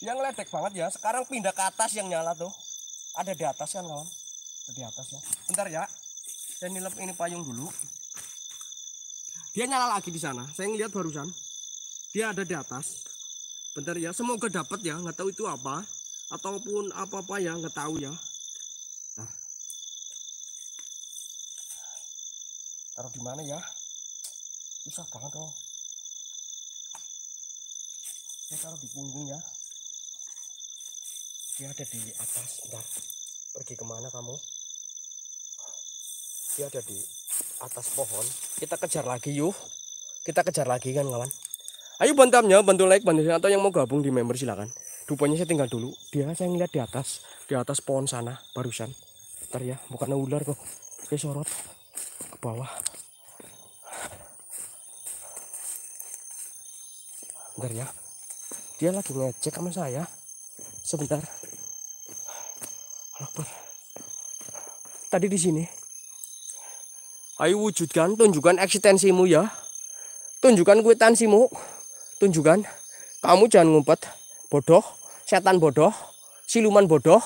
dia ngeledek banget ya sekarang pindah ke atas yang nyala tuh ada di atas kan kawan ada di atas ya bentar ya saya nilep ini payung dulu dia nyala lagi di sana saya ngeliat barusan dia ada di atas bentar ya semoga dapat ya nggak tahu itu apa ataupun apa apa ya nggak tahu ya taruh di mana ya susah banget oh saya taruh di punggung ya dia ada di atas bentar pergi kemana kamu dia ada di atas pohon kita kejar lagi yuk kita kejar lagi kan kawan ayo bantamnya bantu like bantu atau yang mau gabung di member silakan dupanya saya tinggal dulu dia saya ngeliat di atas di atas pohon sana barusan ntar ya bukan ular kok oke sorot ke bawah bentar ya dia lagi ngecek sama saya sebentar Alakbar. tadi di sini ayo wujudkan tunjukkan eksistensimu ya tunjukkan kuitansimu tunjukkan kamu jangan ngumpet bodoh setan bodoh siluman bodoh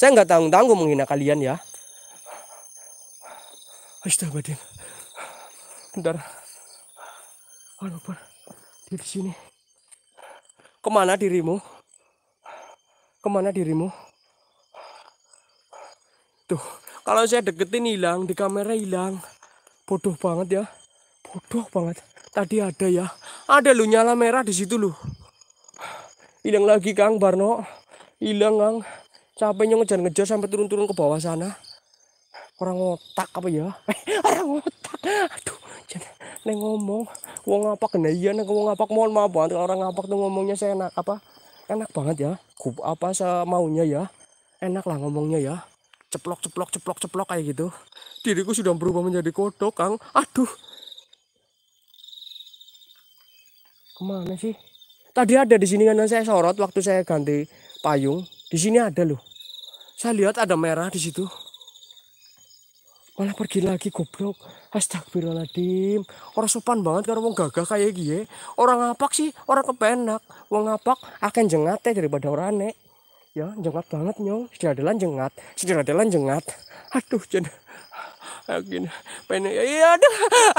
saya nggak tanggung-tanggung menghina kalian ya astagfirullah bentar Alakbar dia di sini Kemana dirimu? Kemana dirimu? Tuh, kalau saya deketin hilang, di kamera hilang. Bodoh banget ya. Bodoh banget. Tadi ada ya. Ada lu nyala merah di situ lu. Hilang lagi Kang Barno. Hilang Kang. Capeknya ngejar-ngejar sampai turun-turun ke bawah sana. Orang otak apa ya? [LAUGHS] orang otak. Aduh neng ngomong wong ngapak kena iya neng wong ngapak mohon maaf banget orang ngapak tuh ngomongnya saya enak apa enak banget ya kup apa semaunya ya enak lah ngomongnya ya ceplok ceplok ceplok ceplok kayak gitu diriku sudah berubah menjadi kodok kang aduh kemana sih tadi ada di sini kan saya sorot waktu saya ganti payung di sini ada loh saya lihat ada merah di situ malah pergi lagi goblok astagfirullahaladzim orang sopan banget karena wong gagah kayak gini ya. orang ngapak sih orang kepenak wong ngapak akan ya daripada orang aneh ya jengat banget nyong sederadelan jengat sederadelan jengat aduh jengat Akin, pengen iya ya, ada.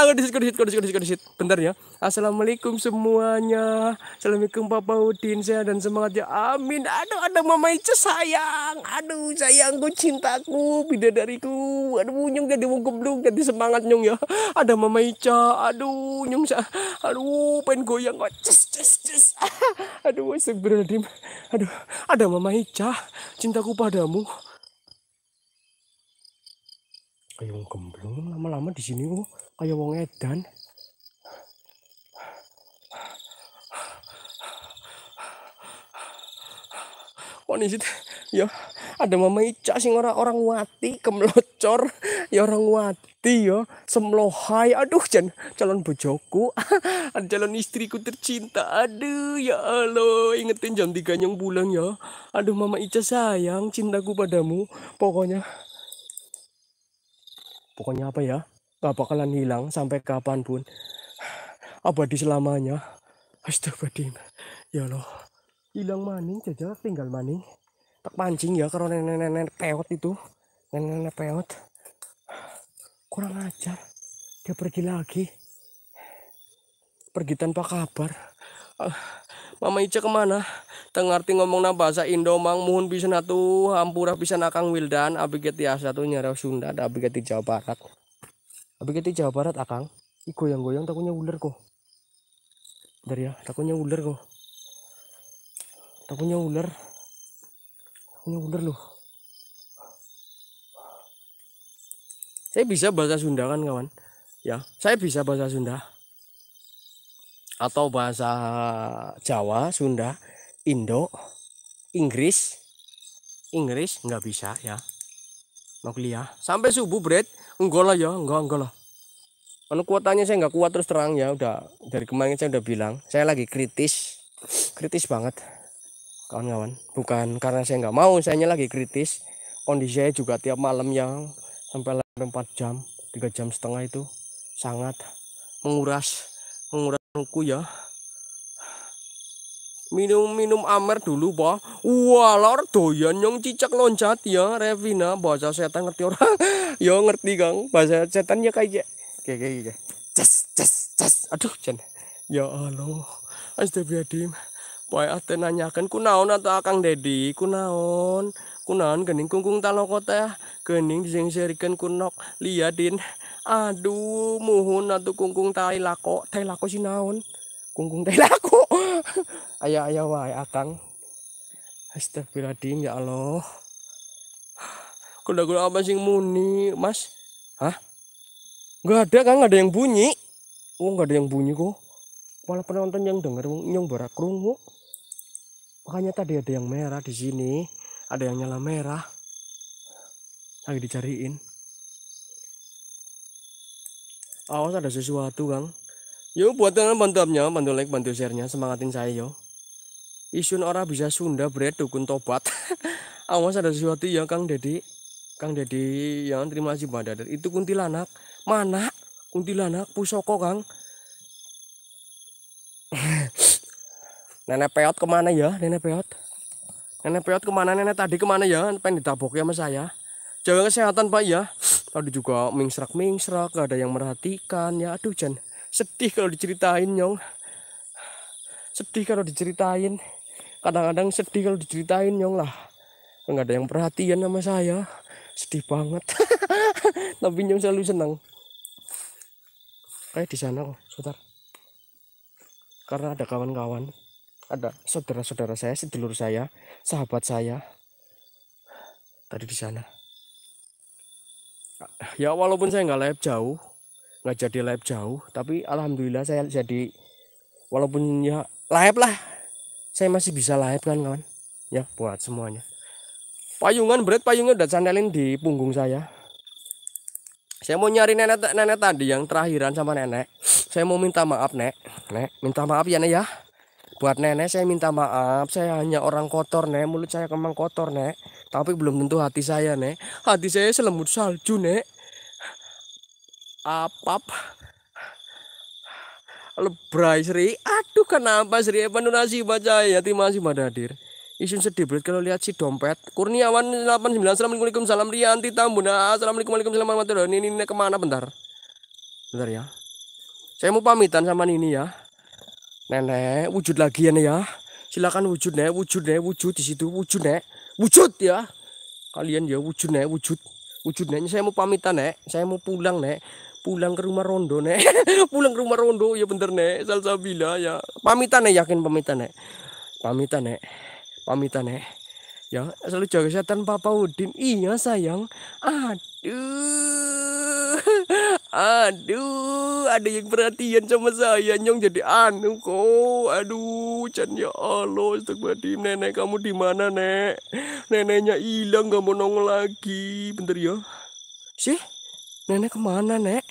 Aku disikut disikut disikut di sini. Bentar ya. Assalamualaikum semuanya. Assalamualaikum Papa Udin saya dan semangat ya. Amin. Aduh ada Mama Ica sayang. Aduh sayangku cintaku dariku. Aduh nyung jadi belum? jadi semangat nyung ya. Ada Mama Ica. Aduh nyung saya. Aduh pengen goyang Cus cus cus. [LAUGHS] Aduh astagfirullahaladzim. Aduh ada Mama Ica. Cintaku padamu kayak wong gemblung lama-lama di sini kok kayak wong edan kok di situ ya ada mama Ica sih orang orang wati kemlocor ya orang wati ya semlohai aduh jen calon bojoku [LAUGHS] calon istriku tercinta aduh ya Allah ingetin jam tiga yang bulan ya aduh mama Ica sayang cintaku padamu pokoknya Pokoknya apa ya? Gak bakalan hilang sampai kapanpun. Abadi selamanya. Astagfirullahaladzim. Ya Allah. Hilang maning, jajal tinggal maning. Tak pancing ya kalau nenek-nenek peot itu. Nenek-nenek peot. Kurang ajar. Dia pergi lagi. Pergi tanpa kabar. Uh Mama Ica kemana? Tengarti ngomong na bahasa Indo mang muhun tuh hampura bisa na kang Wildan abi ya tiasa tuh nyara Sunda da abi ge Jawa Barat. Abi Jawa Barat akang. iko yang goyang takunya ular kok. dari ya, takunya ular kok. takunya ular. takunya ular loh. Saya bisa bahasa Sunda kan kawan? Ya, saya bisa bahasa Sunda atau bahasa Jawa, Sunda, Indo, Inggris, Inggris nggak bisa ya. Mau kuliah sampai subuh bread, enggak lah ya, enggak enggak lah. Anu kuotanya saya nggak kuat terus terang ya, udah dari kemarin saya udah bilang, saya lagi kritis, kritis banget, kawan-kawan. Bukan karena saya nggak mau, saya lagi kritis. Kondisi saya juga tiap malam yang sampai 4 jam, 3 jam setengah itu sangat menguras, menguras aku ya minum-minum amer dulu pak walor doyan yang cicak loncat ya Revina bahasa setan ngerti orang [LAUGHS] ya ngerti Gang bahasa ya kayak kayak kayak kayak ces ces ces aduh jen ya Allah astagfirullahaladzim Pak ate nanyakan naon atau akang dedi kunaun naon gening kungkung talokota ya gening dising serikan kunok liadin aduh mohon atau kungkung tai lako tai lako si naon kungkung tai [LAUGHS] lako ayah ayah wae akang astagfirullahaladzim ya Allah kuda kuda apa sih muni mas hah nggak ada kan nggak ada yang bunyi oh, nggak ada yang bunyi kok malah penonton yang denger wong nyong barak kerungu makanya tadi ada yang merah di sini ada yang nyala merah lagi dicariin awas ada sesuatu kang yuk buat bantu abnya bantu like bantu share nya semangatin saya yo isun ora bisa Sunda bread dukun tobat [LAUGHS] awas ada sesuatu ya kang Dedi kang Dedi yang terima kasih badar itu kuntilanak mana kuntilanak pusoko kang [LAUGHS] nenek peot kemana ya nenek peot nenek peot kemana nenek tadi kemana ya pengen ditabok ya sama saya jaga kesehatan pak ya tadi juga mingsrak mingsrak gak ada yang merhatikan ya aduh Jan sedih kalau diceritain nyong sedih kalau diceritain kadang-kadang sedih kalau diceritain nyong lah nggak ada yang perhatian sama saya sedih banget [LAUGHS] tapi nyong selalu senang kayak eh, di sana kok saudara karena ada kawan-kawan ada saudara-saudara saya sedulur saya sahabat saya tadi di sana ya walaupun saya nggak lab jauh nggak jadi lab jauh tapi alhamdulillah saya jadi walaupun ya lab lah saya masih bisa lab kan kawan ya buat semuanya payungan berat payungnya udah sandalin di punggung saya saya mau nyari nenek nenek tadi yang terakhiran sama nenek saya mau minta maaf nek nek minta maaf ya nek ya Buat nenek saya minta maaf, saya hanya orang kotor nek, mulut saya kemang kotor nek. Tapi belum tentu hati saya nek. Hati saya selembut salju nek. Apap. Lebray Sri. Aduh kenapa Sri Evan nasib baca ya Terima masih pada hadir. Isun sedih banget kalau lihat si dompet. Kurniawan 89 Assalamualaikum salam Rianti Tambuna. Assalamualaikum Waalaikumsalam warahmatullahi wabarakatuh. Ini, ini kemana bentar? Bentar ya. Saya mau pamitan sama Nini ya. Nenek, wujud lagi ya nih ya. Silakan wujud nek, wujud nek, wujud di situ, wujud nek, wujud ya. Kalian ya wujud nek, wujud, wujud nek. Saya mau pamitan nek, saya mau pulang nek, pulang ke rumah Rondo nek, [LAUGHS] pulang ke rumah Rondo ya bener nek, salsabila ya. Pamitan nek, yakin pamitan nek, pamitan nek, pamitan nek. Ya, selalu jaga kesehatan Papa Udin. Iya sayang. Aduh. [LAUGHS] Aduh, ada yang perhatian sama saya, Nyong jadi anu kok. Aduh, Chan ya Allah, astagfirullahaladzim. Nenek kamu di mana, Nek? Neneknya hilang, gak mau nongol lagi. Bentar ya. Sih, nenek kemana, Nek?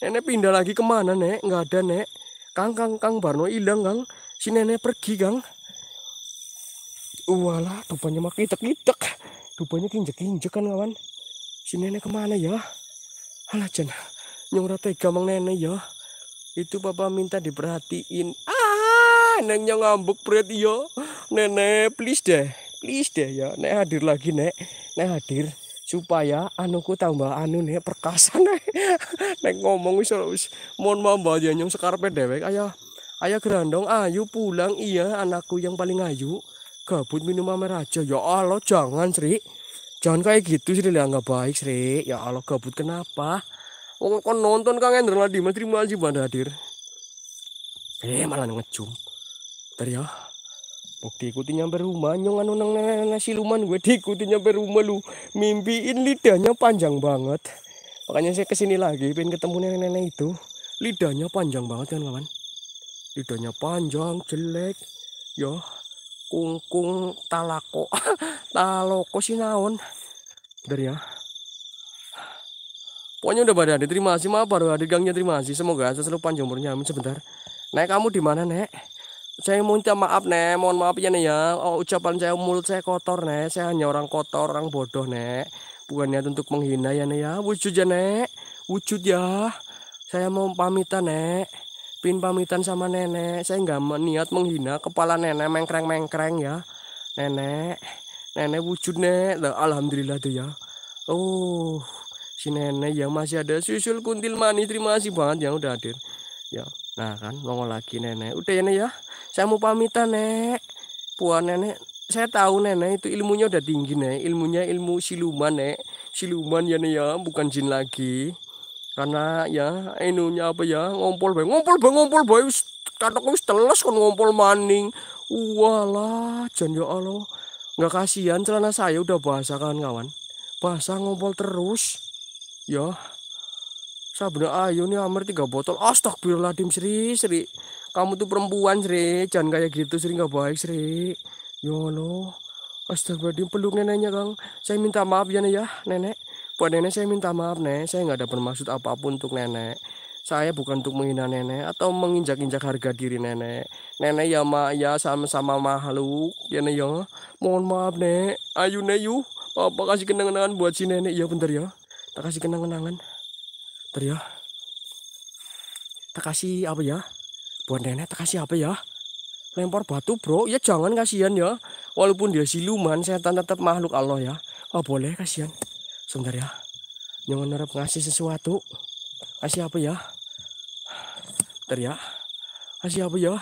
Nenek pindah lagi kemana, Nek? Nggak ada, Nek. Kang, Kang, Kang Barno hilang, Kang. Si nenek pergi, Kang. Walah, dupanya makin kitek-kitek. Dupanya kinjek-kinjek kan, kawan. Si nenek kemana ya? Alah, Chan. Nyong rata tega mang nenek ya. Itu papa minta diperhatiin. Ah, neng nyong ngambek pret yo iya. Nenek please deh. Please deh ya. Nek hadir lagi, Nek. Nek hadir supaya anuku tambah anu nih perkasa nek, [LAUGHS] nek ngomong wis wis mohon mbah ya nyong sekarpe dewek ayah ayah gerandong ayu pulang iya anakku yang paling ayu gabut minum amer raja ya Allah jangan Sri jangan kayak gitu Sri lah nggak baik Sri ya Allah gabut kenapa Wong kon nonton Kang Ender lagi Mas Terima kasih pada hadir. Eh malah ngecum. Entar ya. Bok diikuti nyampe rumah nyong anu nang ngasih luman gue diikuti nyampe rumah lu. Mimpiin lidahnya panjang banget. Makanya saya kesini lagi pengen ketemu nenek-nenek itu. Lidahnya panjang banget kan kawan. Lidahnya panjang jelek. Ya kungkung talako [LAUGHS] taloko sinaon. Bentar ya. Pokoknya udah pada diterima sih maaf baru ada gangnya terima sih. Semoga selalu panjang umurnya. Amin sebentar. Nek kamu di mana, Nek? Saya minta maaf, Nek. Mohon maaf ya, Nek ya. Oh, ucapan saya mulut saya kotor, Nek. Saya hanya orang kotor, orang bodoh, Nek. Bukannya untuk menghina ya, Nek ya. Wujud ya, Nek. Wujud ya. Saya mau pamitan, Nek. Pin pamitan sama nenek. Saya nggak niat menghina kepala nenek mengkreng-mengkreng ya. Nenek. Nenek wujud, Nek. Alhamdulillah tuh ya. Oh si nenek yang masih ada susul kuntil manis terima kasih banget yang udah hadir ya nah kan ngomong lagi nenek udah ya nek ya saya mau pamitan nek puan nenek saya tahu nenek itu ilmunya udah tinggi nek ilmunya ilmu siluman nek siluman ya nek ya bukan jin lagi karena ya inunya apa ya ngompol bay ngompol bay ngompol bay karena kau wis teles kon ngompol maning walah jan ya Allah nggak kasihan celana saya udah basah kan kawan basah ngompol terus ya sabda ayo nih hampir tiga botol astagfirullahaladzim Sri Sri kamu tuh perempuan Sri jangan kayak gitu Sri nggak baik Sri ya Allah astagfirullahaladzim peluk neneknya Kang saya minta maaf ya nih ya nenek buat nenek saya minta maaf nih, saya nggak ada bermaksud apapun untuk nenek saya bukan untuk menghina nenek atau menginjak-injak harga diri nenek nenek ya ma ya sama-sama makhluk ya nih ya mohon maaf nek ayu nek yuk papa kasih kenangan-kenangan buat si nenek ya bentar ya tak kasih kenang-kenangan ter ya tak kasih apa ya buat nenek tak kasih apa ya lempar batu bro ya jangan kasihan ya walaupun dia siluman saya tetap makhluk Allah ya oh boleh kasihan sebentar ya jangan ngerap ngasih sesuatu kasih apa ya ter ya kasih apa ya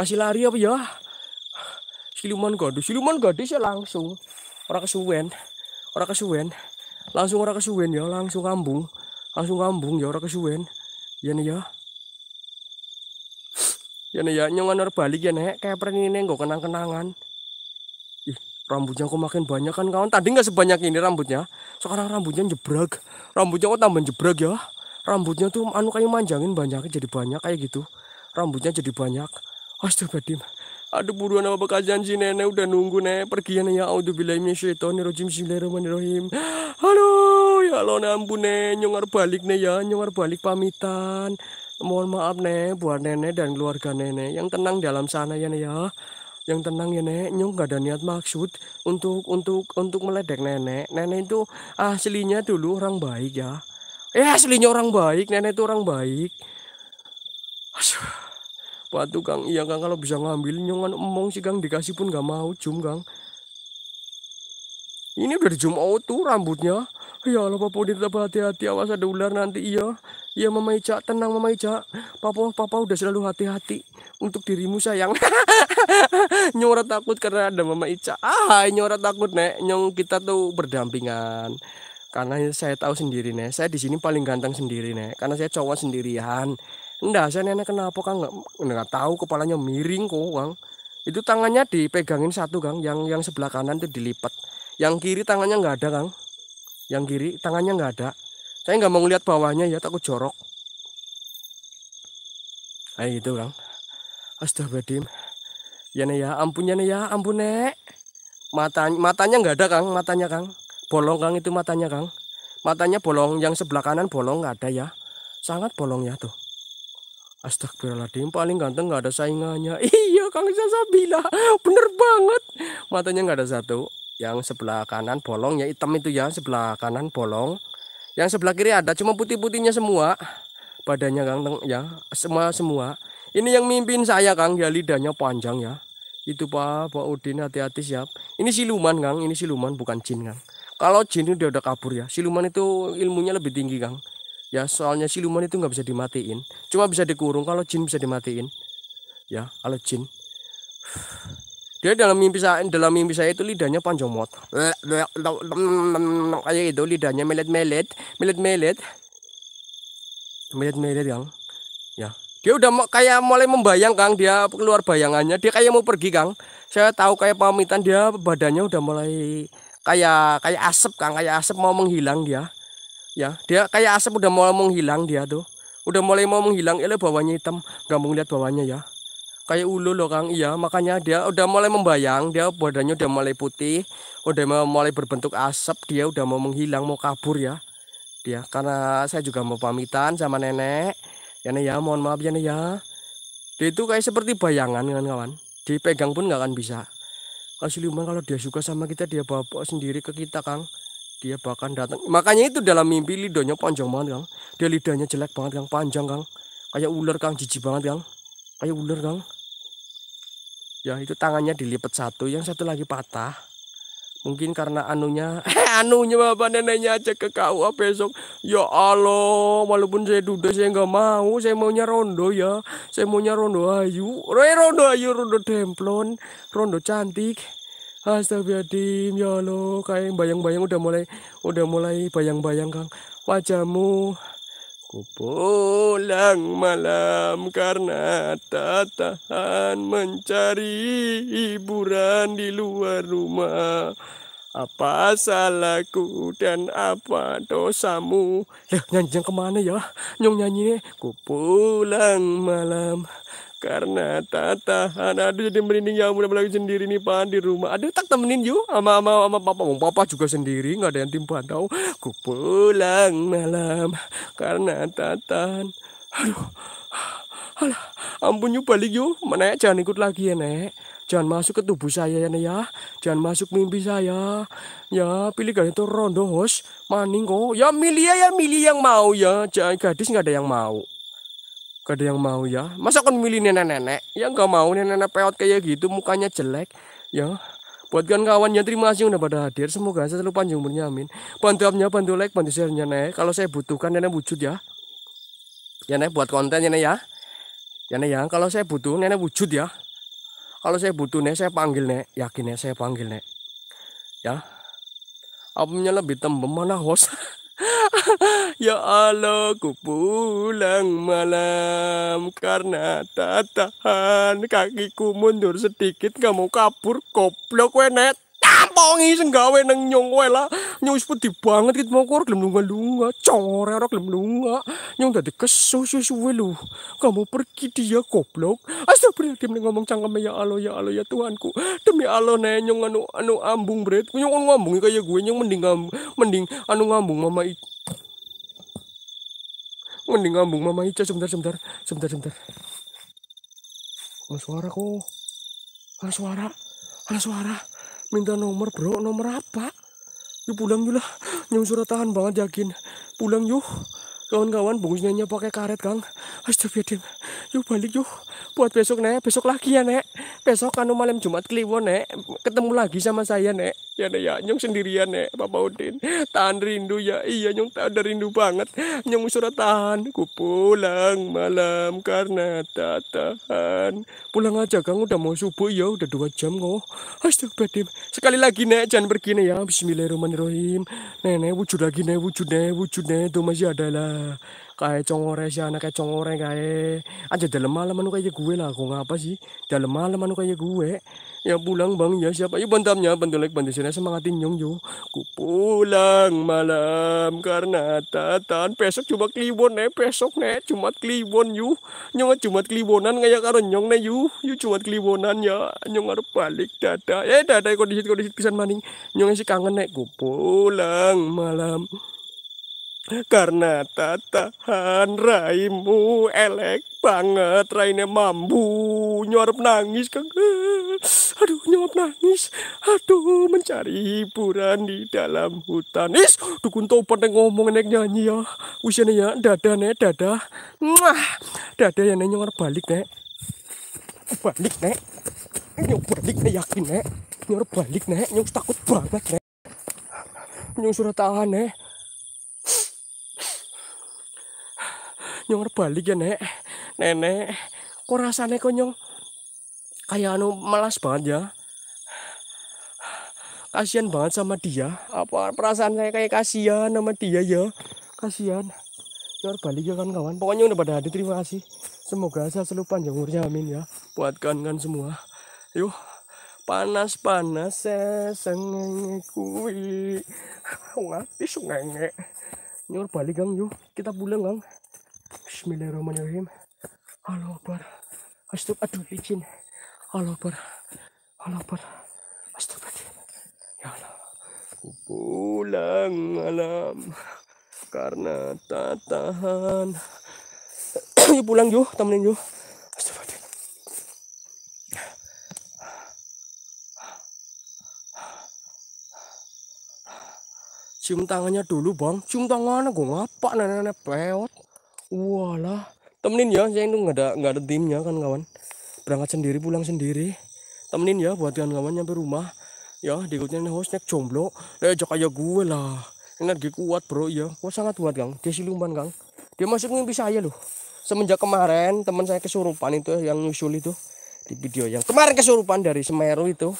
masih lari apa ya siluman gadis siluman gadis ya langsung orang kesuwen orang kesuwen langsung orang kesuwen ya langsung kambung langsung kambung ya orang kesuwen ya nih ya ya nih ya nyongan balik ya nek kayak ini nih gue kenang kenangan ih rambutnya kok makin banyak kan kawan tadi nggak sebanyak ini rambutnya sekarang rambutnya jebrak rambutnya kok tambah jebrak ya rambutnya tuh anu kayak manjangin banyak, jadi banyak kayak gitu rambutnya jadi banyak astagfirullahaladzim Aduh buruan apa bakal janji nenek udah nunggu nenek pergi ya ya audzubillahi minasyaitonirrajim bismillahirrahmanirrahim. Halo ya lo ne ampun nek nyongar balik nih ya nyongar balik pamitan. Mohon maaf nenek buat nenek dan keluarga nenek yang tenang dalam sana ya nenek ya. Yang tenang ya nek, nyong gak ada niat maksud untuk untuk untuk meledek nenek. Nenek itu aslinya dulu orang baik ya. Eh aslinya orang baik, nenek itu orang baik. Asuh sepatu kang iya kang kalau bisa ngambil nyongan emong sih kang dikasih pun gak mau cum, kang ini udah dijum tuh rambutnya ya Allah papa udah tetap hati-hati awas ada ular nanti iya iya mama Ica tenang mama Ica papa papa udah selalu hati-hati untuk dirimu sayang [LAUGHS] nyora takut karena ada mama Ica ah nyora takut nek nyong kita tuh berdampingan karena saya tahu sendiri nek saya di sini paling ganteng sendiri nek karena saya cowok sendirian Enggak, saya nenek kenapa Kang? Enggak, enggak tahu kepalanya miring kok, Kang. Itu tangannya dipegangin satu, Kang. Yang yang sebelah kanan itu dilipat. Yang kiri tangannya enggak ada, Kang. Yang kiri tangannya enggak ada. Saya enggak mau ngeliat bawahnya ya, takut jorok. Kayak gitu, Kang. Astagfirullahaladzim. Ya nih ya, ampun ya nih ya, ampun nek. Matanya matanya enggak ada, Kang. Matanya, Kang. Bolong, Kang, itu matanya, Kang. Matanya bolong, yang sebelah kanan bolong enggak ada ya. Sangat bolong ya tuh. Astagfirullahaladzim paling ganteng gak ada saingannya [LAUGHS] iya Kang sabila, bener banget matanya gak ada satu yang sebelah kanan bolong ya hitam itu ya sebelah kanan bolong yang sebelah kiri ada cuma putih-putihnya semua badannya ganteng ya semua semua ini yang mimpin saya Kang ya lidahnya panjang ya itu Pak Pak Udin hati-hati siap ini siluman Kang ini siluman bukan jin Kang kalau jin udah udah kabur ya siluman itu ilmunya lebih tinggi Kang ya soalnya siluman itu nggak bisa dimatiin cuma bisa dikurung kalau jin bisa dimatiin ya kalau jin dia dalam mimpi saya dalam mimpi saya itu lidahnya panjang mot kayak itu lidahnya melet melet melet melet melet melet yang ya dia udah kayak mulai membayang kang dia keluar bayangannya dia kayak mau pergi kang saya tahu kayak pamitan dia badannya udah mulai kayak kayak asap kang kayak asap mau menghilang dia ya dia kayak asap udah mau menghilang dia tuh udah mulai mau menghilang ini bawahnya hitam nggak mau lihat bawahnya ya kayak ulu loh kang iya makanya dia udah mulai membayang dia badannya udah mulai putih udah mau mulai berbentuk asap dia udah mau menghilang mau kabur ya dia karena saya juga mau pamitan sama nenek ya nih ya mohon maaf ya nih ya dia itu kayak seperti bayangan kan kawan dipegang pun nggak akan bisa asli kalau dia suka sama kita dia bawa sendiri ke kita kang dia bahkan datang makanya itu dalam mimpi lidahnya panjang banget kang dia lidahnya jelek banget kang panjang kang kayak ular kang jijik banget kang kayak ular kang ya itu tangannya dilipat satu yang satu lagi patah mungkin karena anunya [LAUGHS] anunya bapak neneknya aja ke KUA besok ya Allah walaupun saya duda saya nggak mau saya maunya rondo ya saya maunya rondo ayu rondo ayu rondo demplon rondo cantik Astagfirullahaladzim ya Allah kayak bayang-bayang udah mulai udah mulai bayang-bayang Kang wajahmu ku pulang malam karena tak tahan mencari hiburan di luar rumah apa salahku dan apa dosamu ya nyanyi kemana ya nyong nyanyi ku pulang malam karena tata aduh jadi merinding ya mulai lagi sendiri nih pan di rumah aduh tak temenin yuk sama sama sama papa mau papa juga sendiri nggak ada yang tim tahu ku pulang malam karena Tata, aduh alah ampun yuk balik yuk mana jangan ikut lagi ya nek jangan masuk ke tubuh saya ya nek ya jangan masuk mimpi saya ya pilih gadis itu rondo host maning kok ya milih ya, ya milih yang mau ya jangan gadis nggak ada yang mau Gak ada yang mau ya. Masa kan milih nenek-nenek? Yang nggak mau nenek-nenek peot kayak gitu, mukanya jelek. Ya, buatkan kawan yang terima kasih udah pada hadir. Semoga saya selalu panjang umurnya, amin. Bantu upnya, bantu like, bantu share-nya, Kalau saya butuhkan, Nenek wujud ya. Ya, Nek, buat konten, ya, Nek, ya. Ya, Nek, ya. Kalau saya butuh, Nenek wujud ya. Kalau saya butuh, nenek saya panggil, nenek Yakin, nenek saya panggil, nenek Ya. Apanya lebih tembem, mana host? [LAUGHS] [LAUGHS] ya Allah, ku pulang malam karena tak tahan kakiku mundur sedikit nggak mau kabur goblok wenet. Pongi sing gawe nang nyung kowe lah. Nyung wis pedi banget iki mongko gelem lunga-lunga, core ora gelem lunga. Nyong dadi kesus suwe lu. Kamu pergi dia goblok. Astagfirullahaladzim ning ngomong cangkeme ya Allah ya Allah ya Tuhanku. Demi Allah ne nyung anu anu ambung bret. Nyung ngambung kaya gue nyung mending mending anu ngambung mama itu. Mending ngambung mama Ica sebentar sebentar sebentar sebentar. Ada suara kok. Ada suara. Ada suara minta nomor bro nomor apa yuk pulang yuk lah nyum surat tahan banget yakin pulang yuk kawan-kawan bungkusnya pakai karet kang astagfirullah yuk balik yuk buat besok nek besok lagi ya nek besok kan malam jumat kliwon nek ketemu lagi sama saya nek ya nek ya nyong sendirian nek bapak udin tahan rindu ya iya nyong tak ada rindu banget nyong surat tahan ku pulang malam karena tak tahan pulang aja kang udah mau subuh ya udah dua jam kok astagfirullah sekali lagi nek jangan pergi nek ya bismillahirrahmanirrahim nenek wujud lagi nek wujud nek wujud nek itu masih ada lah kayak congore sih kayak congore kayak aja dalam malam anu kayak gue lah kok ngapa sih dalam malam anu kayak gue ya pulang bang ya siapa ya bantamnya bantulek bantusnya semangatin nyong yo ku pulang malam karena tatan besok cuma kliwon nih eh. besok nih eh. cuma kliwon yu nyong cuma kliwonan kayak karo nyong nih eh, yu yu cuma kliwonan ya nyong harus balik dada eh dada kondisi kondisi pisan maning nyong sih kangen nih ku pulang malam karena tatahan raimu elek banget raine mambu nyorop nangis kang aduh nyorop nangis aduh mencari hiburan di dalam hutan is dukun tau pada ngomong nek nyanyi ya usianya ya dada nek dada Mwah. dada ya nek nyorop balik nek balik nek nyorop balik nek yakin nek nyorop balik nek nyok takut banget nek nyok sudah tahan nek nyong balik ya nek nenek kok rasanya kok nyong kayak anu malas banget ya kasihan banget sama dia apa perasaan saya kayak kasihan sama dia ya kasihan nyong balik ya kan kawan pokoknya udah pada hadir terima kasih semoga saya selalu panjang umurnya amin ya buat kan kan semua yuk panas panas sengenge kui ngati sengenge nyur balik gang yuk kita pulang gang Bismillahirrahmanirrahim. Halo Akbar. Astag aduh licin. Halo Akbar. Halo Akbar. Astagfirullah. Ya Allah. Ku pulang malam karena tak tahan. [CLEARS THROAT] yuk pulang yuk, temenin yuk. cium tangannya dulu bang cium tangannya gue ngapa nenek-nenek peot walah temenin ya saya itu nggak ada nggak ada timnya kan kawan berangkat sendiri pulang sendiri temenin ya buat kawan-kawan nyampe rumah ya diikutnya nih hostnya jomblo ya, ajak aja gue lah energi kuat bro ya kuat sangat kuat kang dia siluman kang dia masuk mimpi saya loh semenjak kemarin teman saya kesurupan itu yang nyusul itu di video yang kemarin kesurupan dari Semeru itu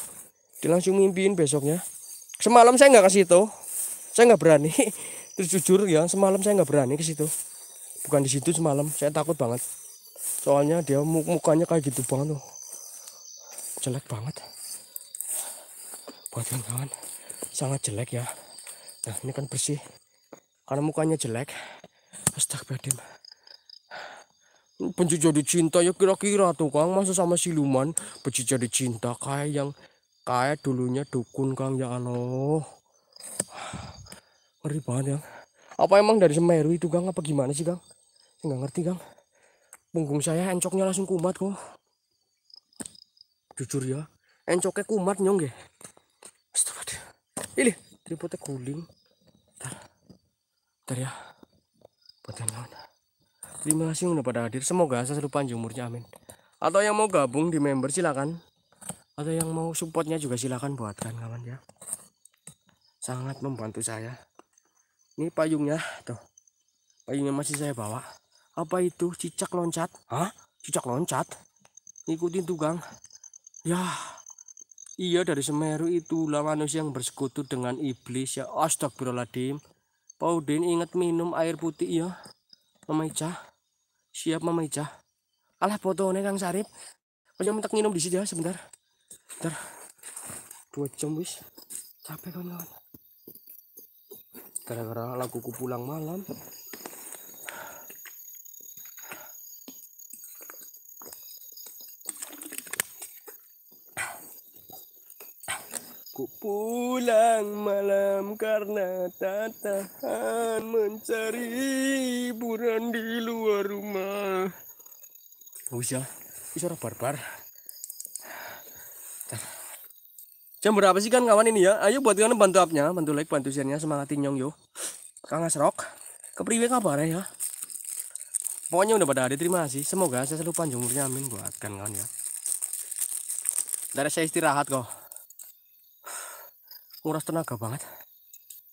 dia langsung mimpiin besoknya semalam saya nggak kasih itu saya nggak berani [LAUGHS] terus jujur ya semalam saya nggak berani ke situ bukan di situ semalam saya takut banget soalnya dia mukanya kayak gitu banget loh jelek banget buat kawan-kawan sangat jelek ya nah ini kan bersih karena mukanya jelek astagfirullahaladzim benci jadi cinta ya kira-kira tuh kang masa sama siluman benci jadi cinta kayak yang kayak dulunya dukun kang ya Allah ngeri banget ya apa emang dari Semeru itu kang apa gimana sih kang nggak ngerti kang punggung saya encoknya langsung kumat kok jujur ya encoknya kumat nyong ya ini tripodnya guling ntar ntar ya buatan terima kasih udah pada hadir semoga saya selalu panjang umurnya amin atau yang mau gabung di member silakan atau yang mau supportnya juga silakan buatkan kawan ya sangat membantu saya ini payungnya tuh payungnya masih saya bawa apa itu cicak loncat Hah? cicak loncat ngikutin tukang ya iya dari Semeru itu lawan manusia yang bersekutu dengan iblis ya astagfirullahaladzim Paudin ingat minum air putih ya memeja siap memeja alah fotonya Kang Sarip masih minta minum di sini ya sebentar sebentar dua jam wis capek kawan-kawan gara-gara laguku pulang malam Ku pulang malam karena tak tahan mencari hiburan di luar rumah. Oh iya, bisa orang barbar. Jam berapa sih kan kawan ini ya? Ayo buat kalian bantu upnya, bantu like, bantu share-nya, semangatin nyong yo. Kang Asrok, kepriwe kabarnya ya? Pokoknya udah pada hari, terima kasih. Semoga saya selalu panjang umurnya amin buat kan kawan ya. Dari saya istirahat kok nguras tenaga banget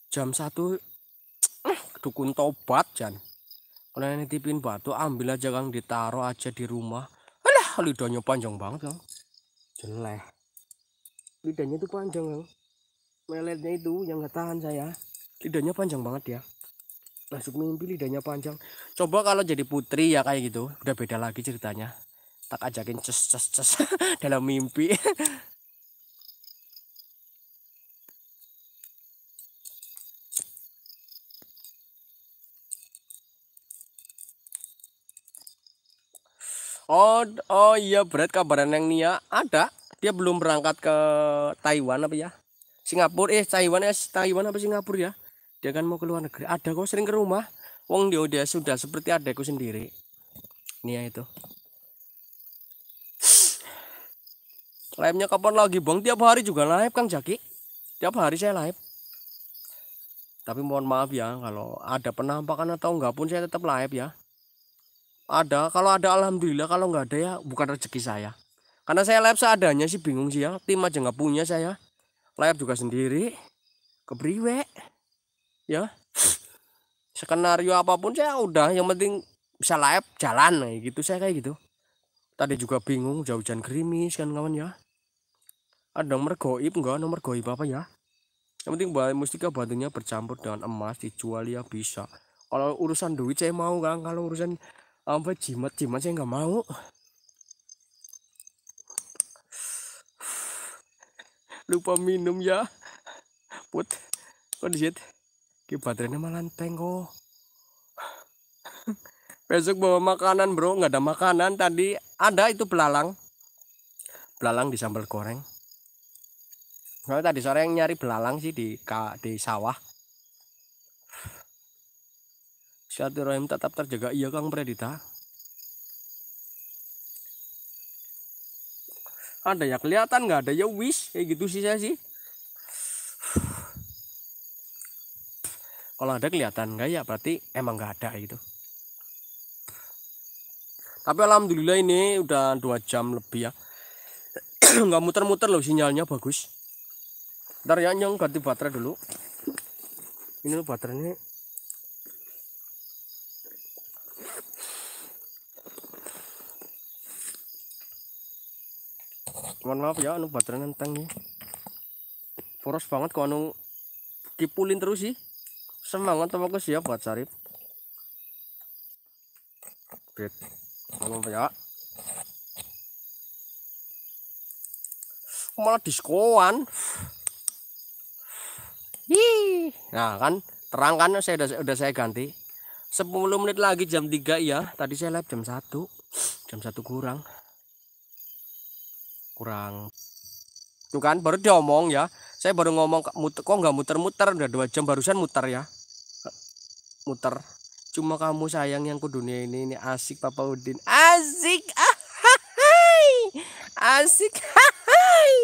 jam satu [TSK] eh, dukun tobat Jan kalau tipin batu ambil aja Kang ditaruh aja di rumah alah lidahnya panjang banget Kang jelek lidahnya itu panjang Kang meletnya itu yang nggak tahan saya lidahnya panjang banget ya masuk mimpi lidahnya panjang coba kalau jadi putri ya kayak gitu udah beda lagi ceritanya tak ajakin ces ces ces [LAUGHS] dalam mimpi [LAUGHS] Oh, oh iya berat kabaran yang Nia ada. Dia belum berangkat ke Taiwan apa ya? Singapura eh Taiwan ya eh, Taiwan apa Singapura ya? Dia kan mau ke luar negeri. Ada kok sering ke rumah. Wong dia dia sudah seperti adekku sendiri. Nia itu. Live-nya kapan lagi, Bang? Tiap hari juga live, Kang Jaki. Tiap hari saya live. Tapi mohon maaf ya kalau ada penampakan atau enggak pun saya tetap live ya ada kalau ada alhamdulillah kalau nggak ada ya bukan rezeki saya karena saya live seadanya sih bingung sih ya tim aja nggak punya saya live juga sendiri kebriwek ya skenario apapun saya udah yang penting bisa live jalan kayak gitu saya kayak gitu tadi juga bingung jauh hujan gerimis kan kawan ya ada nomor goib enggak nomor goib apa ya yang penting bahan mustika batunya bercampur dengan emas dijual ya bisa kalau urusan duit saya mau kan kalau urusan sampai jimat jimat saya nggak mau lupa minum ya put kondisi di baterainya malah tengko besok bawa makanan bro nggak ada makanan tadi ada itu belalang belalang di sambal goreng Nah, tadi sore yang nyari belalang sih di di sawah Silaturahim tetap terjaga iya Kang Predita. Ada ya kelihatan nggak ada ya wis kayak gitu sih saya sih. Kalau ada kelihatan nggak ya berarti emang nggak ada gitu. Tapi alhamdulillah ini udah dua jam lebih ya. [CLEARS THROAT] nggak muter-muter loh sinyalnya bagus. Ntar ya nyong ganti baterai dulu. Ini loh baterainya mohon maaf ya anu baterai nentang nih boros banget kok anu dipulin terus sih semangat ke siap buat sarip bet ngomong ya malah diskoan Hii. nah kan terang kan saya udah, udah saya ganti 10 menit lagi jam 3 ya tadi saya live jam 1 jam 1 kurang kurang tuh kan baru dia omong ya saya baru ngomong kok nggak muter-muter udah dua jam barusan muter ya muter cuma kamu sayang yang ke dunia ini ini asik Papa Udin asik ahai asik ahai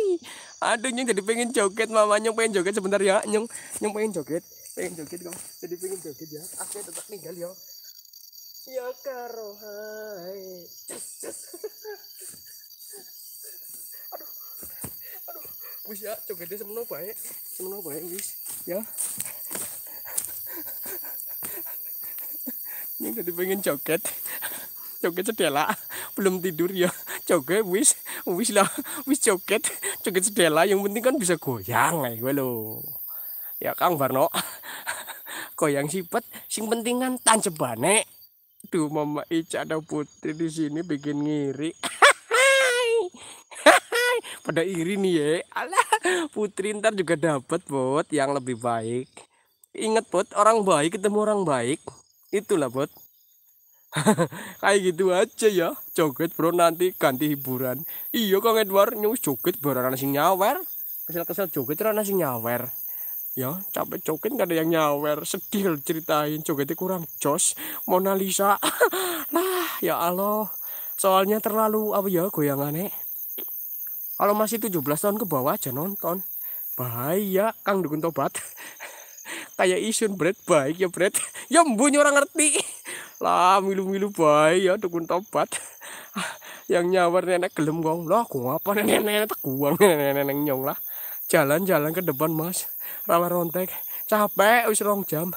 aduh nyung jadi pengen joget mamanya pengen joget sebentar ya nyung nyung pengen joget pengen joget kamu jadi pengen joget ya aku tetap tinggal ya ya karo hai wis ya dia semeno baik semeno baik wis ya ini jadi pengen coket joget sedela belum tidur ya coket, wis wis lah wis coket, joget sedela yang penting kan bisa goyang ae gue lo ya Kang Barno goyang sipet sing penting kan tanjebane duh mama Ica ada putri di sini bikin ngiri pada iri nih ya alah putri ntar juga dapat bot yang lebih baik ingat bot orang baik ketemu orang baik itulah bot [LAUGHS] kayak gitu aja ya joget bro nanti ganti hiburan iya kang Edward nyus joget barang sing nyawer kesel-kesel joget rana sing nyawer ya capek joget gak ada yang nyawer sedih ceritain jogetnya kurang jos Mona Lisa Nah [LAUGHS] ya Allah soalnya terlalu apa ya goyangannya kalau masih 17 tahun ke bawah aja nonton bahaya Kang Dukun Tobat [LAUGHS] kayak isun bread baik ya bread [LAUGHS] ya bunyi ya orang ngerti [LAUGHS] lah milu-milu baik ya Dukun Tobat yang nyawar nenek gelem gong lah aku apa nenek-nenek teguang nenek-nenek nyong lah jalan-jalan ke depan mas rala rontek capek wis rong jam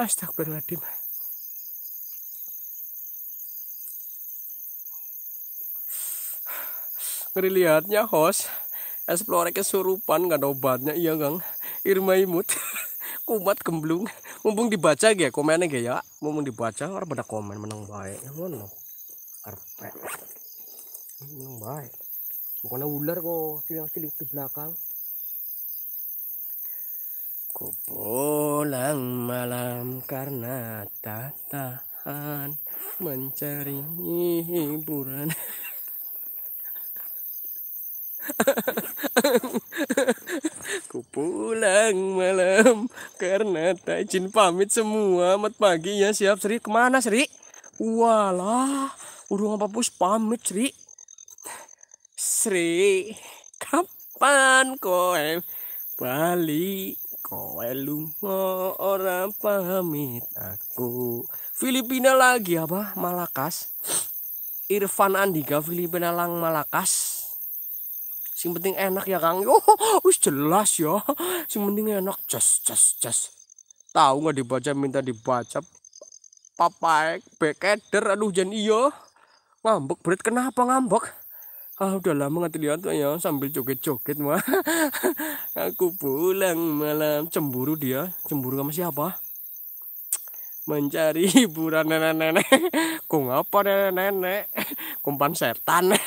astagfirullahaladzim Ngelihatnya host Explore kesurupan gak ada obatnya iya Kang. Irma imut. [LAUGHS] Kumat gemblung. Mumpung dibaca gak komennya gak ya. Mumpung dibaca orang pada komen menang baik. mana ya, Karpet. Menang baik. Bukannya ular kok silang cilik di belakang. Ku pulang malam karena tak tahan mencari hiburan. [LAUGHS] [LAUGHS] Ku pulang malam karena Taijin pamit semua. Mat pagi ya siap Sri. Kemana Sri? Walah, urung apa pus pamit Sri. Sri, kapan kowe balik? Kowe lunga orang pamit aku. Filipina lagi apa? Malakas. Irfan Andika Filipina lang Malakas sing penting enak ya Kang yo wis jelas ya sing penting enak jas jas jas tahu nggak dibaca minta dibaca papaek bekeder aduh jan iyo ngambek berit kenapa ngambek ah udah lama nggak terlihat ya sambil joget-joget mah [LAUGHS] aku pulang malam cemburu dia cemburu sama siapa mencari hiburan nenek-nenek kok ngapa nenek-nenek kumpan setan [LAUGHS]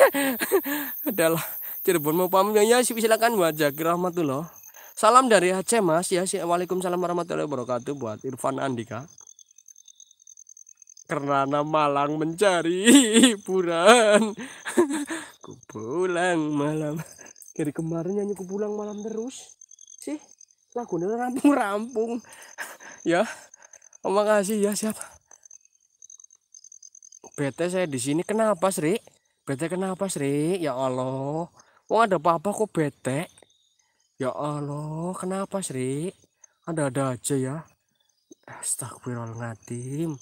adalah Cirebon Maupami ya, ya silakan buat Zakir Rahmatullah salam dari Aceh Mas ya Waalaikumsalam warahmatullahi wabarakatuh buat Irfan Andika karena Malang mencari hiburan [LAUGHS] pulang malam dari kemarin nyanyi ku pulang malam terus sih lagunya rampung-rampung [LAUGHS] ya terima kasih ya siapa bete saya di sini kenapa Sri bete kenapa Sri ya Allah Wong ada apa-apa kok bete? Ya Allah, kenapa Sri? Ada-ada aja ya. Astagfirullahaladzim.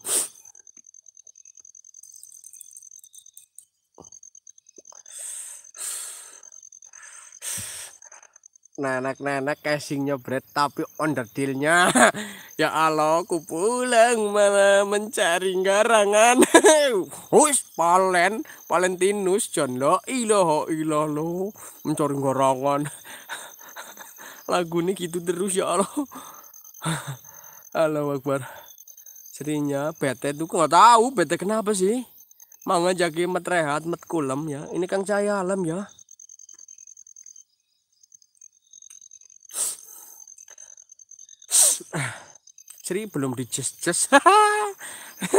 nanak-nanak casingnya nyobret tapi onderdilnya [LAUGHS] ya Allah ku pulang malah mencari garangan hus [LAUGHS] palen palentinus jan la ilaha illallah mencari garangan [LAUGHS] lagu ini gitu terus ya Allah Allah Akbar serinya bete tuh nggak tahu bete kenapa sih Mau ngajakin met rehat met kulem ya ini kang cahaya alam ya istri belum dijes-jes.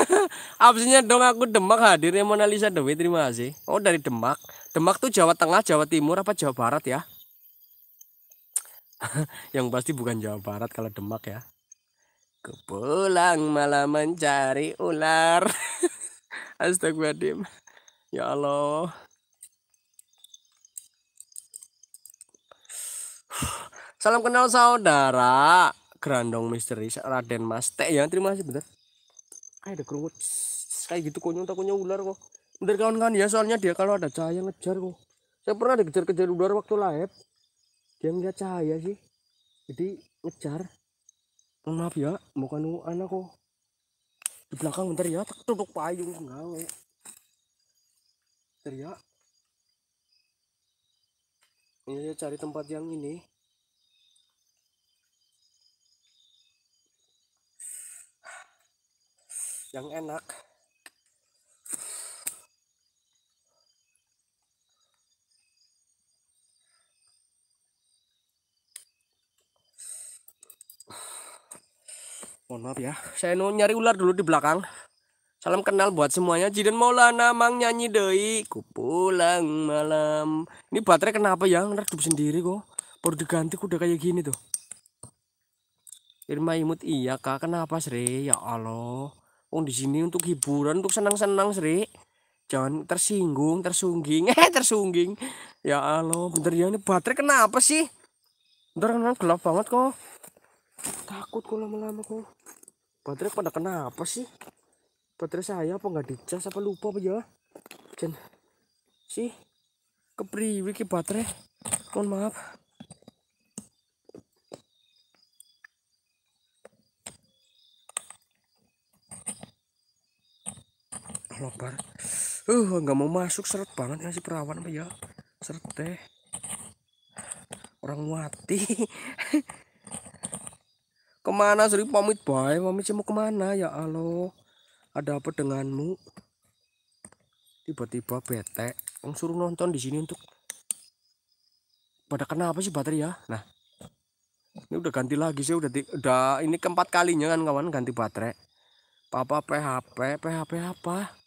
[LAUGHS] Absennya dong aku Demak hadirnya Mona Lisa Dewi terima kasih. Oh dari Demak. Demak tuh Jawa Tengah, Jawa Timur apa Jawa Barat ya? [LAUGHS] yang pasti bukan Jawa Barat kalau Demak ya. Kepulang malam mencari ular. [LAUGHS] Astagfirullahaladzim. Ya Allah. [SIGHS] Salam kenal saudara. Grandong misteri Raden Mas Teh ya terima kasih bener ada kerungut kayak gitu konyol takutnya ular kok bener kawan-kawan ya soalnya dia kalau ada cahaya ngejar kok saya pernah dikejar-kejar ular waktu live dia ngeliat cahaya sih jadi ngejar maaf ya bukan anak kok di belakang bentar ya tak tutup payung ngawe bentar ya ini cari tempat yang ini yang enak mohon maaf ya saya mau nyari ular dulu di belakang salam kenal buat semuanya Jiden Maulana mang nyanyi doi ku pulang malam ini baterai kenapa ya redup sendiri kok baru diganti udah kayak gini tuh Irma imut iya kak kenapa Sri ya Allah Oh di sini untuk hiburan, untuk senang-senang Sri. Jangan tersinggung, tersungging, [LAUGHS] eh tersungging. Ya Allah, bentar ya ini baterai kenapa sih? Bentar kan gelap banget kok. Takut kok lama-lama kok. Baterai pada kenapa sih? Baterai saya apa nggak dicas apa lupa apa ya? Jen. Sih. Kepriwi ki baterai. Mohon maaf. tolong bar uh nggak mau masuk seret banget ya si perawan apa ya seret deh orang mati [LAUGHS] kemana sih pamit boy pamit mau kemana ya alo ada apa denganmu tiba-tiba bete yang suruh nonton di sini untuk pada kenapa sih baterai ya nah ini udah ganti lagi sih udah di, udah ini keempat kalinya kan kawan ganti baterai papa PHP PHP apa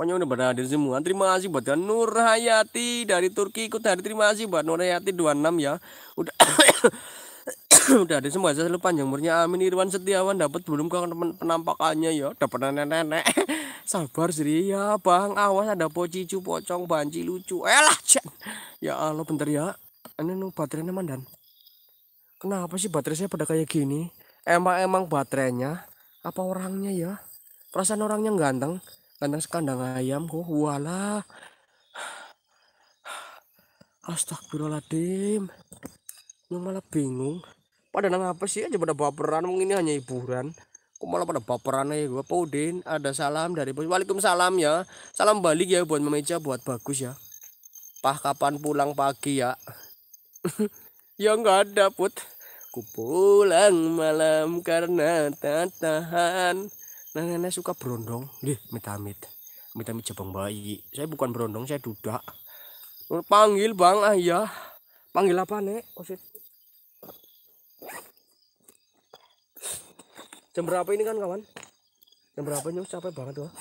Pokoknya udah pada hadir semua. Terima kasih buat Nur Hayati dari Turki ikut hadir. Terima kasih buat Nur Hayati 26 ya. Udah [COUGHS] udah ada semua saya selalu panjang umurnya amin Irwan Setiawan dapat belum kok penampakannya ya dapat nenek-nenek [COUGHS] sabar sih ya bang awas ada pocicu pocong banci lucu elah cek ya Allah bentar ya ini nu baterainya mandan kenapa sih baterai pada kayak gini emang emang baterainya apa orangnya ya perasaan orangnya ganteng kandang kandang ayam kok wala astagfirullahaladzim lu malah bingung pada nama apa sih aja pada baperan mungkin ini hanya hiburan kok malah pada baperan aja. gua Udin ada salam dari bos Waalaikumsalam ya salam balik ya buat memeja buat bagus ya pah kapan pulang pagi ya [LAUGHS] ya enggak ada put ku malam karena tak tahan nenek suka berondong deh mitamit mitamit jabang bayi saya bukan berondong saya duda panggil bang ayah iya. panggil apa nek osit jam berapa ini kan kawan jam berapa ini capek banget doang?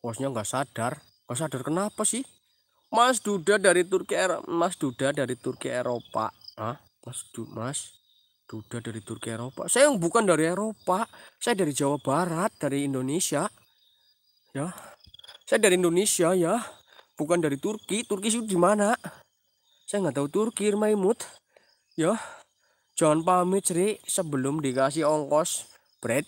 bosnya nggak sadar Gak sadar kenapa sih? Mas Duda dari Turki Ero Mas Duda dari Turki Eropa. Hah? Mas du Mas Duda dari Turki Eropa. Saya yang bukan dari Eropa. Saya dari Jawa Barat, dari Indonesia. Ya. Saya dari Indonesia ya. Bukan dari Turki. Turki itu di mana? Saya nggak tahu Turki, Maimut. Ya. Jangan pamit, Sri, sebelum dikasih ongkos bread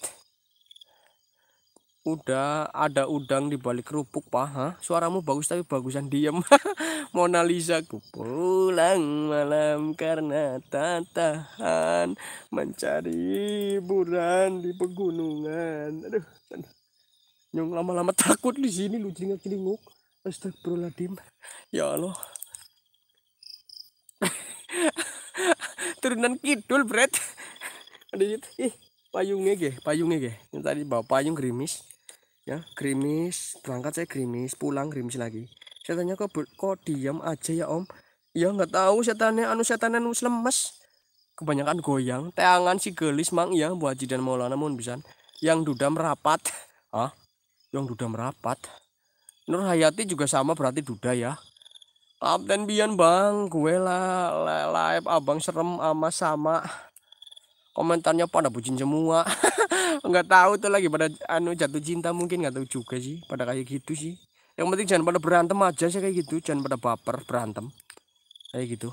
udah ada udang di balik kerupuk paha suaramu bagus tapi bagusan diem [LAUGHS] Mona Lisa ku pulang malam karena tak tahan mencari hiburan di pegunungan aduh, aduh. lama-lama takut di sini lu jenguk kelinguk astagfirullahaladzim ya Allah [LAUGHS] turunan kidul bret ada gitu. ih payungnya ge payungnya ge yang tadi bawa payung gerimis ya grimis berangkat saya grimis pulang grimis lagi setannya kok kok diam aja ya om ya nggak tahu tanya anu tanya anu lemes kebanyakan goyang tangan si gelis mang ya buat dan Maulana mohon bisa yang duda merapat ah yang duda merapat Nur Hayati juga sama berarti duda ya Kapten Bian bang gue lah live abang serem ama sama komentarnya pada bucin semua [LAUGHS] nggak tahu tuh lagi pada anu jatuh cinta mungkin nggak tahu juga sih pada kayak gitu sih yang penting jangan pada berantem aja sih kayak gitu jangan pada baper berantem kayak gitu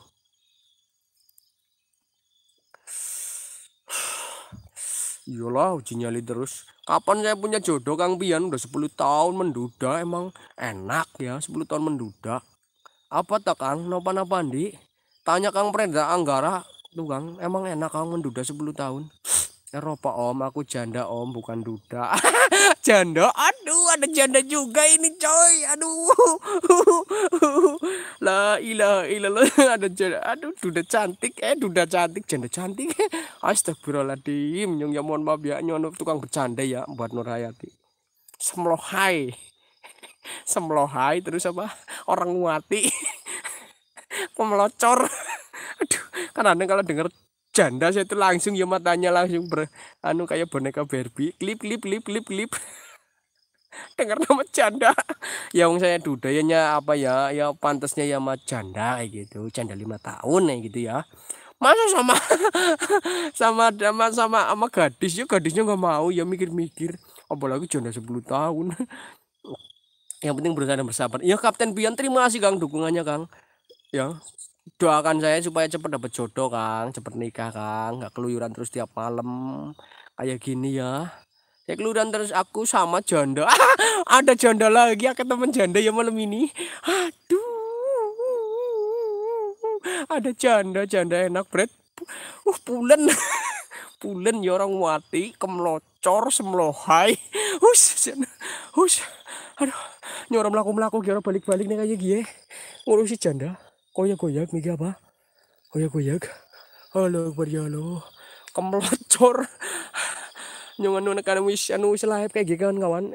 [SIGHS] iyalah uji nyali terus kapan saya punya jodoh Kang Pian udah 10 tahun menduda emang enak ya 10 tahun menduda apa tak Kang napa tanya Kang Prenda Anggara Luang, emang enak kamu menduda 10 tahun? Eropa [SNIFFS] ya, om, aku janda om, bukan duda. [LAUGHS] janda, aduh ada janda juga ini coy, aduh. [LAUGHS] La ilah ilah [LAUGHS] ada janda, aduh duda cantik, eh duda cantik, janda cantik. Astagfirullahaladzim, nyong ya mohon maaf ya, nyong tukang bercanda ya buat Nurhayati. Semlohai. Semlohai terus apa? Orang nguati. Pemelocor aduh kan aneh kalau denger janda saya itu langsung ya matanya langsung ber anu kayak boneka Barbie klip klip klip klip klip [LAUGHS] dengar nama janda ya wong saya dudayanya apa ya ya pantasnya ya sama janda kayak gitu janda lima tahun kayak gitu ya masa sama [LAUGHS] sama sama sama sama gadis ya gadisnya nggak mau ya mikir-mikir apalagi janda 10 tahun [LAUGHS] yang penting berusaha dan bersabar ya Kapten Bian terima kasih Kang dukungannya Kang ya doakan saya supaya cepat dapat jodoh Kang cepat nikah Kang nggak keluyuran terus tiap malam kayak gini ya saya keluyuran terus aku sama janda ah, [LAUGHS] ada janda lagi aku teman janda ya malam ini aduh ada janda janda enak bread uh pulen [LAUGHS] pulen ya orang wati kemlocor semlohai hus hus aduh nyorong laku melaku kira balik balik nih kayak gini ngurusi janda koyak-koyak Miki apa koyak-koyak halo berjalo kemelocor nyongan nuna kan wis anu wis live kayak gitu kan kawan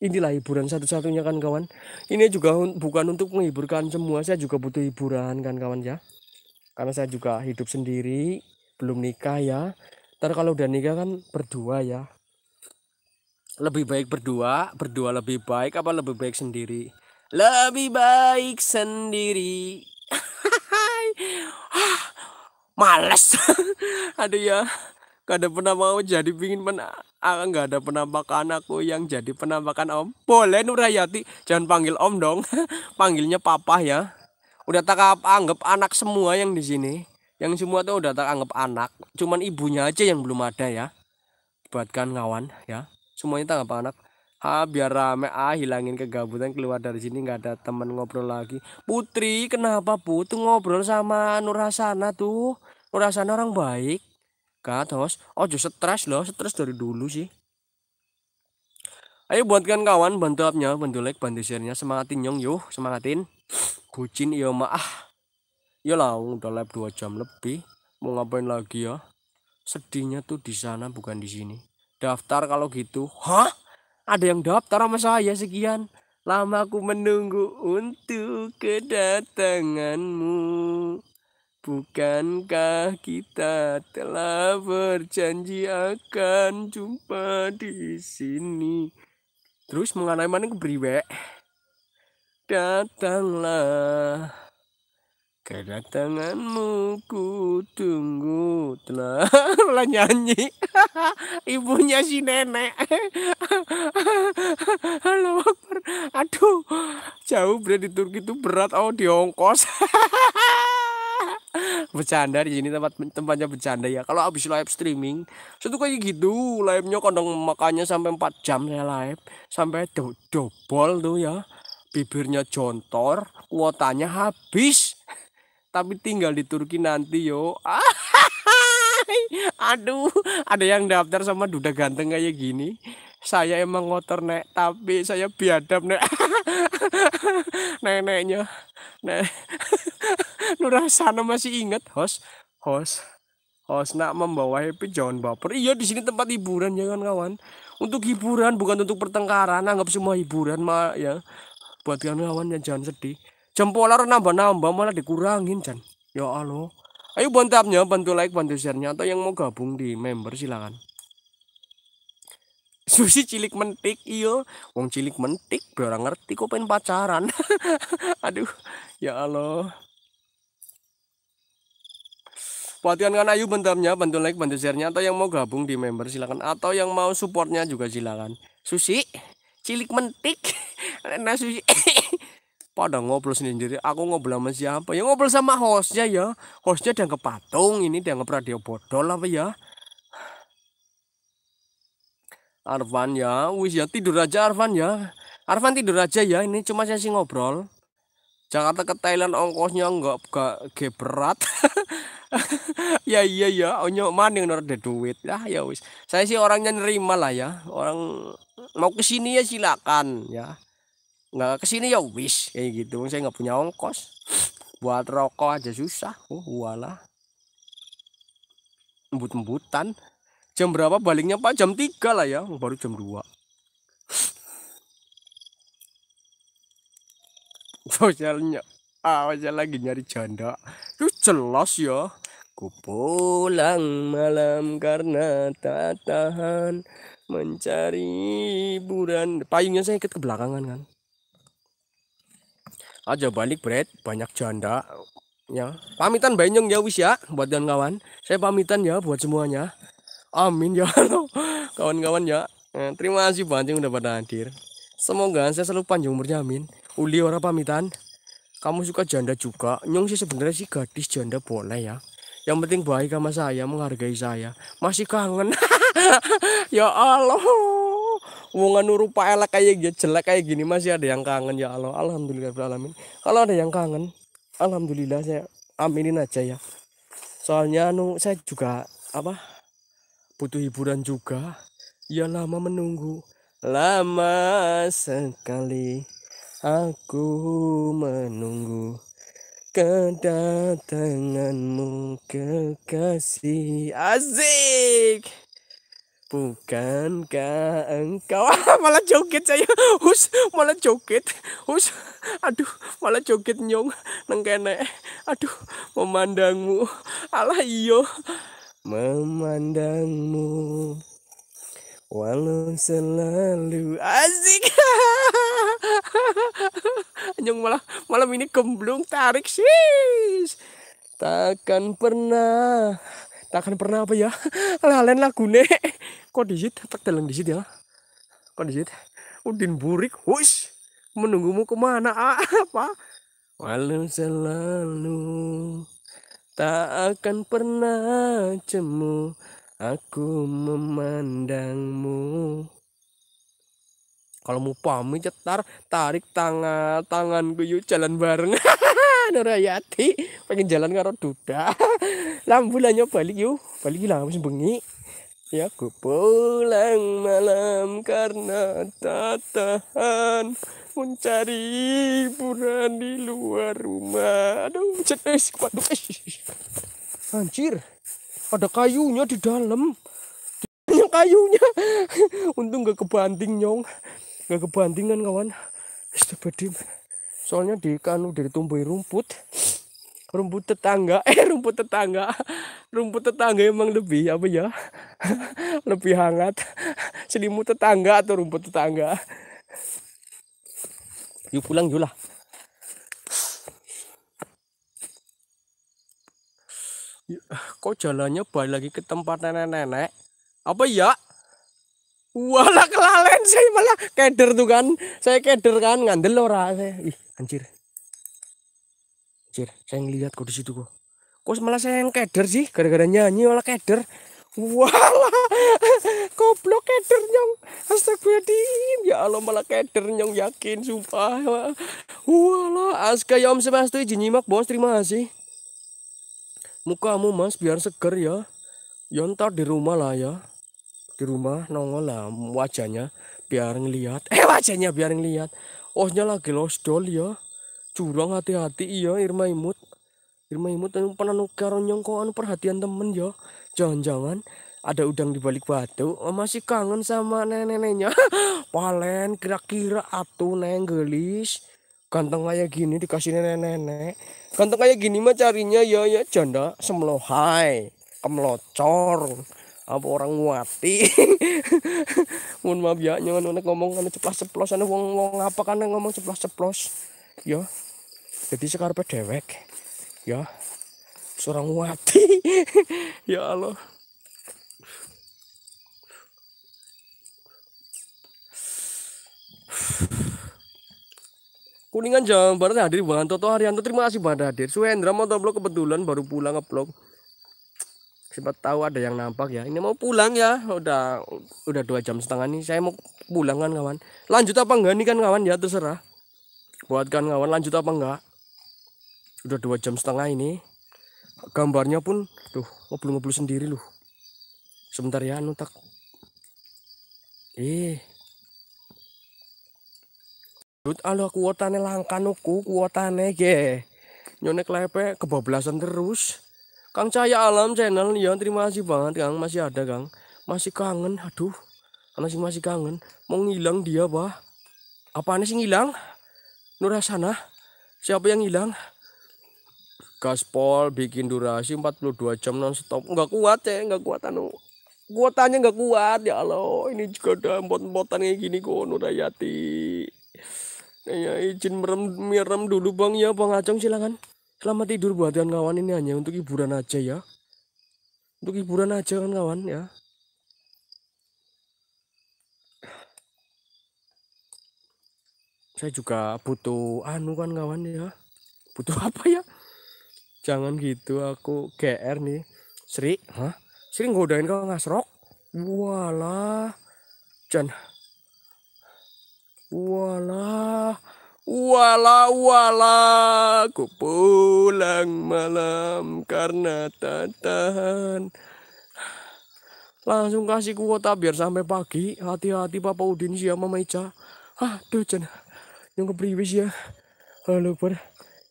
inilah hiburan satu-satunya kan kawan ini juga un bukan untuk menghiburkan semua saya juga butuh hiburan kan kawan ya karena saya juga hidup sendiri belum nikah ya ntar kalau udah nikah kan berdua ya lebih baik berdua berdua lebih baik apa lebih baik sendiri lebih baik sendiri Ah, males. [LAUGHS] Ya, ada ya. Gak ada penampakan jadi pingin pena ah, gak ada penampakan aku yang jadi penampakan om. Boleh Nurayati, jangan panggil om dong. [LAUGHS] Panggilnya papa ya. Udah tak anggap anak semua yang di sini. Yang semua tuh udah tak anggap anak. Cuman ibunya aja yang belum ada ya. Buatkan kawan ya. Semuanya tak anggap anak ah biar rame ah hilangin kegabutan keluar dari sini nggak ada temen ngobrol lagi Putri kenapa Putu ngobrol sama Nur Nurhasana tuh Nur Nurhasana orang baik oh ojo stres loh stres dari dulu sih ayo buatkan kawan bantu upnya bantu like bantu sharenya semangatin nyong yuk semangatin kucin iya Maah ya lah udah live 2 jam lebih mau ngapain lagi ya sedihnya tuh di sana bukan di sini daftar kalau gitu hah ada yang daftar sama saya sekian lama aku menunggu untuk kedatanganmu bukankah kita telah berjanji akan jumpa di sini terus mengenai mana kebriwek datanglah Kedatanganmu ku tunggu telah [LAUGHS] nyanyi [LAUGHS] ibunya si nenek [LAUGHS] halo aduh jauh berada di Turki itu berat oh diongkos bercanda di sini tempat tempatnya bercanda ya kalau habis live streaming itu kayak gitu live nya kondong makanya sampai 4 jam ya live sampai do dobol tuh ya bibirnya jontor kuotanya habis tapi tinggal di Turki nanti yo [LAUGHS] aduh ada yang daftar sama duda ganteng kayak gini saya emang ngotor nek tapi saya biadab nek [LAUGHS] neneknya nek [LAUGHS] Nurasana masih inget, host host host nak membawa happy jangan baper iya di sini tempat hiburan ya kan, kawan untuk hiburan bukan untuk pertengkaran anggap semua hiburan mah ya buat kawan-kawan ya jangan sedih Jempol jempolnya nambah-nambah malah dikurangin Jan ya Allah ayo bantu apnya bantu like bantu sharenya, atau yang mau gabung di member silakan Susi cilik mentik iyo wong cilik mentik orang ngerti kok pengen pacaran [LAUGHS] aduh ya Allah Perhatian kan Ayu bentamnya, bantu like, bantu sharenya, atau yang mau gabung di member silakan atau yang mau supportnya juga silakan. Susi, cilik mentik, [LAUGHS] nah Susi pada ngobrol sendiri aku ngobrol sama siapa ya ngobrol sama hostnya ya hostnya dianggap patung ini dianggap radio bodol apa ya Arvan ya wis ya tidur aja Arvan ya Arvan tidur aja ya ini cuma sih ngobrol Jakarta ke Thailand ongkosnya enggak enggak geberat [LAUGHS] ya iya ya onyo maning nor ada duit lah ya wis saya sih orangnya nerima lah ya orang mau kesini ya silakan ya nggak kesini ya wis kayak gitu saya nggak punya ongkos buat rokok aja susah oh wala embut-embutan jam berapa baliknya pak jam tiga lah ya oh, baru jam dua sosialnya ah saya lagi nyari janda itu jelas ya ku pulang malam karena tak tahan mencari hiburan payungnya saya ikut ke belakangan kan aja balik bread banyak janda ya pamitan banyak ya wis ya buat kawan-kawan saya pamitan ya buat semuanya amin ya [LAUGHS] kawan-kawan ya eh, terima kasih banyak udah pada hadir semoga saya selalu panjang umurnya amin uli ora pamitan kamu suka janda juga nyong sih sebenarnya sih gadis janda boleh ya yang penting baik sama saya menghargai saya masih kangen [LAUGHS] ya Allah wong anu rupa elek kayak gitu jelek kayak gini masih ada yang kangen ya Allah alhamdulillah alamin kalau ada yang kangen alhamdulillah saya aminin aja ya soalnya anu saya juga apa butuh hiburan juga ya lama menunggu lama sekali aku menunggu kedatanganmu kekasih asik Bukan engkau [LAUGHS] ah, malah joget saya hus malah joget hus aduh malah joget nyong neng kene aduh memandangmu alah iyo memandangmu walau selalu asik [LAUGHS] nyong malah malam ini gemblung tarik sis takkan pernah Tak akan pernah apa ya lah [LAUGHS] gune. kondisi tak di disit ya kondisi udin burik wush menunggumu kemana [LAUGHS] apa walau selalu tak akan pernah cemu aku memandangmu kalau mau pamit cetar tarik tangan tangan yuk jalan bareng [LAUGHS] Nurayati pengen jalan karo duda lanyo balik yuk, balik lah habis bengi. Ya aku pulang malam karena tak tahan mencari hiburan di luar rumah. Aduh, cetes, waduh, hancur. ada kayunya di dalam. yang kayunya. [LAUGHS] Untung gak kebanting nyong, gak kebantingan kawan. Soalnya di kanu dari tumbuhi rumput rumput tetangga [LAUGHS] eh rumput tetangga rumput tetangga emang lebih apa ya [LAUGHS] lebih hangat selimut tetangga atau rumput tetangga yuk pulang yuk lah ya, kok jalannya balik lagi ke tempat nenek-nenek apa ya walah kelalen saya malah keder tuh kan saya keder kan ngandel ora saya ih anjir Cir, saya ngelihat kok di situ kok. Kok malah saya yang keder sih, gara-gara nyanyi malah keder. Walah, [LAUGHS] goblok keder nyong. Astagfirullahaladzim, ya Allah malah keder nyong yakin, sumpah. Walah, aska yom ya semastu izin nyimak bos, terima kasih. Mukamu mas, biar seger ya. Yontar ya, di rumah lah ya. Di rumah nongol lah wajahnya, biar ngelihat. Eh wajahnya biar ngelihat. Ohnya lagi lost doll ya curang hati-hati iya Irma Imut Irma Imut anu pernah nukar nyongko anu perhatian temen ya jangan-jangan ada udang di balik batu oh, masih kangen sama nenek-neneknya [LAUGHS] palen kira-kira atuh neng gelis ganteng kayak gini dikasih nenek-nenek ganteng kayak gini mah carinya ya ya janda semlohai kemlocor apa orang wati [LAUGHS] mohon maaf ya nyongan ngomong kan ceplos ceplos anu, anu wong wong apa kan ngomong ceplos ceplos ya jadi sekarang pada dewek ya seorang wati [LAUGHS] ya Allah Kuningan Jawa Barat hadir Bang Toto Haryanto terima kasih Bang hadir Suhendra Motovlog kebetulan baru pulang ngeblok siapa tahu ada yang nampak ya ini mau pulang ya udah udah dua jam setengah nih saya mau pulang kan kawan lanjut apa enggak nih kan kawan ya terserah buatkan kawan lanjut apa enggak udah dua jam setengah ini gambarnya pun tuh ngobrol-ngobrol sendiri loh sebentar ya nutak eh lut alo kuotane nuku kuotane ge. Nyonek lepe kebablasan terus. Kang Cahaya Alam channel ya terima kasih banget Kang masih ada Kang. Masih kangen aduh. Masih masih kangen. Mau ngilang dia bah. apa sih ngilang? Nurasana, siapa yang hilang? Gaspol bikin durasi 42 jam non stop. Enggak kuat ya, enggak kuat anu. Kuatannya nggak kuat ya Allah. Ini juga ada empot-empotan kayak gini kok Nurayati. Nah, ya, izin merem merem dulu bang ya bang Acong silakan. Selamat tidur buat kawan ini hanya untuk hiburan aja ya. Untuk hiburan aja kan kawan ya. saya juga butuh anu kan kawan ya butuh [LAUGHS] apa ya jangan gitu aku GR nih Sri hah Sri ngodain kau ngasrok walah jangan walah Wala wala ku pulang malam karena tak tahan Langsung kasih kuota biar sampai pagi Hati-hati Bapak Udin siapa Mama Ica Aduh jenah nyung kepriwis ya lu ber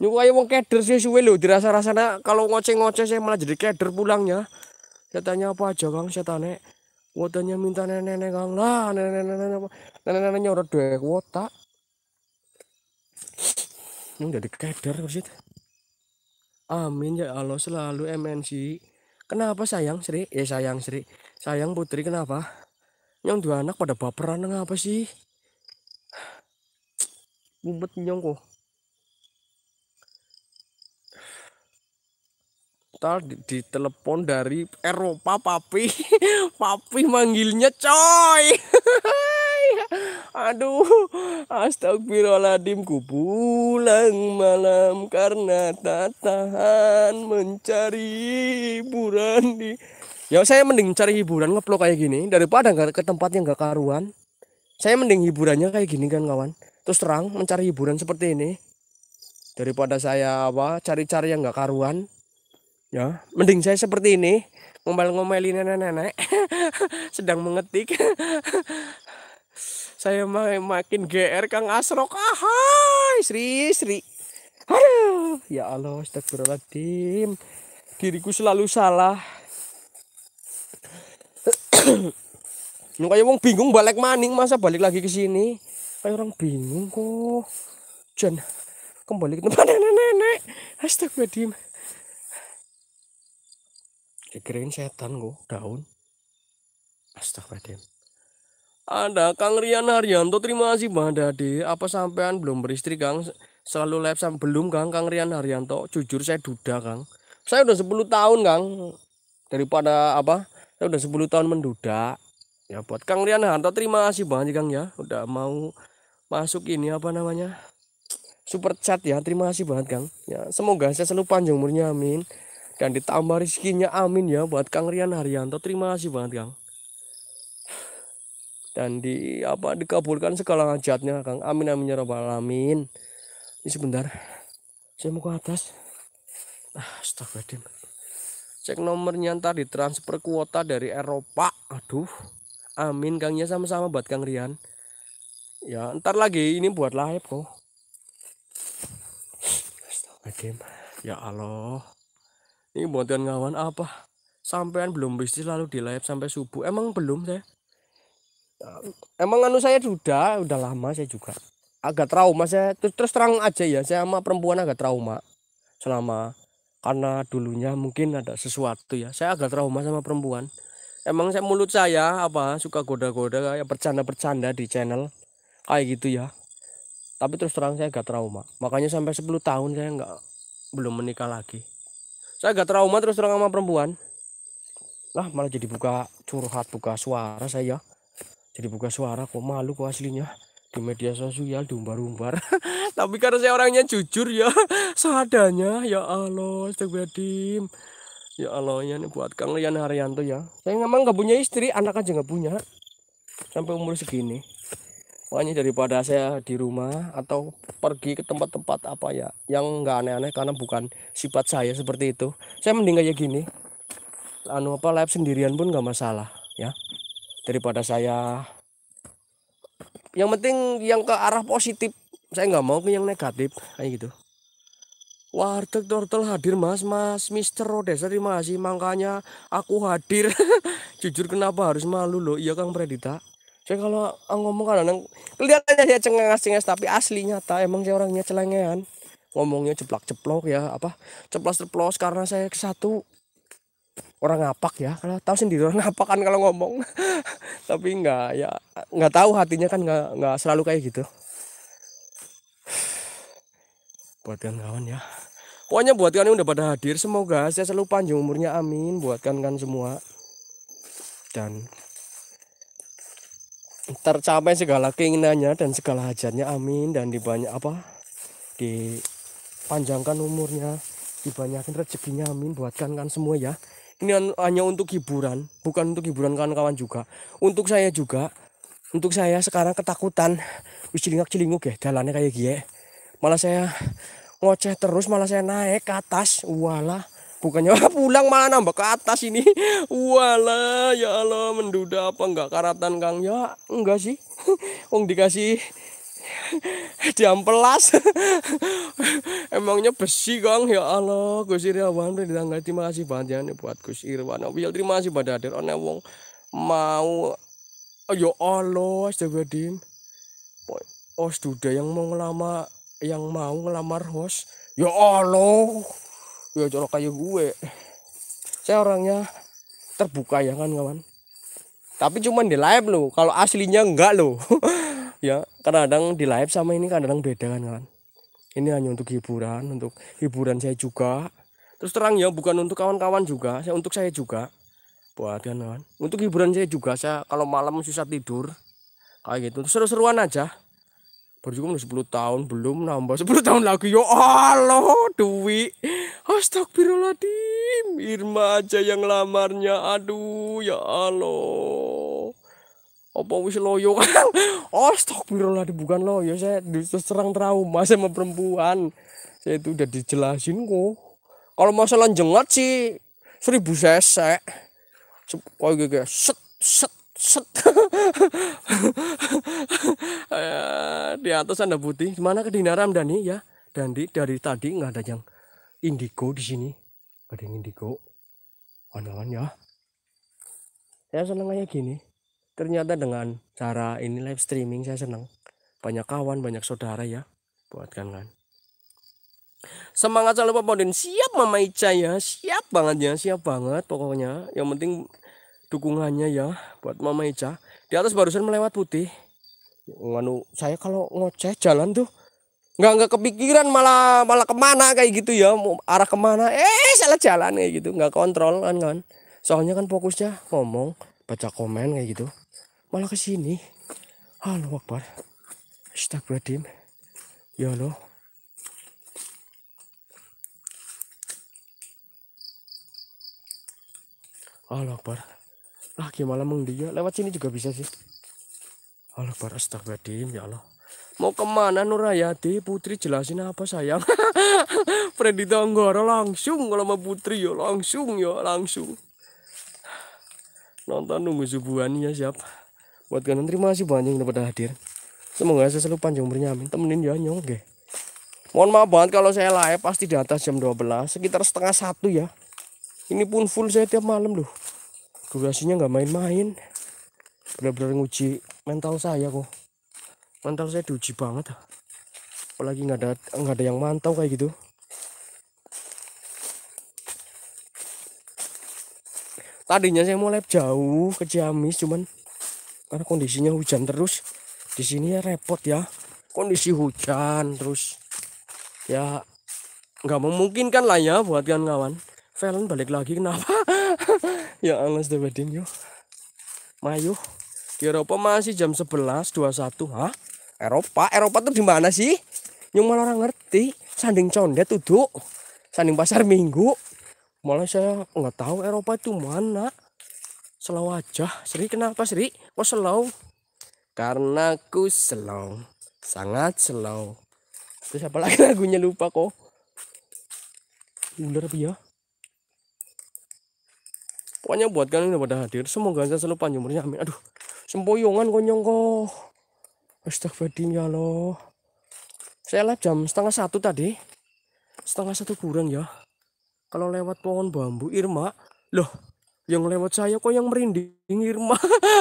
nyung ayo wong keder sih suwe lo, dirasa rasanya kalau ngoceh-ngoceh saya malah jadi keder pulangnya saya tanya apa aja kang tanya wotanya minta nenek-nenek kang lah nenek-nenek nenek-nenek udah dua kuota nyung jadi keder bersit Amin ya Allah selalu MNC. Kenapa sayang Sri? Ya sayang Sri. Sayang Putri kenapa? Yang dua anak pada baperan apa sih? bubet di, di ditelepon dari Eropa papi [LAUGHS] papi manggilnya coy [LAUGHS] aduh astagfirullahaladzim ku pulang malam karena tak tahan mencari hiburan di ya saya mending cari hiburan ngeplok kayak gini daripada nggak ke tempat yang gak karuan saya mending hiburannya kayak gini kan kawan terus terang mencari hiburan seperti ini daripada saya apa cari-cari yang nggak karuan ya mending saya seperti ini ngomel-ngomelin nenek-nenek [LAUGHS] sedang mengetik [LAUGHS] saya makin GR Kang Asrok ahai Sri Sri aduh ya Allah astagfirullahaladzim diriku selalu salah [CLEARS THROAT] kayak wong bingung balik maning masa balik lagi ke sini kayak orang bingung kok Jen. kembali ke tempat [LAUGHS] nenek-nenek astagfirullahaladzim dikirain setan kok daun astagfirullahaladzim ada Kang Rian Haryanto terima kasih Bang Dade apa sampean belum beristri Kang selalu live sama belum Kang Kang Rian Haryanto jujur saya duda Kang saya udah 10 tahun Kang daripada apa saya udah 10 tahun menduda ya buat Kang Rian Haryanto terima kasih banyak Kang ya udah mau masuk ini apa namanya super chat ya terima kasih banget Kang ya semoga saya selalu panjang umurnya amin dan ditambah rezekinya amin ya buat Kang Rian Haryanto terima kasih banget Kang dan di apa dikabulkan segala hajatnya Kang amin amin ya robbal alamin ini sebentar saya mau ke atas ah astagfirullahaladzim cek nomornya ntar transfer kuota dari Eropa aduh amin kangnya sama-sama buat Kang Rian ya ntar lagi ini buat live kok ya Allah ini buatan ngawan apa sampean belum bisnis lalu di live sampai subuh emang belum saya emang anu saya sudah udah lama saya juga agak trauma saya terus, terus terang aja ya saya sama perempuan agak trauma selama karena dulunya mungkin ada sesuatu ya saya agak trauma sama perempuan emang saya mulut saya apa suka goda-goda ya bercanda-bercanda di channel kayak gitu ya tapi terus terang saya gak trauma makanya sampai 10 tahun saya nggak belum menikah lagi saya gak trauma terus terang sama perempuan lah malah jadi buka curhat buka suara saya ya. jadi buka suara kok malu kok aslinya di media sosial diumbar-umbar [LAUGHS] tapi karena saya orangnya jujur ya [LAUGHS] seadanya ya Allah astagfirullahaladzim ya Allah ya ini buat Kang Rian Haryanto ya saya memang nggak punya istri anak aja gak punya sampai umur segini Makanya daripada saya di rumah atau pergi ke tempat-tempat apa ya yang nggak aneh-aneh karena bukan sifat saya seperti itu. Saya mending kayak gini. Anu apa live sendirian pun nggak masalah ya. Daripada saya yang penting yang ke arah positif saya nggak mau ke yang negatif kayak gitu warteg total hadir mas mas Mister Rodes terima kasih makanya aku hadir [LAUGHS] jujur kenapa harus malu loh iya Kang Predita saya kalau ngomong kadang kelihatannya dia cengengas-cengengas tapi asli nyata emang saya orangnya celengean ngomongnya jeplak ceplok ya apa ceplos-ceplos karena saya satu orang apak ya kalau tahu sendiri orang [LAUGHS] ngapak kan kalau ngomong [LAUGHS] tapi enggak ya enggak tahu hatinya kan enggak enggak selalu kayak gitu [SIGHS] buat kawan ya pokoknya buat kalian udah pada hadir semoga saya selalu panjang umurnya amin buatkan kan semua dan tercapai segala keinginannya dan segala hajatnya amin dan dibanyak apa dipanjangkan umurnya dibanyakin rezekinya amin buatkan kan semua ya ini anu, hanya untuk hiburan bukan untuk hiburan kawan-kawan juga untuk saya juga untuk saya sekarang ketakutan wis cilingak celinguk ya jalannya kayak gini malah saya ngoceh terus malah saya naik ke atas walah bukannya [LAUGHS] pulang malah nambah ke atas ini wala ya Allah menduda apa enggak karatan Kang ya enggak sih [LAUGHS] Wong dikasih jam [LAUGHS] pelas emangnya besi Kang ya Allah Gus Irwan terima kasih banyak ya buat Gus Irwan ya, terima kasih pada hadir one wong mau oh, ya Allah astagfirullahaladzim Oh sudah yang mau ngelamar yang mau ngelamar host ya Allah ya jorok kayu gue saya orangnya terbuka ya kan kawan tapi cuman di live loh kalau aslinya enggak loh [LAUGHS] ya kadang di live sama ini kadang beda kan kawan ini hanya untuk hiburan untuk hiburan saya juga terus terang ya bukan untuk kawan-kawan juga saya untuk saya juga buat kan kawan untuk hiburan saya juga saya kalau malam susah tidur kayak gitu seru-seruan aja Bariku mulai 10 tahun belum nambah 10 tahun lagi ya Allah Dwi Astagfirullahaladzim Irma aja yang lamarnya aduh ya Allah apa wis loyo kan Astagfirullahaladzim bukan loyo saya diserang trauma sama perempuan saya itu udah dijelasin kok kalau masalah jengat sih seribu sesek kayak gitu set set set [LAUGHS] eh, di atas anda putih mana dinaram Dani ya dan di dari tadi nggak ada yang indigo di sini ada yang indigo kawan-kawan ya saya seneng aja gini ternyata dengan cara ini live streaming saya seneng banyak kawan banyak saudara ya buat kan semangat selalu pemodin siap Mama Ica ya siap banget ya siap banget pokoknya yang penting dukungannya ya buat Mama Ica. Di atas barusan melewat putih. Nganu saya kalau ngoceh jalan tuh nggak nggak kepikiran malah malah kemana kayak gitu ya mau arah kemana eh salah jalan kayak gitu nggak kontrol kan kan soalnya kan fokusnya ngomong baca komen kayak gitu malah ke sini halo Wakbar, astagfirullahaladzim ya loh halo Wakbar ah gimana dia lewat sini juga bisa sih Allah para astagfirullahaladzim ya Allah mau kemana Nurayati Putri jelasin apa sayang [LAUGHS] Freddy Tonggoro langsung kalau mau Putri yo ya langsung yo ya langsung nonton nunggu subuhan ya siap buat kalian terima kasih banyak yang dapat hadir semoga saya selalu panjang umurnya temenin ya nyong ge mohon maaf banget kalau saya live pasti di atas jam 12 sekitar setengah satu ya ini pun full saya tiap malam loh durasinya nggak main-main benar-benar nguji mental saya kok mental saya diuji banget apalagi nggak ada nggak ada yang mantau kayak gitu tadinya saya mau lab jauh ke Ciamis cuman karena kondisinya hujan terus di sini ya repot ya kondisi hujan terus ya nggak memungkinkan lah ya buat kawan-kawan Velen balik lagi kenapa [LAUGHS] ya Allah the wedding yo Mayu di Eropa masih jam 11.21 hah Eropa Eropa tuh di mana sih yang malah orang ngerti sanding condet tuh sanding pasar minggu malah saya nggak tahu Eropa itu mana Selau aja Sri kenapa Sri kok selaw? karena ku selaw, sangat selaw. terus apa lagi lagunya lupa kok ular apa ya pokoknya buat kalian yang pada hadir semoga saya selalu panjang umurnya amin aduh sempoyongan konyong kok astagfirullah ya loh saya live jam setengah satu tadi setengah satu kurang ya kalau lewat pohon bambu Irma loh yang lewat saya kok yang merinding Irma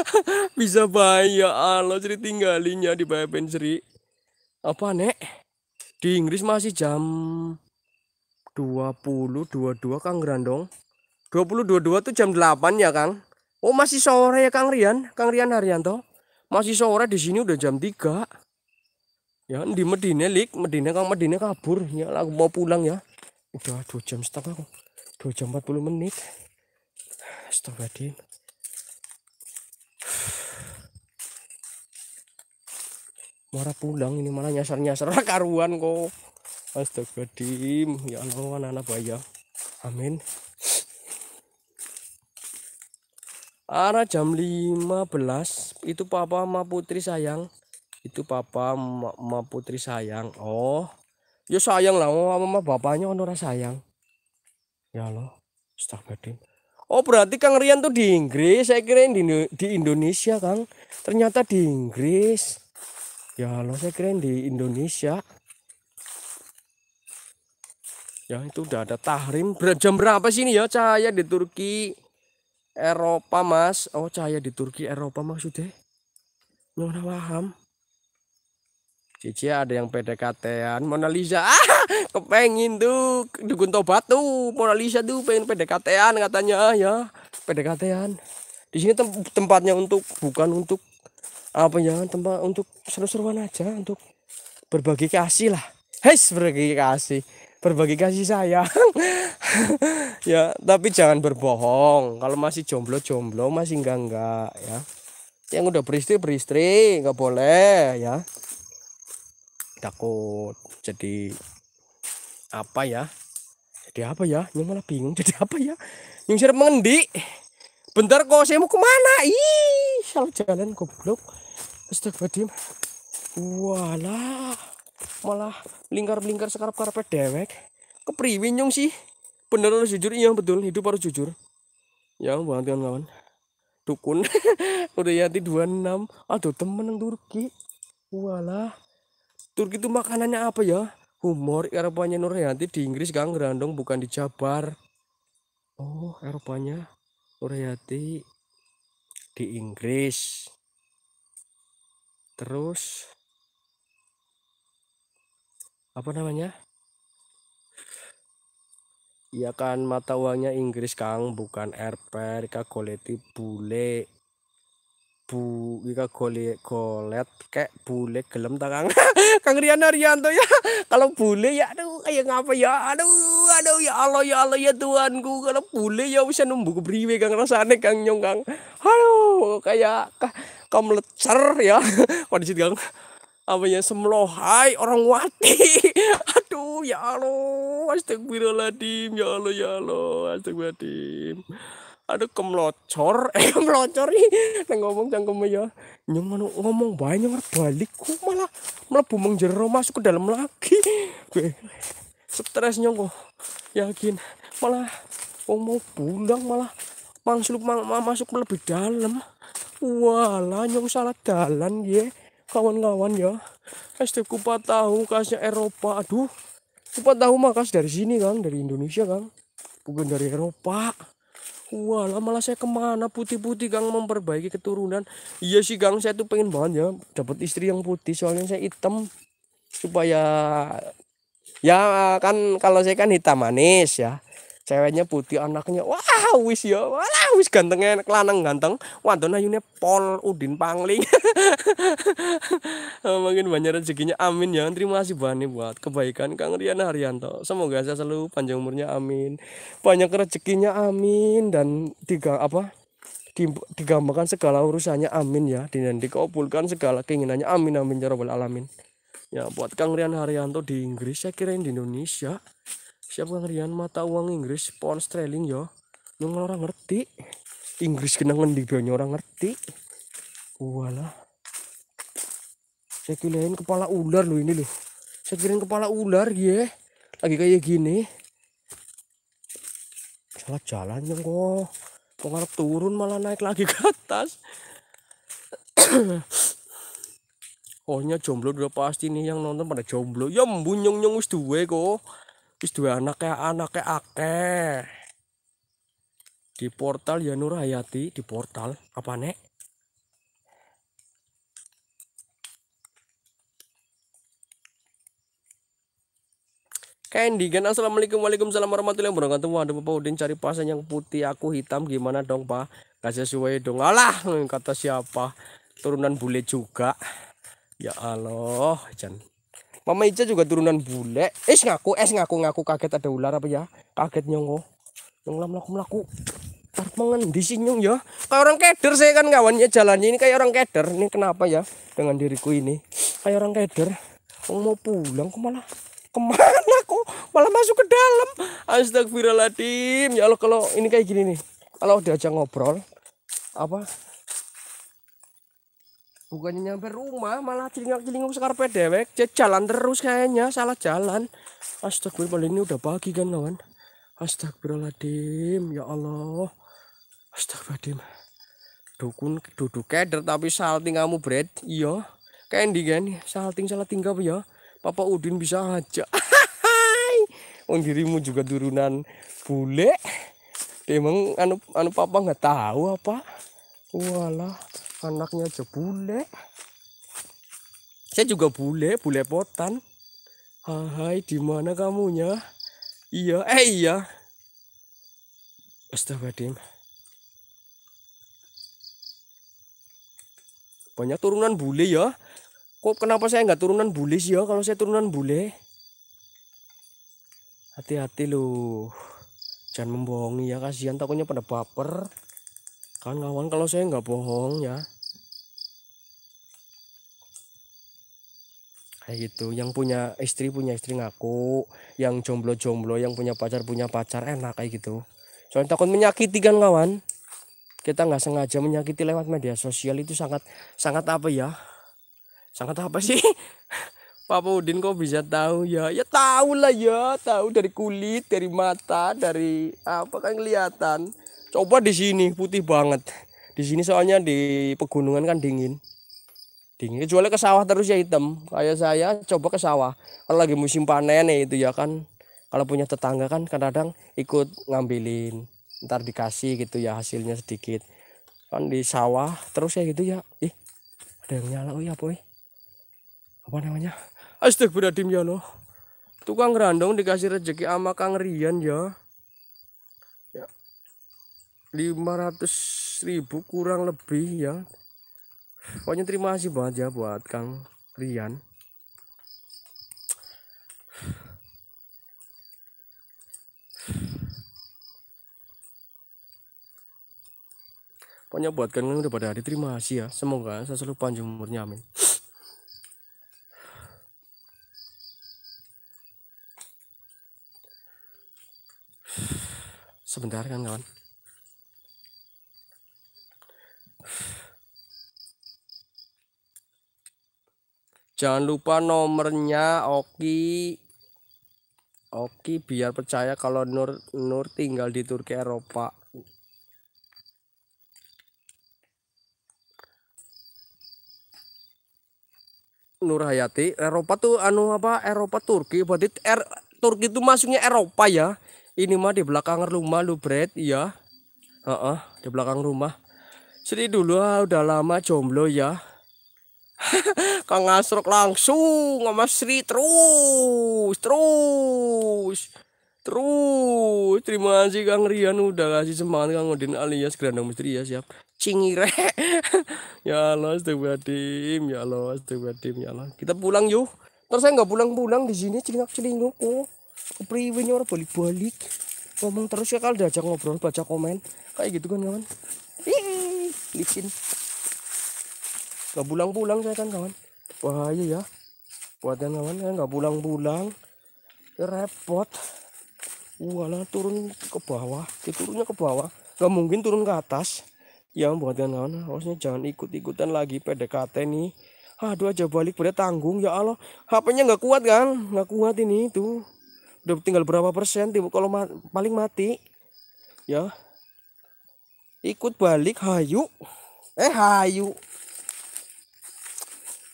[LAUGHS] bisa bahaya Allah jadi tinggalinya di bayar Sri apa nek di Inggris masih jam 20 22 Kang Grandong 2022 tuh jam 8 ya Kang. Oh masih sore ya Kang Rian, Kang Rian Haryanto. Masih sore di sini udah jam 3. Ya di Medina Lik, Medina Kang Medina kabur ya aku mau pulang ya. Udah 2 jam setengah kok. 2 jam 40 menit. Astagfirullahaladzim. Marah pulang ini malah nyasar-nyasar karuan kok. Astagfirullahaladzim. Ya Allah anak-anak bayang. Amin. arah jam 15 itu papa ma putri sayang itu papa ma, putri sayang oh ya sayang lah oh, mama bapaknya onora kan sayang ya loh astagfirullahaladzim oh berarti Kang Rian tuh di Inggris saya kira di, di Indonesia Kang ternyata di Inggris ya lo saya kira di Indonesia ya itu udah ada tahrim jam berapa sih ini ya cahaya di Turki Eropa mas oh cahaya di Turki Eropa maksudnya nggak paham Cici ada yang PDKT-an Mona Lisa [LAUGHS] ah, kepengin tuh dukun tobat tuh Mona Lisa tuh pengen PDKT-an katanya ah, ya PDKT-an di sini tem tempatnya untuk bukan untuk apa ya tempat untuk seru-seruan aja untuk berbagi kasih lah Hei berbagi kasih berbagi kasih sayang [LAUGHS] ya tapi jangan berbohong kalau masih jomblo jomblo masih enggak enggak ya yang udah beristri beristri nggak boleh ya takut jadi apa ya jadi apa ya ini malah bingung jadi apa ya nyungsir mengendi bentar kok saya mau kemana ih salah jalan goblok astagfirullahaladzim walah malah lingkar-lingkar sekarap-karapnya dewek kepriwin nyong sih bener harus jujur iya betul hidup harus jujur ya buat kawan kawan dukun [LAUGHS] udah yati ya, enam aduh temen yang Turki walah Turki itu makanannya apa ya humor Eropanya Nurhayati di Inggris Kang gerandong bukan di Jabar oh Eropanya Nurhayati di Inggris terus apa namanya ya kan mata uangnya Inggris Kang bukan RP Rika Goleti bule bu Rika Gole Golet kek bule gelem tak Kang [LAUGHS] Kang Riana Rianto ya kalau bule ya aduh kayak ngapa ya aduh aduh ya Allah ya Allah ya Tuhanku kalau bule ya bisa numbuh priwe Kang rasane Kang Nyong Kang Halo, kayak kamu lecer ya [LAUGHS] kondisi Kang apa ya semlohai orang wati [LAUGHS] aduh ya Allah astagfirullahaladzim ya Allah ya Allah astagfirullahaladzim aduh kemlocor [LAUGHS] eh kemlocor nih neng ngomong cangkem ya nyong mana ngomong banyak balik kok malah melebu mengjero masuk ke dalam lagi gue [LAUGHS] stres nyong kok yakin malah oh mau pulang malah masuk masuk lebih dalam walah nyong salah jalan ya kawan-kawan ya teh kupat tahu khasnya Eropa aduh kupat tahu mah khas dari sini kang, dari Indonesia kang, bukan dari Eropa wah malah saya kemana putih-putih Kang memperbaiki keturunan iya sih Kang saya tuh pengen banget ya dapat istri yang putih soalnya saya hitam supaya ya kan kalau saya kan hitam manis ya ceweknya putih anaknya wah wis ya wah wis gantengnya, kelanang lanang ganteng wadon ayune pol udin pangling [LAUGHS] makin banyak rezekinya amin ya terima kasih banyak buat kebaikan Kang Rian Haryanto semoga saya selalu panjang umurnya amin banyak rezekinya amin dan tiga apa digambarkan segala urusannya amin ya dan dikabulkan segala keinginannya amin amin ya robbal alamin ya buat Kang Rian Haryanto di Inggris saya kira di Indonesia siap ngerian mata uang Inggris pound sterling yo yang orang ngerti Inggris kena ngendi orang ngerti walah saya kirain kepala ular loh ini loh saya kirain kepala ular ya lagi kayak gini salah jalan kok kok turun malah naik lagi ke atas [COUGHS] ohnya jomblo udah pasti nih yang nonton pada jomblo ya mbunyong nyong wis duwe kok wis dua anak ya ya akeh di portal ya Nur Hayati di portal apa nek Candy kan assalamualaikum waalaikumsalam warahmatullahi wabarakatuh waduh bapak udin cari pasang yang putih aku hitam gimana dong pak kasih sesuai dong alah kata siapa turunan bule juga ya Allah jangan Mama Ica juga turunan bule. Es ngaku, es ngaku ngaku kaget ada ular apa ya? Kaget nyongo. Nyong lam laku melaku. Arep mengendi sih nyong ya. Kayak orang keder saya kan kawannya jalannya ini kayak orang keder. Ini kenapa ya dengan diriku ini? Kayak orang keder. Kau mau pulang kok malah kemana kok malah masuk ke dalam astagfirullahaladzim ya Allah kalau ini kayak gini nih kalau diajak ngobrol apa bukannya nyampe rumah malah celingak-celinguk sekarpe dewek jalan terus kayaknya salah jalan astagfirullah ini udah pagi kan kawan astagfirullahaladzim ya Allah astagfirullahaladzim dukun duduk keder tapi salting kamu bread iya kendi kan salting salah tinggal ya Papa Udin bisa aja Oh dirimu juga turunan bule emang anu anu papa nggak tahu apa walah anaknya aja bule saya juga bule bule potan hai di mana kamunya iya eh iya astagfirullahaladzim banyak turunan bule ya kok kenapa saya nggak turunan bule sih ya kalau saya turunan bule hati-hati loh jangan membohongi ya kasihan takutnya pada baper kan kawan kalau saya nggak bohong ya kayak gitu yang punya istri punya istri ngaku yang jomblo-jomblo yang punya pacar punya pacar enak kayak gitu soalnya takut menyakiti kan kawan kita nggak sengaja menyakiti lewat media sosial itu sangat sangat apa ya sangat apa sih [LAUGHS] Papa Udin kok bisa tahu ya? Ya tahu lah ya, tahu dari kulit, dari mata, dari apa kan kelihatan. Coba di sini putih banget. Di sini soalnya di pegunungan kan dingin. Dingin. Kecuali ke sawah terus ya hitam. Kayak saya coba ke sawah. Kalau lagi musim panen ya itu ya kan. Kalau punya tetangga kan kadang-kadang ikut ngambilin. Ntar dikasih gitu ya hasilnya sedikit. Kan di sawah terus ya gitu ya. Ih, ada yang nyala oh ya boy. Apa namanya? Astagfirullahaladzim ya loh. Tukang randong dikasih rezeki sama Kang Rian ya. 500 ribu kurang lebih ya pokoknya terima kasih banget ya buat Kang Rian pokoknya buat Kang udah pada hari terima kasih ya semoga saya selalu panjang umurnya amin sebentar kan kawan Jangan lupa nomornya Oki. Oki biar percaya kalau Nur Nur tinggal di Turki Eropa. Nur Hayati, Eropa tuh anu apa? Eropa Turki. Berarti er, Turki itu masuknya Eropa ya. Ini mah di belakang rumah lu, Bret, iya. Heeh, uh -uh, di belakang rumah. Sri dulu ah, udah lama jomblo ya. [LAUGHS] Kang Asrok langsung sama Sri terus, terus, terus. Terima kasih Kang Rian udah kasih semangat Kang Odin alias Grandang Misteri ya siap. Cingire. [LAUGHS] ya Allah, tim, Ya Allah, tim, Ya Allah. Kita pulang yuk. Terus saya nggak pulang-pulang di sini celingak-celinguk. Oh, kepriwinnya orang balik-balik. Ngomong terus ya kalau diajak ngobrol baca komen. Kayak gitu kan kawan licin. Gak pulang-pulang saya kan kawan. wah Bahaya ya. buat yang kawan saya gak pulang-pulang. Ya, repot. wala turun ke bawah. Diturunnya ke bawah. Gak mungkin turun ke atas. Ya yang kawan harusnya jangan ikut-ikutan lagi PDKT nih. Aduh aja balik pada tanggung ya Allah. hpnya nya nggak kuat kan? Nggak kuat ini tuh. Udah tinggal berapa persen? tiba Kalau ma paling mati. Ya, ikut balik hayu eh hayu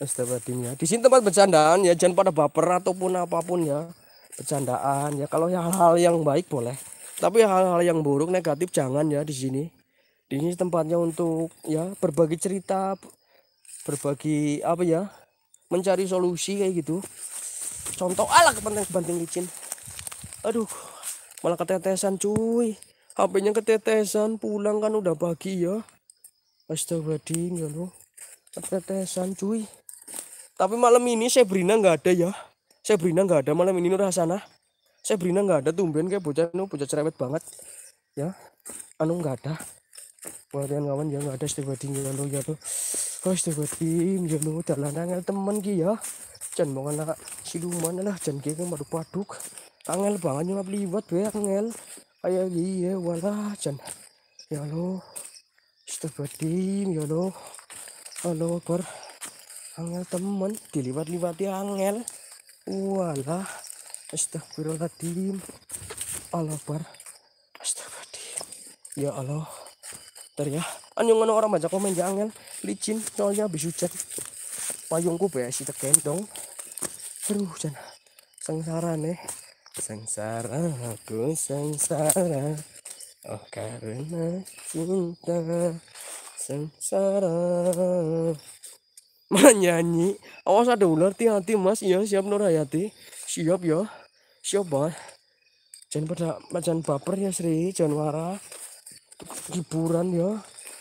Astagfirullah ya. di sini tempat bercandaan ya jangan pada baper ataupun apapun ya bercandaan ya kalau hal-hal yang baik boleh tapi hal-hal yang buruk negatif jangan ya di sini di sini tempatnya untuk ya berbagi cerita berbagi apa ya mencari solusi kayak gitu contoh ala Kepenting Kepenting licin aduh malah ketetesan cuy HP-nya ketetesan pulang kan udah pagi ya astaga dingin ya lo ketetesan cuy tapi malam ini saya Sabrina nggak ada ya Saya Sabrina nggak ada malam ini Nur Saya Sabrina nggak ada tumben kayak bocah nu bocah cerewet banget ya anu nggak ada perhatian kawan ya nggak ada setiap dingin ya lo. ya tuh astagfirullahaladzim setiap dingin ya loh temen ki ya jangan mau anak siluman lah jangan kayak madu paduk angel banget nyelap liwat be angel ayagiye iya, wala jan ya Allah astagfirullahaladzim ya Allah Allah akbar angel temen diliwat-liwati angel wala astagfirullahaladzim Allah akbar astagfirullahaladzim ya Allah Bentar ya anjung ngono orang baca komen ya angel licin soalnya habis hujan payungku besi tegendong seru jan sengsara nih sengsara aku sengsara oh karena cinta sengsara menyanyi awas ada ular hati-hati mas ya siap Nur Hayati siap ya siap banget jangan pada jangan baper ya Sri jangan marah hiburan ya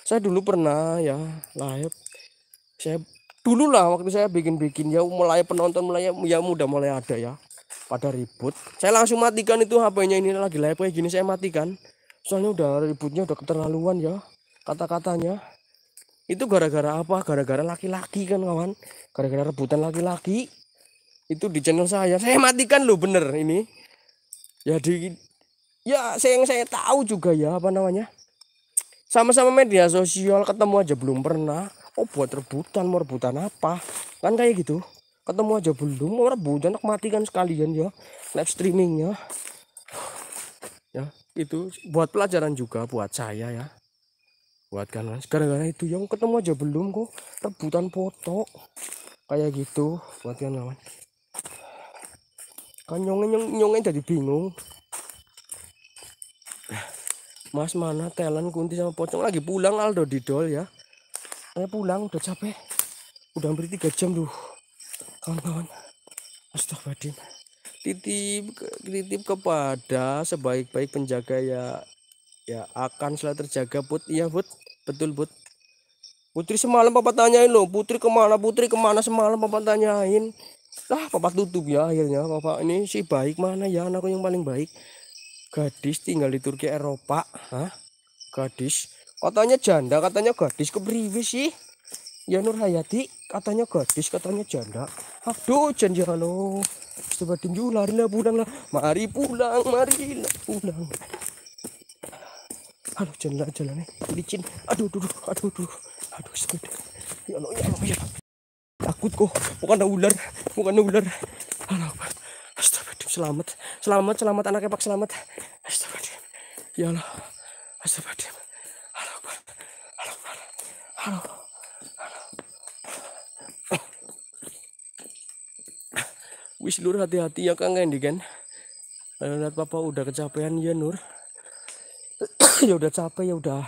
saya dulu pernah ya live saya dulu lah waktu saya bikin-bikin ya mulai penonton mulai ya mudah mulai ada ya pada ribut saya langsung matikan itu HP-nya ini lagi live kayak gini saya matikan soalnya udah ributnya udah keterlaluan ya kata-katanya itu gara-gara apa gara-gara laki-laki kan kawan gara-gara rebutan laki-laki itu di channel saya saya matikan loh bener ini Jadi, ya saya yang saya tahu juga ya apa namanya sama-sama media sosial ketemu aja belum pernah oh buat rebutan mau rebutan apa kan kayak gitu ketemu aja belum orang bujan nak matikan sekalian ya live streamingnya ya itu buat pelajaran juga buat saya ya buat kalian sekarang gara itu yang ketemu aja belum kok rebutan foto kayak gitu buat kalian kawan kan nyongen nyong, nyongen jadi bingung mas mana talent kunti sama pocong lagi pulang Aldo didol ya saya pulang udah capek udah hampir tiga jam tuh kawan-kawan astagfirullahaladzim titip titip kepada sebaik-baik penjaga ya ya akan selalu terjaga put iya put betul put putri semalam papa tanyain loh putri kemana putri kemana semalam papa tanyain lah papa tutup ya akhirnya papa ini si baik mana ya anakku yang paling baik gadis tinggal di Turki Eropa Hah? gadis katanya janda katanya gadis kepriwe sih Ya Nur Hayati katanya gadis katanya janda aduh janji halo ya coba tinju larilah pulang lah mari pulang mari pulang halo jalan jalan nih licin aduh aduh aduh aduh aduh sepeda. ya Allah ya Allah ya takut kok bukan ada ular bukan ada ular halo astagfirullah selamat selamat selamat anaknya pak selamat astagfirullah ya Allah astagfirullah halo halo halo wis lur hati-hati ya kang Endi kan lihat papa udah kecapean ya nur [COUGHS] ya udah capek ya udah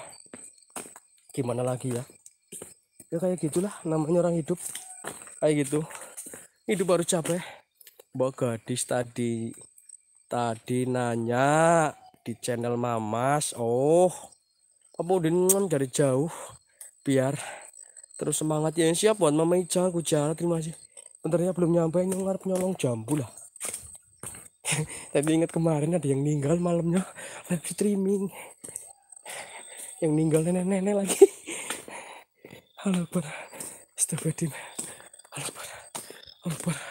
gimana lagi ya ya kayak gitulah namanya orang hidup kayak gitu hidup baru capek mbak gadis tadi tadi nanya di channel mamas oh apa udah dari jauh biar terus semangat ya siap buat mama Ica aku jalan terima kasih bentarnya belum nyampe ngarep nyolong jambu lah [LAUGHS] tapi ingat kemarin ada yang meninggal malamnya live streaming yang meninggal nenek-nenek lagi halo para astagfirullahaladzim halo para halo para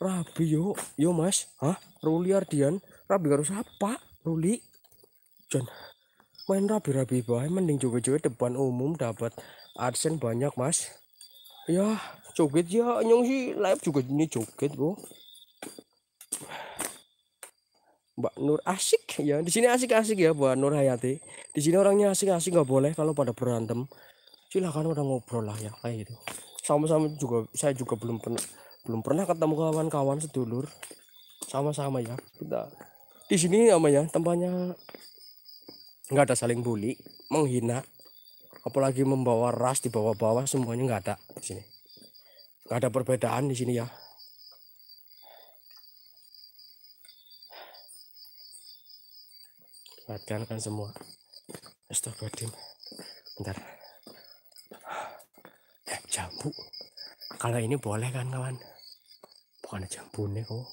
Rabi yo yo mas hah Ruli Ardian Rabi harus apa Ruli John main rabi-rabi baik mending juga-juga depan umum dapat arsen banyak mas ya joget ya nyong sih live juga ini joget bu Mbak Nur asik ya di sini asik-asik ya buat Nur Hayati di sini orangnya asik-asik nggak boleh kalau pada berantem silahkan udah ngobrol lah ya kayak gitu sama-sama juga saya juga belum pernah belum pernah ketemu kawan-kawan sedulur sama-sama ya kita di sini namanya tempatnya nggak ada saling bully menghina apalagi membawa ras di bawah-bawah semuanya nggak ada di sini nggak ada perbedaan di sini ya perhatikan kan semua Astagfirullahaladzim bentar eh, jambu kalau ini boleh kan kawan bukan jambu nih kok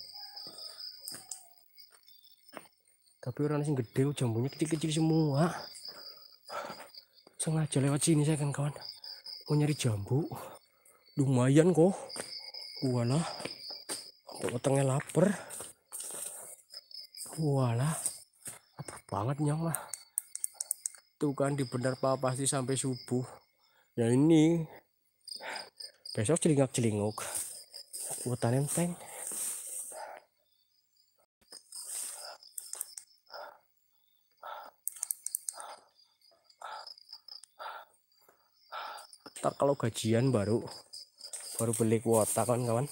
tapi orang sing gede oh, jambunya kecil-kecil semua sengaja lewat sini saya kan kawan mau nyari jambu lumayan kok walah sampai tengah lapar walah apa banget nyang lah tuh kan di benar pasti sampai subuh ya ini besok celingak celinguk buat enteng ntar kalau gajian baru baru beli kuota kan kawan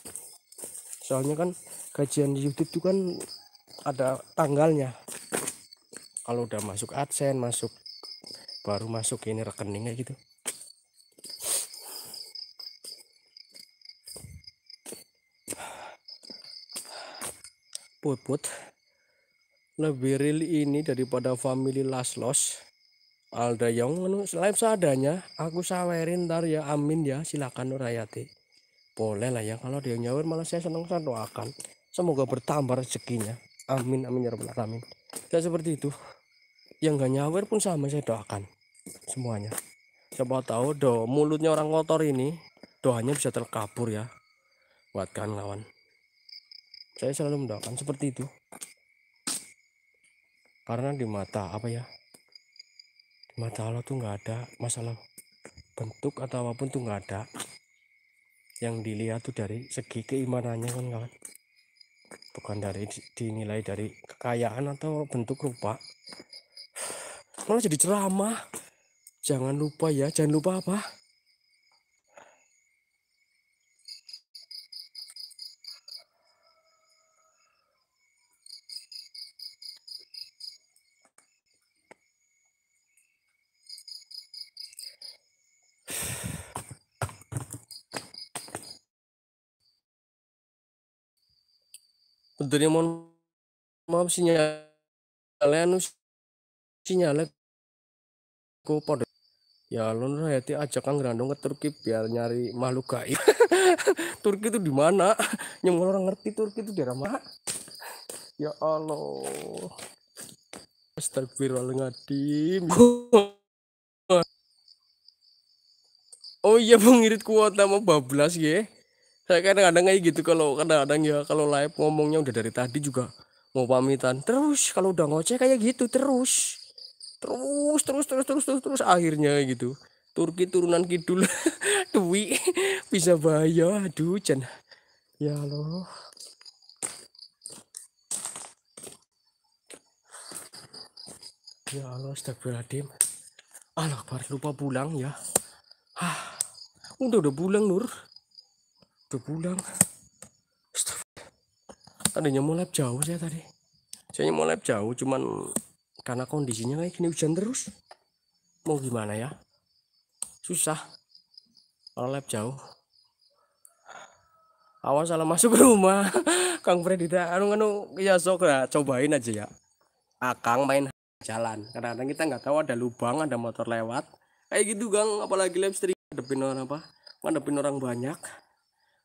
soalnya kan gajian di YouTube itu kan ada tanggalnya kalau udah masuk AdSense masuk baru masuk ini rekeningnya gitu put lebih real ini daripada family last loss Alda yang anu, live seadanya aku sawerin ntar ya amin ya silakan Nurayati boleh lah ya kalau dia nyawer malah saya senang saya doakan semoga bertambah rezekinya amin amin ya rabbal alamin ya seperti itu yang gak nyawer pun sama saya doakan semuanya coba tahu do mulutnya orang kotor ini doanya bisa terkabur ya buat kan lawan saya selalu mendoakan seperti itu karena di mata apa ya di mata Allah tuh nggak ada masalah bentuk atau apapun tuh nggak ada yang dilihat tuh dari segi keimanannya kan kawan bukan dari dinilai dari kekayaan atau bentuk rupa malah jadi ceramah jangan lupa ya jangan lupa apa Sebenarnya mohon maaf sinyalnya anu sinyalnya ku podo ya lon hati aja Kang Grandong ke Turki biar nyari makhluk gaib [LAUGHS] Turki itu di mana yang orang ngerti Turki itu daerah mana ya Allah Astagfirullahaladzim [LAUGHS] Oh iya irit kuat nama bablas ya saya kadang-kadang kayak gitu kalau kadang-kadang ya kalau live ngomongnya udah dari tadi juga mau pamitan terus kalau udah ngoceh kayak gitu terus terus terus terus terus terus terus akhirnya gitu Turki turunan kidul [LAUGHS] Dwi bisa bahaya aduh jan ya Allah ya Allah astagfirullahaladzim Allah lupa pulang ya ah udah udah pulang Nur udah pulang tadinya mau lab jauh saya tadi saya mau lab jauh cuman karena kondisinya kayak gini hujan terus mau gimana ya susah kalau lab jauh awas salah masuk [LAUGHS] rumah Kang tak anu anu ya sok ya cobain aja ya akang main jalan karena kadang kita nggak tahu ada lubang ada motor lewat kayak gitu Kang apalagi live stream ngadepin orang apa ngadepin orang banyak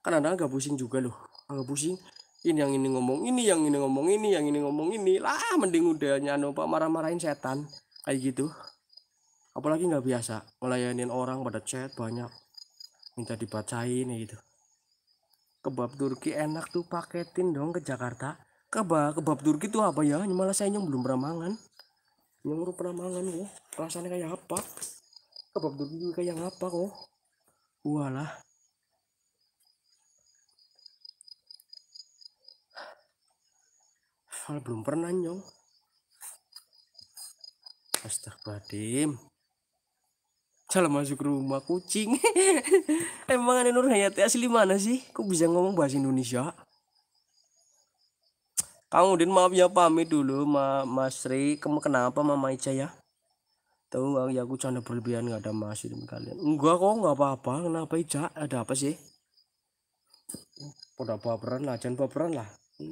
kan ada agak pusing juga loh agak pusing ini yang ini ngomong ini yang ini ngomong ini yang ini ngomong ini lah mending udah nyano pak marah-marahin setan kayak gitu apalagi nggak biasa melayanin orang pada chat banyak minta dibacain ya gitu kebab Turki enak tuh paketin dong ke Jakarta kebab kebab Turki tuh apa ya malah saya nyong belum pernah mangan nyong belum pernah mangan rasanya kayak apa kebab Turki kayak apa kok walah Malah belum pernah nyong. Astagfirullahaladzim. Salah masuk rumah kucing. [LAUGHS] Emang ada Nur Hayati asli mana sih? Kok bisa ngomong bahasa Indonesia? Kang Udin maaf ya pamit dulu Ma Mas Kamu kenapa Mama Ica ya? Tahu nggak ya aku canda berlebihan nggak ada mas dengan kalian. Enggak kok nggak apa-apa. Kenapa Ica? Ada apa sih? Udah baperan lah, jangan baperan lah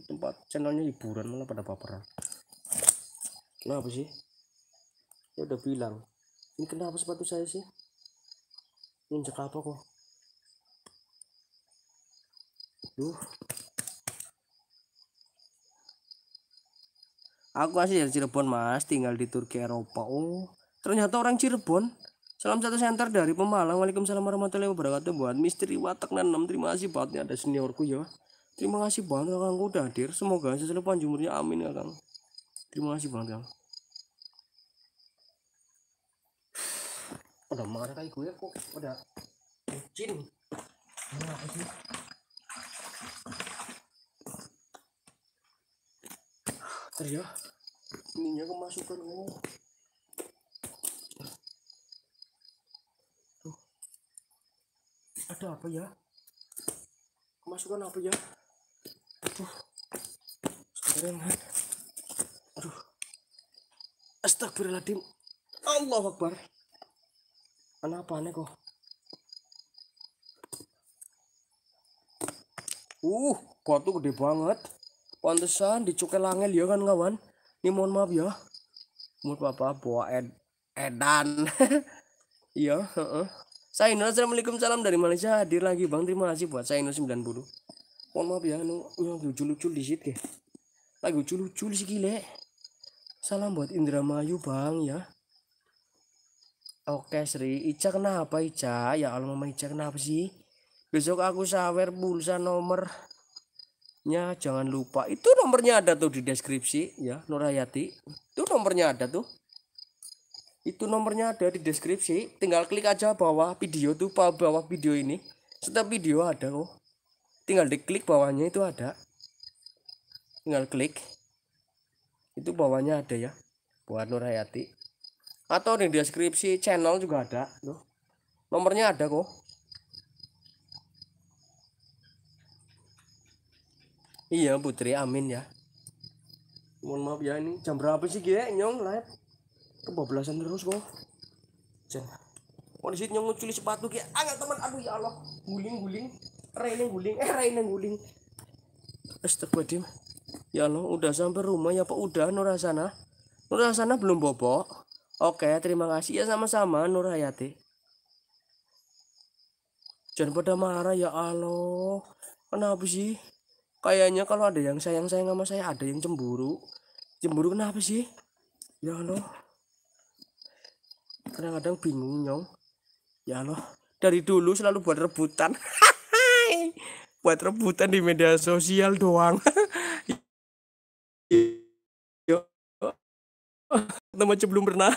tempat channelnya hiburan mana pada paparan kenapa sih Ya udah bilang ini kenapa sepatu saya sih injek apa kok duh aku asli dari Cirebon mas tinggal di Turki Eropa oh ternyata orang Cirebon Salam satu center dari Pemalang. Waalaikumsalam warahmatullahi wabarakatuh. Buat misteri watak dan enam terima kasih buatnya ada seniorku ya. Terima kasih banget kang, udah hadir. Semoga selalu panjumurnya amin ya kang Terima kasih banget kang Udah marah kayak gue kok udah bucin. Mana sih? Terus ya. Ininya kemasukan oh. Tuh. Ada apa ya? Kemasukan apa ya? aduh aduh astagfirullahaladzim Allah Akbar kenapa aneh kok uh tuh gede banget pantesan dicukai langil ya kan kawan ini mohon maaf ya mohon papa bawa ed edan [LAUGHS] iya uh -uh. saya Inul Assalamualaikum salam dari Malaysia hadir lagi Bang terima kasih buat saya Inul 90 mohon maaf ya anu yang lucu-lucu di situ ya. lagi lucu-lucu sih gile salam buat Indra Indramayu bang ya Oke Sri, Ica kenapa Ica? Ya Allah Mama Ica kenapa sih? Besok aku sawer pulsa nomornya jangan lupa. Itu nomornya ada tuh di deskripsi ya Nurayati. Itu nomornya ada tuh. Itu nomornya ada di deskripsi. Tinggal klik aja bawah video tuh bawah video ini. Setiap video ada kok. Oh tinggal diklik bawahnya itu ada tinggal klik itu bawahnya ada ya buat Nur Hayati atau di deskripsi channel juga ada tuh nomornya ada kok iya Putri Amin ya mohon maaf ya ini jam berapa sih gue nyong live kebablasan terus kok Jangan. Kondisi nyong ngeculi sepatu kayak angkat teman aduh ya Allah guling guling Rai neng guling, eh Rai neng guling. Astagfirullahaladzim. Ya Allah, udah sampai rumah ya Pak udah Nur Nur sana belum bobok. Oke, terima kasih ya sama-sama Nur Hayati. Jangan pada marah ya Allah. Kenapa sih? Kayaknya kalau ada yang sayang-sayang sama saya, ada yang cemburu. Cemburu kenapa sih? Ya Allah. Kadang-kadang bingung nyong. Ya Allah, dari dulu selalu buat rebutan. [LAUGHS] buat rebutan di media sosial doang [LAUGHS] teman belum pernah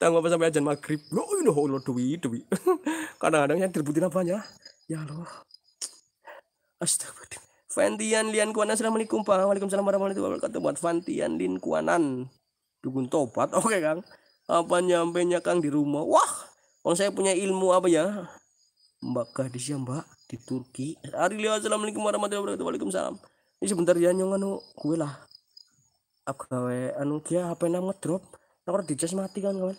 tanggung apa sampai ajan maghrib lo lo lo duit duit [LAUGHS] kadang-kadang yang direbutin apanya ya Allah astagfirullah Fantian Lian Kuanan Assalamualaikum Pak Waalaikumsalam warahmatullahi wabarakatuh Buat Fantian Lian Kuanan Dukun tobat [LAUGHS] Oke Kang Apa nya Kang di rumah Wah Kalau saya punya ilmu apa ya Mbak gadis ya mbak di Turki hari lihat assalamualaikum warahmatullahi wabarakatuh waalaikumsalam ini sebentar ya nyong anu gue lah apa anu kia HP nang drop? nang di cas mati kan kawan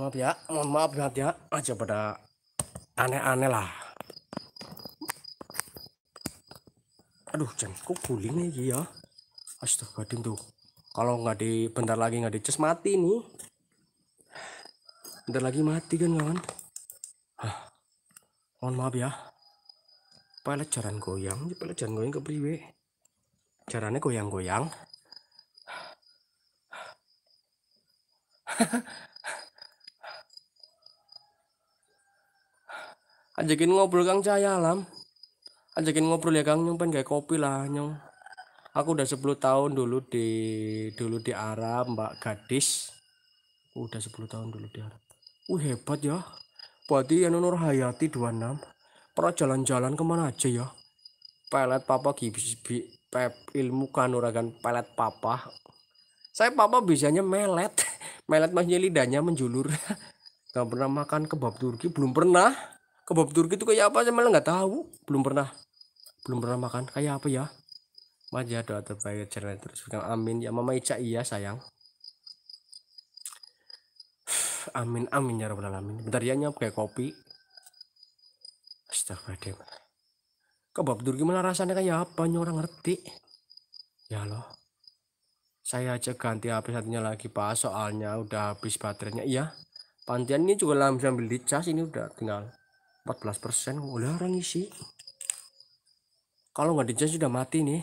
maaf ya mohon maaf banget ya aja ah, pada aneh-aneh lah aduh jam kok guling lagi ya, ya astagfirullahaladzim tuh kalau nggak di bentar lagi nggak dices mati nih bentar lagi mati kan kawan Hah. mohon maaf ya pelet jaran goyang pelet jaran goyang ke priwe jarannya goyang-goyang ajakin ngobrol Kang Cahaya Alam ajakin ngobrol ya Kang nyong pengen kayak kopi lah nyong aku udah 10 tahun dulu di dulu di Arab Mbak Gadis udah 10 tahun dulu di Arab Uh hebat ya Buat yang Nur Hayati 26 pernah jalan-jalan kemana aja ya pelet papa gibis pep, ilmu kanuragan pelet papa saya papa bisanya melet [LAUGHS] melet maksudnya lidahnya menjulur [LAUGHS] Gak pernah makan kebab Turki belum pernah kebab Turki itu kayak apa sih malah nggak tahu belum pernah belum pernah makan kayak apa ya Maja doa terbaik channel terus bilang amin ya Mama Ica iya sayang amin amin ya rabbal alamin bentar ya nyap kayak kopi astagfirullah kebab Turki malah rasanya kayak apa orang ngerti ya loh saya aja ganti HP satunya lagi pak soalnya udah habis baterainya iya pantian ini juga sambil dicas ini udah tinggal 14% udah orang isi kalau nggak dijan sudah mati nih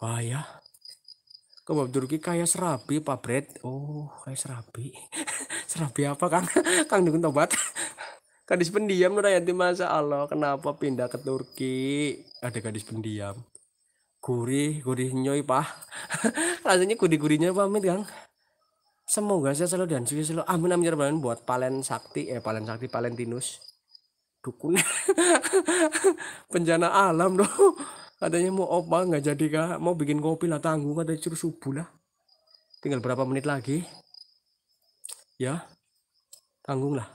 bahaya kebab Turki kayak serabi Pak Brad oh kayak serabi [LAUGHS] serabi apa Kang [LAUGHS] Kang dengan tobat [LAUGHS] gadis pendiam Nurayanti masa Allah kenapa pindah ke Turki ada gadis pendiam gurih gurih nyoy pak rasanya gurih gurihnya pamit Kang semoga saya selalu dan selalu amin amin ya buat Palen Sakti eh Palen Sakti Palentinus dukun penjana [LAUGHS] alam dong katanya mau opa nggak jadi kak mau bikin kopi lah tanggung katanya curu subuh lah tinggal berapa menit lagi ya tanggung lah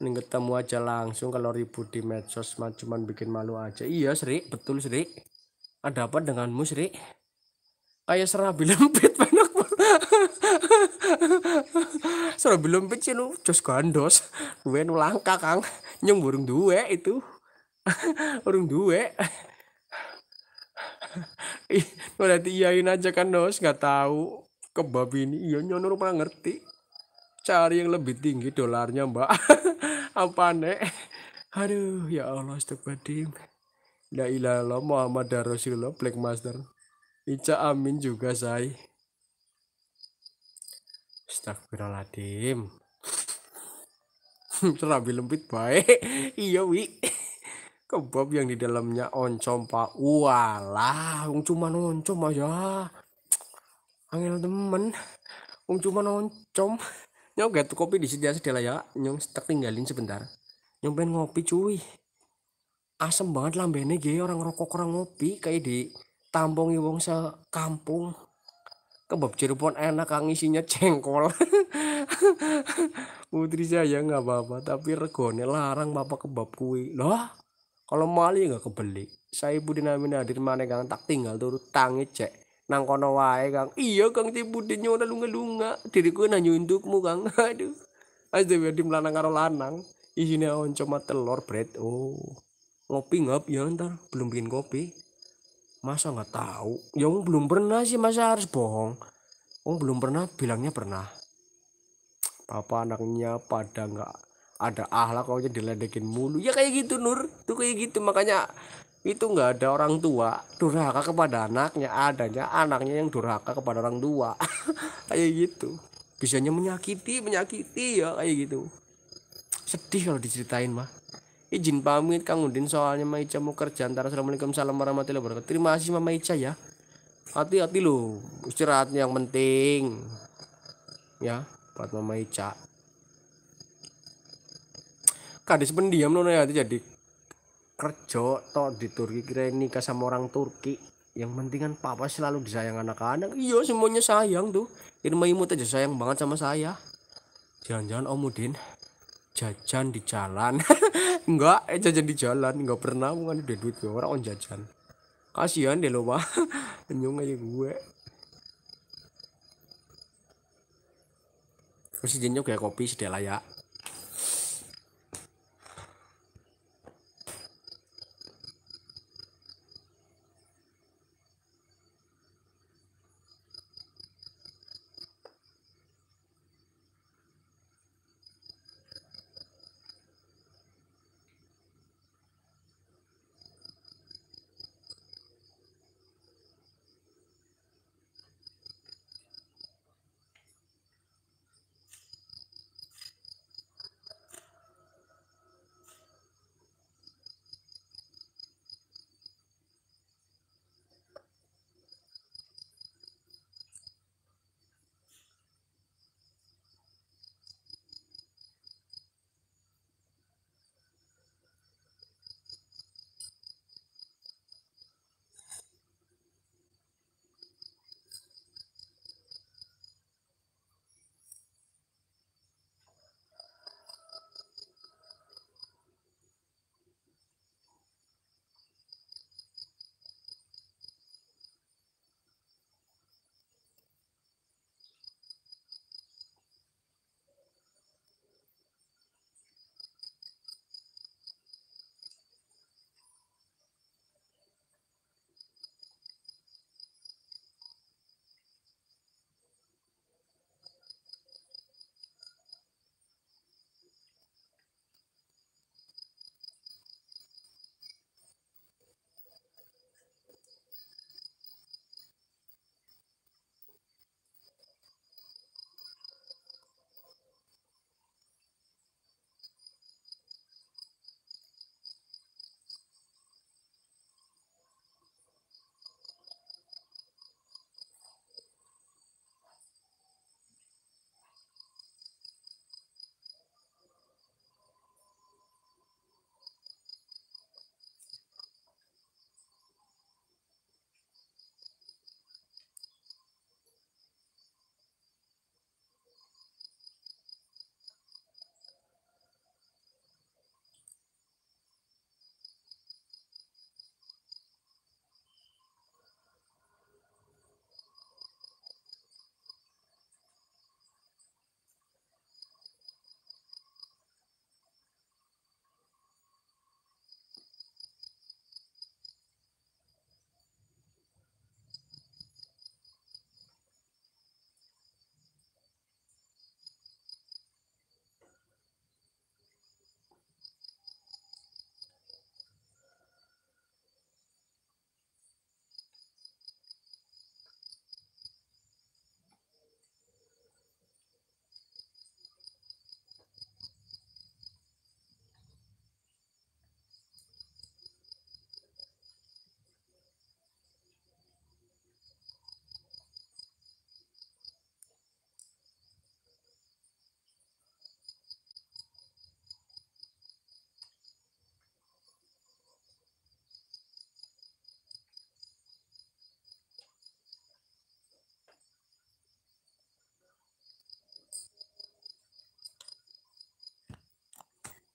ini ketemu aja langsung kalau ribut di medsos cuman bikin malu aja iya Sri betul Sri ada apa denganmu Sri kayak serabi [LAUGHS] lempit banget sudah belum benci lu jos gandos gue nu langka kang nyung burung duwe itu [LAUGHS] burung duwe ih udah diiyain aja kan dos nggak tahu kebab ini iya nyono pernah ngerti cari yang lebih tinggi dolarnya mbak [LAUGHS] apa nek aduh ya Allah astagfirullahaladzim la ilaha illallah Muhammad Rasulullah Black Master Ica amin juga saya. Astagfirullahaladzim. [LAUGHS] Terapi lembit baik. [LAUGHS] iya, Wi. [LAUGHS] Kebab yang di dalamnya oncom, Pak. Walah, wong cuma oncom aja. angin temen. Wong cuma oncom. Nyong gak tuh kopi di sini aja lah ya. Nyong tak tinggalin sebentar. Nyong pengen ngopi, cuy. Asem banget lambene ge orang rokok orang ngopi kayak di tampongi wong sekampung kebab Cirebon enak kang isinya cengkol [LAUGHS] putri saya nggak apa-apa tapi regone larang bapak kebab kue lah kalau mali nggak kebeli saya ibu namina hadir mana kang tak tinggal turut tangi cek nang kono wae kang iya kang si budi nyona lunga lunga diriku nanyu untukmu kang [LAUGHS] aduh aja biar melanang karo lanang isinya on cuma telur bread oh ngopi ngap ya ntar belum bikin kopi masa nggak tahu ya om belum pernah sih masa harus bohong om belum pernah bilangnya pernah papa anaknya pada nggak ada ahlak jadi ledekin mulu ya kayak gitu Nur tuh kayak gitu makanya itu nggak ada orang tua durhaka kepada anaknya adanya anaknya yang durhaka kepada orang tua [LAUGHS] kayak gitu bisanya menyakiti menyakiti ya kayak gitu sedih kalau diceritain mah izin pamit Kang Udin soalnya Maica mau kerja antara Assalamualaikum salam warahmatullahi wabarakatuh terima kasih Mama Ica ya hati-hati lo istirahat yang penting ya buat Mama Ica kadis pendiam lo ya jadi kerja toh di Turki kira nikah sama orang Turki yang penting kan papa selalu disayang anak-anak iya semuanya sayang tuh Irma Imut aja sayang banget sama saya jangan-jangan Om Udin jajan di jalan [LAUGHS] enggak eh jajan di jalan enggak pernah mungkin udah duit gue orang on jajan kasihan deh lo mah [LAUGHS] nyung aja gue masih jenyuk ya kopi sudah layak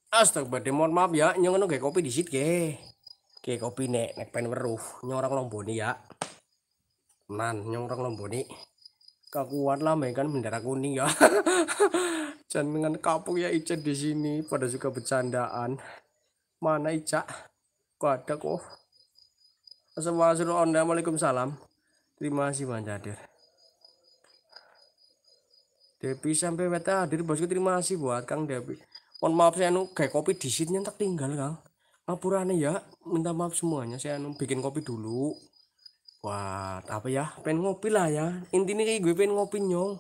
Astagfirullah, mohon maaf ya, nyong ngono kopi di disit ge. Ge kopi nek nek pen weruh, nyong orang lomboni ya. Man, nyong orang lomboni. Kakuan lah kan bendera kuning ya. [LAUGHS] Jangan kapuk ya Ica di sini pada suka bercandaan. Mana Ica? kau ada kok? Assalamualaikum salam. Terima kasih Bang Jadir. Depi sampai meta hadir bosku terima kasih buat Kang Depi. Kon maaf saya anu kayak kopi yang tak tinggal kang. Ngapurane ya, minta maaf semuanya saya anu bikin kopi dulu. Wah, apa ya? Pengen ngopi lah ya. Intinya kayak gue pengen ngopi nyong.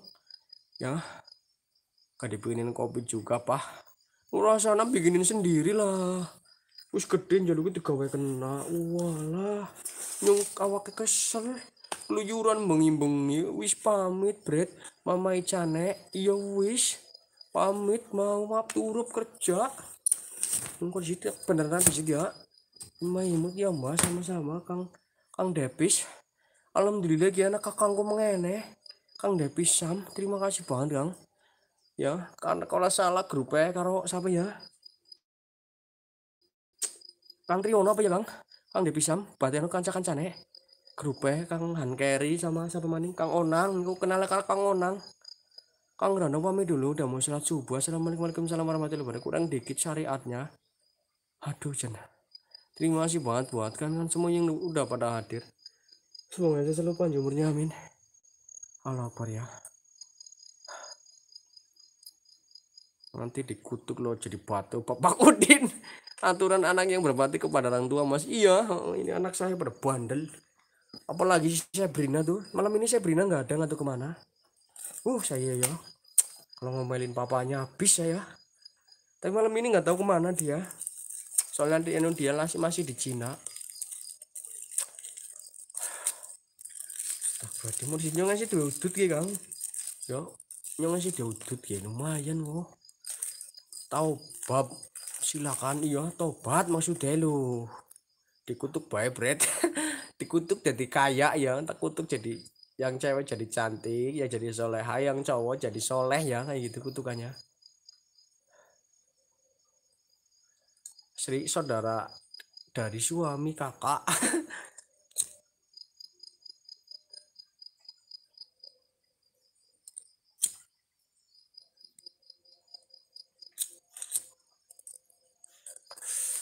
Ya. Gak dibikinin kopi juga, Pak. Rasanya bikinin sendiri lah. Wis gede jaluk itu gawe kena. Walah. Nyong awake kesel. Keluyuran bengi-bengi wis pamit, Bret. Mama Icane, iya wis pamit mau maaf turup kerja mungkin hmm, situ ya? beneran di situ ya imut ya mbak sama-sama kang kang Depis alhamdulillah gimana anak kakangku mengene kang Depis sam terima kasih banget kang ya karena kalau salah grupnya karo siapa ya kang Triono apa ya kang kang Depis sam batian kanca-kancane grupnya kang Han Kerry sama siapa maning kang Onang aku kenal karo kang Onang Kang Rano pamit dulu udah mau sholat subuh Assalamualaikum warahmatullahi wabarakatuh kurang dikit syariatnya aduh jenah terima kasih banget buat kalian semua yang udah pada hadir semoga aja selalu panjang umurnya amin Allah ya nanti dikutuk loh jadi batu Bapak Udin aturan anak yang berbakti kepada orang tua mas iya ini anak saya berbandel apalagi saya Brina tuh malam ini saya Brina nggak ada nggak tuh kemana uh saya ya kalau ngomelin papanya habis saya tapi malam ini nggak tahu kemana dia soalnya di anu, dia masih masih di Cina Berarti mau sih ngasih diudut ya kang Yo, dia diudut ya lumayan kok bab silakan iya tobat maksudnya lo dikutuk baik bread, [LAUGHS] dikutuk jadi kaya ya tak kutuk jadi yang cewek jadi cantik ya jadi soleha yang cowok jadi soleh ya kayak gitu kutukannya Sri saudara dari suami kakak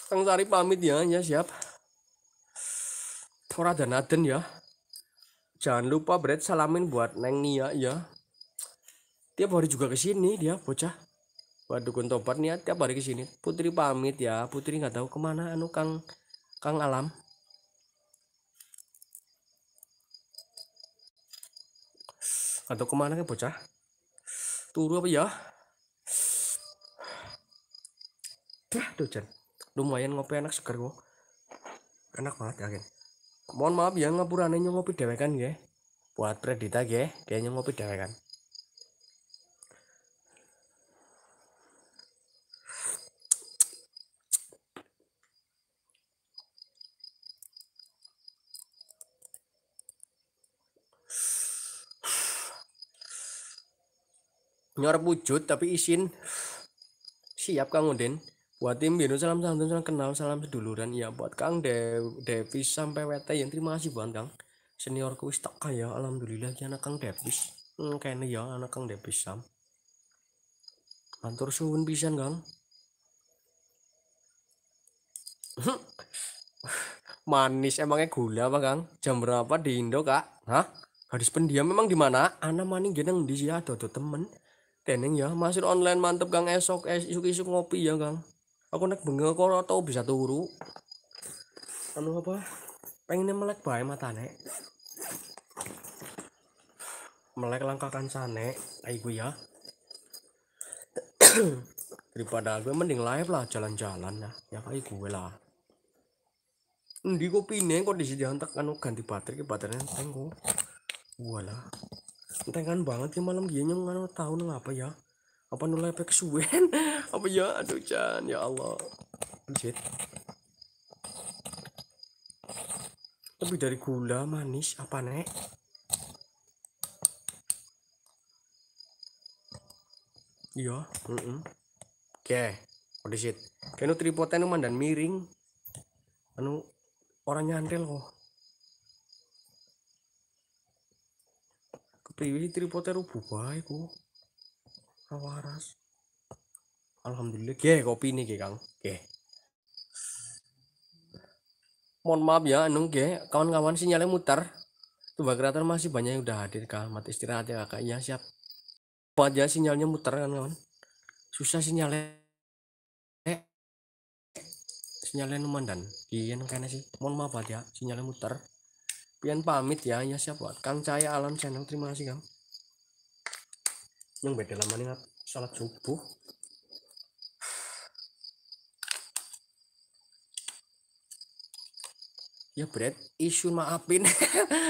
Kang [LAUGHS] Sari pamit ya, ya siap. Ora dan aden ya. Jangan lupa bread salamin buat Neng Nia iya. ya. Tiap hari juga kesini dia bocah. Buat dukun tobat nih tiap hari kesini. Putri pamit ya. Putri nggak tahu kemana anu Kang Kang Alam. Atau kemana ke kan, bocah? Turu apa ya? Dah, dojan. Lumayan ngopi enak segar kok. Enak banget ya, Ken mohon maaf ya ngapurane ngopi dewekan ya buat predita ya kayaknya ngopi dewekan nyor wujud tapi isin siap kang Udin buat tim Bino salam salam salam kenal salam seduluran ya buat Kang de Devis sampai WT yang terima kasih buat Kang seniorku wis tak kaya alhamdulillah ya anak Kang Devis hmm, kayaknya ya anak Kang Devis sam mantur suhun bisa Kang [LAUGHS] manis emangnya gula apa Kang jam berapa di Indo Kak hah Gadis pendiam memang di mana? Ana maning geneng di sini ada temen. Teneng ya, masih online mantep Kang esok esuk-esuk ngopi ya Kang aku naik bengkel kok tau bisa turu anu apa pengennya melek bae nek melek langkah sana ayo gue ya [COUGHS] daripada gue mending live lah jalan-jalan ya ya kayak gue lah Di kok pindah kok disini hantar anu ganti baterai baterainya enteng kok. Walah. kan banget ya malam gini anu tahu ngapa ya? apa nulai pek suwen [LAUGHS] apa ya aduh jangan ya Allah anjir lebih dari gula manis apa nek iya mm -mm. oke okay. oh is it kenu tripoten mandan miring anu orang nyantel kok kepriwi tripoten rubuh baik kok waras alhamdulillah ge kopi ini ge kang ge mohon maaf ya nung ge kawan-kawan sinyalnya muter Tuh kreator masih banyak yang udah hadir kak mati istirahat ya kak ya siap apa sinyalnya mutar kan kawan susah sinyalnya eh sinyalnya numandan iya kayaknya sih mohon maaf ya, sinyalnya mutar. pian pamit ya ya siap buat kang cahaya alam channel terima kasih kang yang beda lama nih salat subuh ya bread isu maafin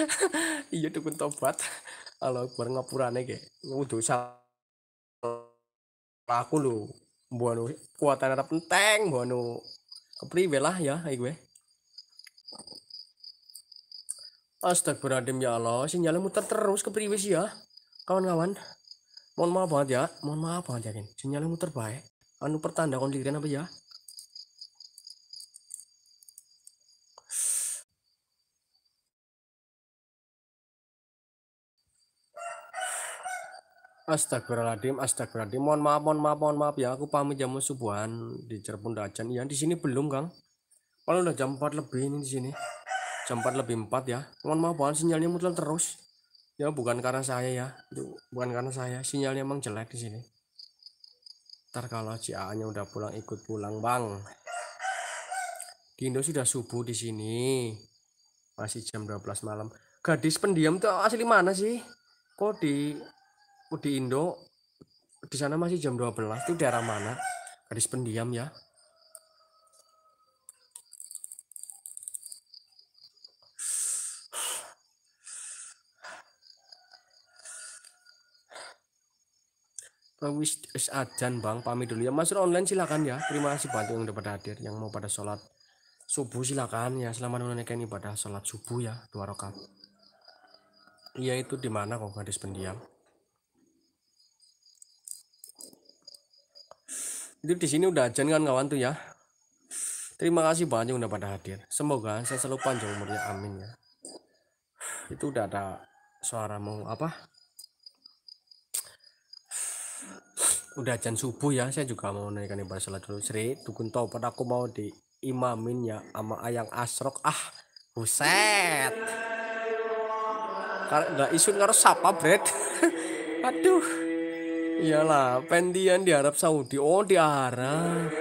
[LAUGHS] iya dukun tobat kalau ngapuran ngapurane kayak ngudu salah aku lu buanu kuatan ada penting buanu kepri belah ya ayo gue Astagfirullahaladzim ya Allah sinyalnya muter terus ke sih ya kawan-kawan mohon maaf banget ya mohon maaf banget ya sinyalnya muter baik ya. anu pertanda kondikan apa ya Astagfirullahaladzim, astagfirullahaladzim. Mohon maaf, mohon maaf, mohon maaf ya. Aku pamit jam subuhan di Cirebon Dajan. Iya, di sini belum, Kang. Kalau udah jam 4 lebih ini di sini. Jam 4 lebih 4 ya. Mohon maaf, mohon sinyalnya muter terus ya bukan karena saya ya itu bukan karena saya sinyalnya emang jelek di sini ntar kalau si A nya udah pulang ikut pulang bang di Indo sudah subuh di sini masih jam 12 malam gadis pendiam tuh asli mana sih kok di kok di Indo di sana masih jam 12 itu daerah mana gadis pendiam ya Eh, wis ajan bang pamit dulu ya masuk online silakan ya terima kasih bantu yang udah pada hadir yang mau pada sholat subuh silakan ya selamat menunaikan ibadah sholat subuh ya dua rakaat iya itu di mana kok gadis pendiam itu di sini udah ajan kan kawan tuh ya terima kasih banyak yang udah pada hadir semoga saya selalu panjang umurnya amin ya itu udah ada suara mau apa udah jam subuh ya saya juga mau naikkan ibadah sholat dulu Sri dukun tobat aku mau di imamin ya sama ayang asrok ah buset karena nggak isun karo sapa bread [LAUGHS] aduh iyalah pendian di Arab Saudi oh di Arab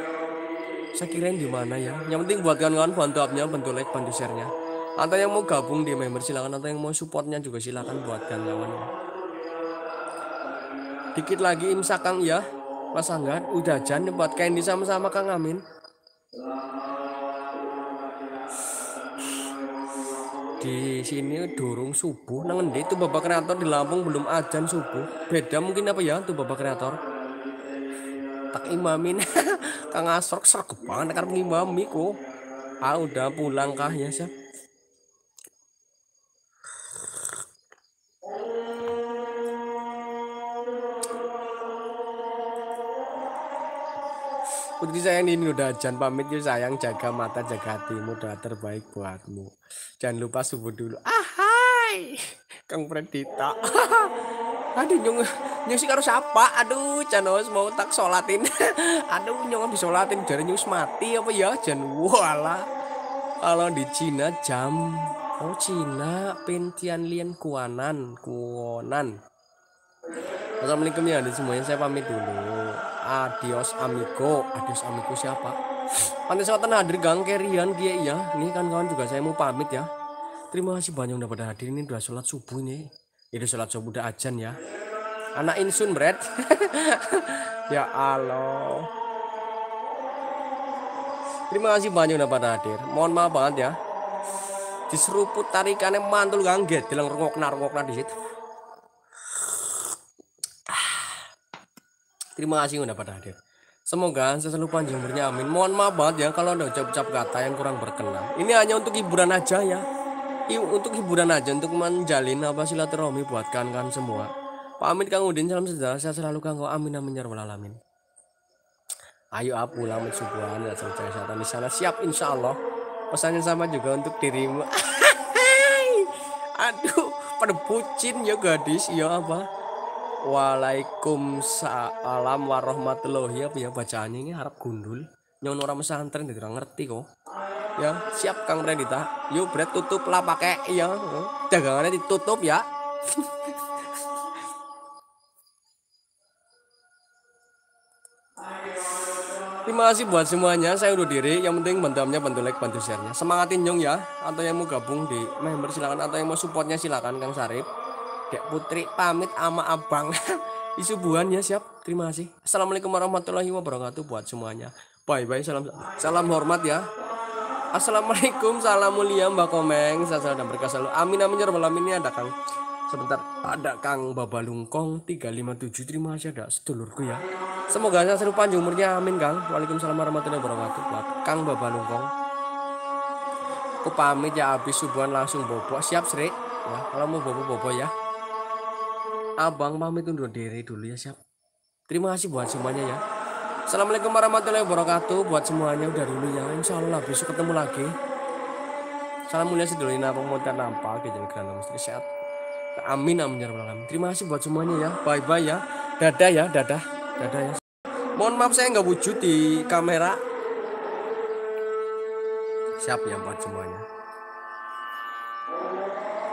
saya kirain di mana ya yang penting buat kawan-kawan bantu upnya bantu like bantu sharenya atau yang mau gabung di member silakan, atau yang mau supportnya juga silakan buatkan kawan-kawan Dikit lagi imsak Kang ya. Mas Anggar, udah jan buat candy sama-sama Kang Amin. Di sini dorong subuh, nang endi itu Bapak Kreator di Lampung belum ajan subuh. Beda mungkin apa ya tuh Bapak Kreator? Tak imamin. [LAUGHS] Kang Asrok serkepan karena imami kok. Ah udah pulang kah ya, siap Putri sayang ini udah jangan pamit yuk sayang jaga mata jaga hatimu doa terbaik buatmu jangan lupa subuh dulu ah hai kang predita [LAUGHS] aduh nyong nyong sih harus apa aduh canos mau tak solatin [LAUGHS] aduh nyong habis solatin dari nyong mati apa ya jangan wala kalau di Cina jam oh Cina pentian lian kuanan kuonan Assalamualaikum ya semuanya saya pamit dulu Adios Amigo Adios Amigo siapa [SNIFFS] Pantai Selatan hadir Gang Kerian dia iya. Ini kan kawan juga saya mau pamit ya Terima kasih banyak udah pada hadir Ini udah sholat subuh nih Ini ya, sholat subuh udah ajan ya Anak insun bret [LAUGHS] Ya Allah Terima kasih banyak udah pada hadir Mohon maaf banget ya diseruput tarikannya mantul gang gede dilang rungok nar rungok Terima kasih sudah pada hadir. Semoga selalu panjang umurnya amin. Mohon maaf banget ya kalau ada ucap-ucap kata yang kurang berkenan. Ini hanya untuk hiburan aja ya. Untuk hiburan aja, untuk menjalin apa silaturahmi buat kan-kan semua. Pamit Kang Udin, salam sejahtera, saya selalu Kang Amin amin ya rabbal alamin. Ayo apu lamet subuhan dan ya selesai kesehatan di sana. Siap insya Allah. Pesannya sama juga untuk dirimu. [LAUGHS] Aduh, pada pucin ya gadis, ya apa? Waalaikumsalam warahmatullahi wabarakatuh. Ya bacaannya ini harap gundul. nyonya orang pesantren tidak ngerti kok. Ya, siap Kang Rendita. Yuk, berat tutup lah pakai ya. Dagangannya ditutup ya. [LAUGHS] Terima kasih buat semuanya. Saya udah diri. Yang penting bantu amnya, bantu like, bantu sharenya. Semangatin Nyong ya. Atau yang mau gabung di member silakan atau yang mau supportnya silakan Kang Sarip. Dek Putri pamit sama abang. [LAUGHS] Isubuhan ya siap. Terima kasih. Assalamualaikum warahmatullahi wabarakatuh buat semuanya. Bye bye. Salam salam hormat ya. Assalamualaikum, salam mulia Mbak Komeng, salam dan berkah selalu. Amin amin ya rabbal alamin. Ada Kang. Sebentar, ada Kang Lungkong 357. Terima kasih ada sedulurku ya. Semoga saya seru panjang umurnya. Amin Kang. Waalaikumsalam warahmatullahi wabarakatuh buat Kang Lungkong. Aku pamit ya habis subuhan langsung bobo. Siap, serik. Ya, kalau mau bobo-bobo ya. Abang pamit undur diri dulu ya siap. Terima kasih buat semuanya ya. Assalamualaikum warahmatullahi wabarakatuh buat semuanya udah dulu ya. Insya Allah besok ketemu lagi. Salam mulia mau pemutar nampak kejadian kerana mesti sehat. Amin amin ya rabbal Terima kasih buat semuanya ya. Bye bye ya. Dadah ya, dadah. Dadah ya. Mohon maaf saya nggak wujud di kamera. Siap ya buat semuanya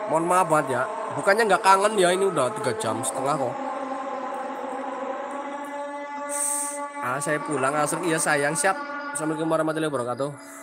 mohon maaf banget ya bukannya nggak kangen ya ini udah tiga jam setengah kok ah saya pulang asal iya sayang siap assalamualaikum warahmatullahi wabarakatuh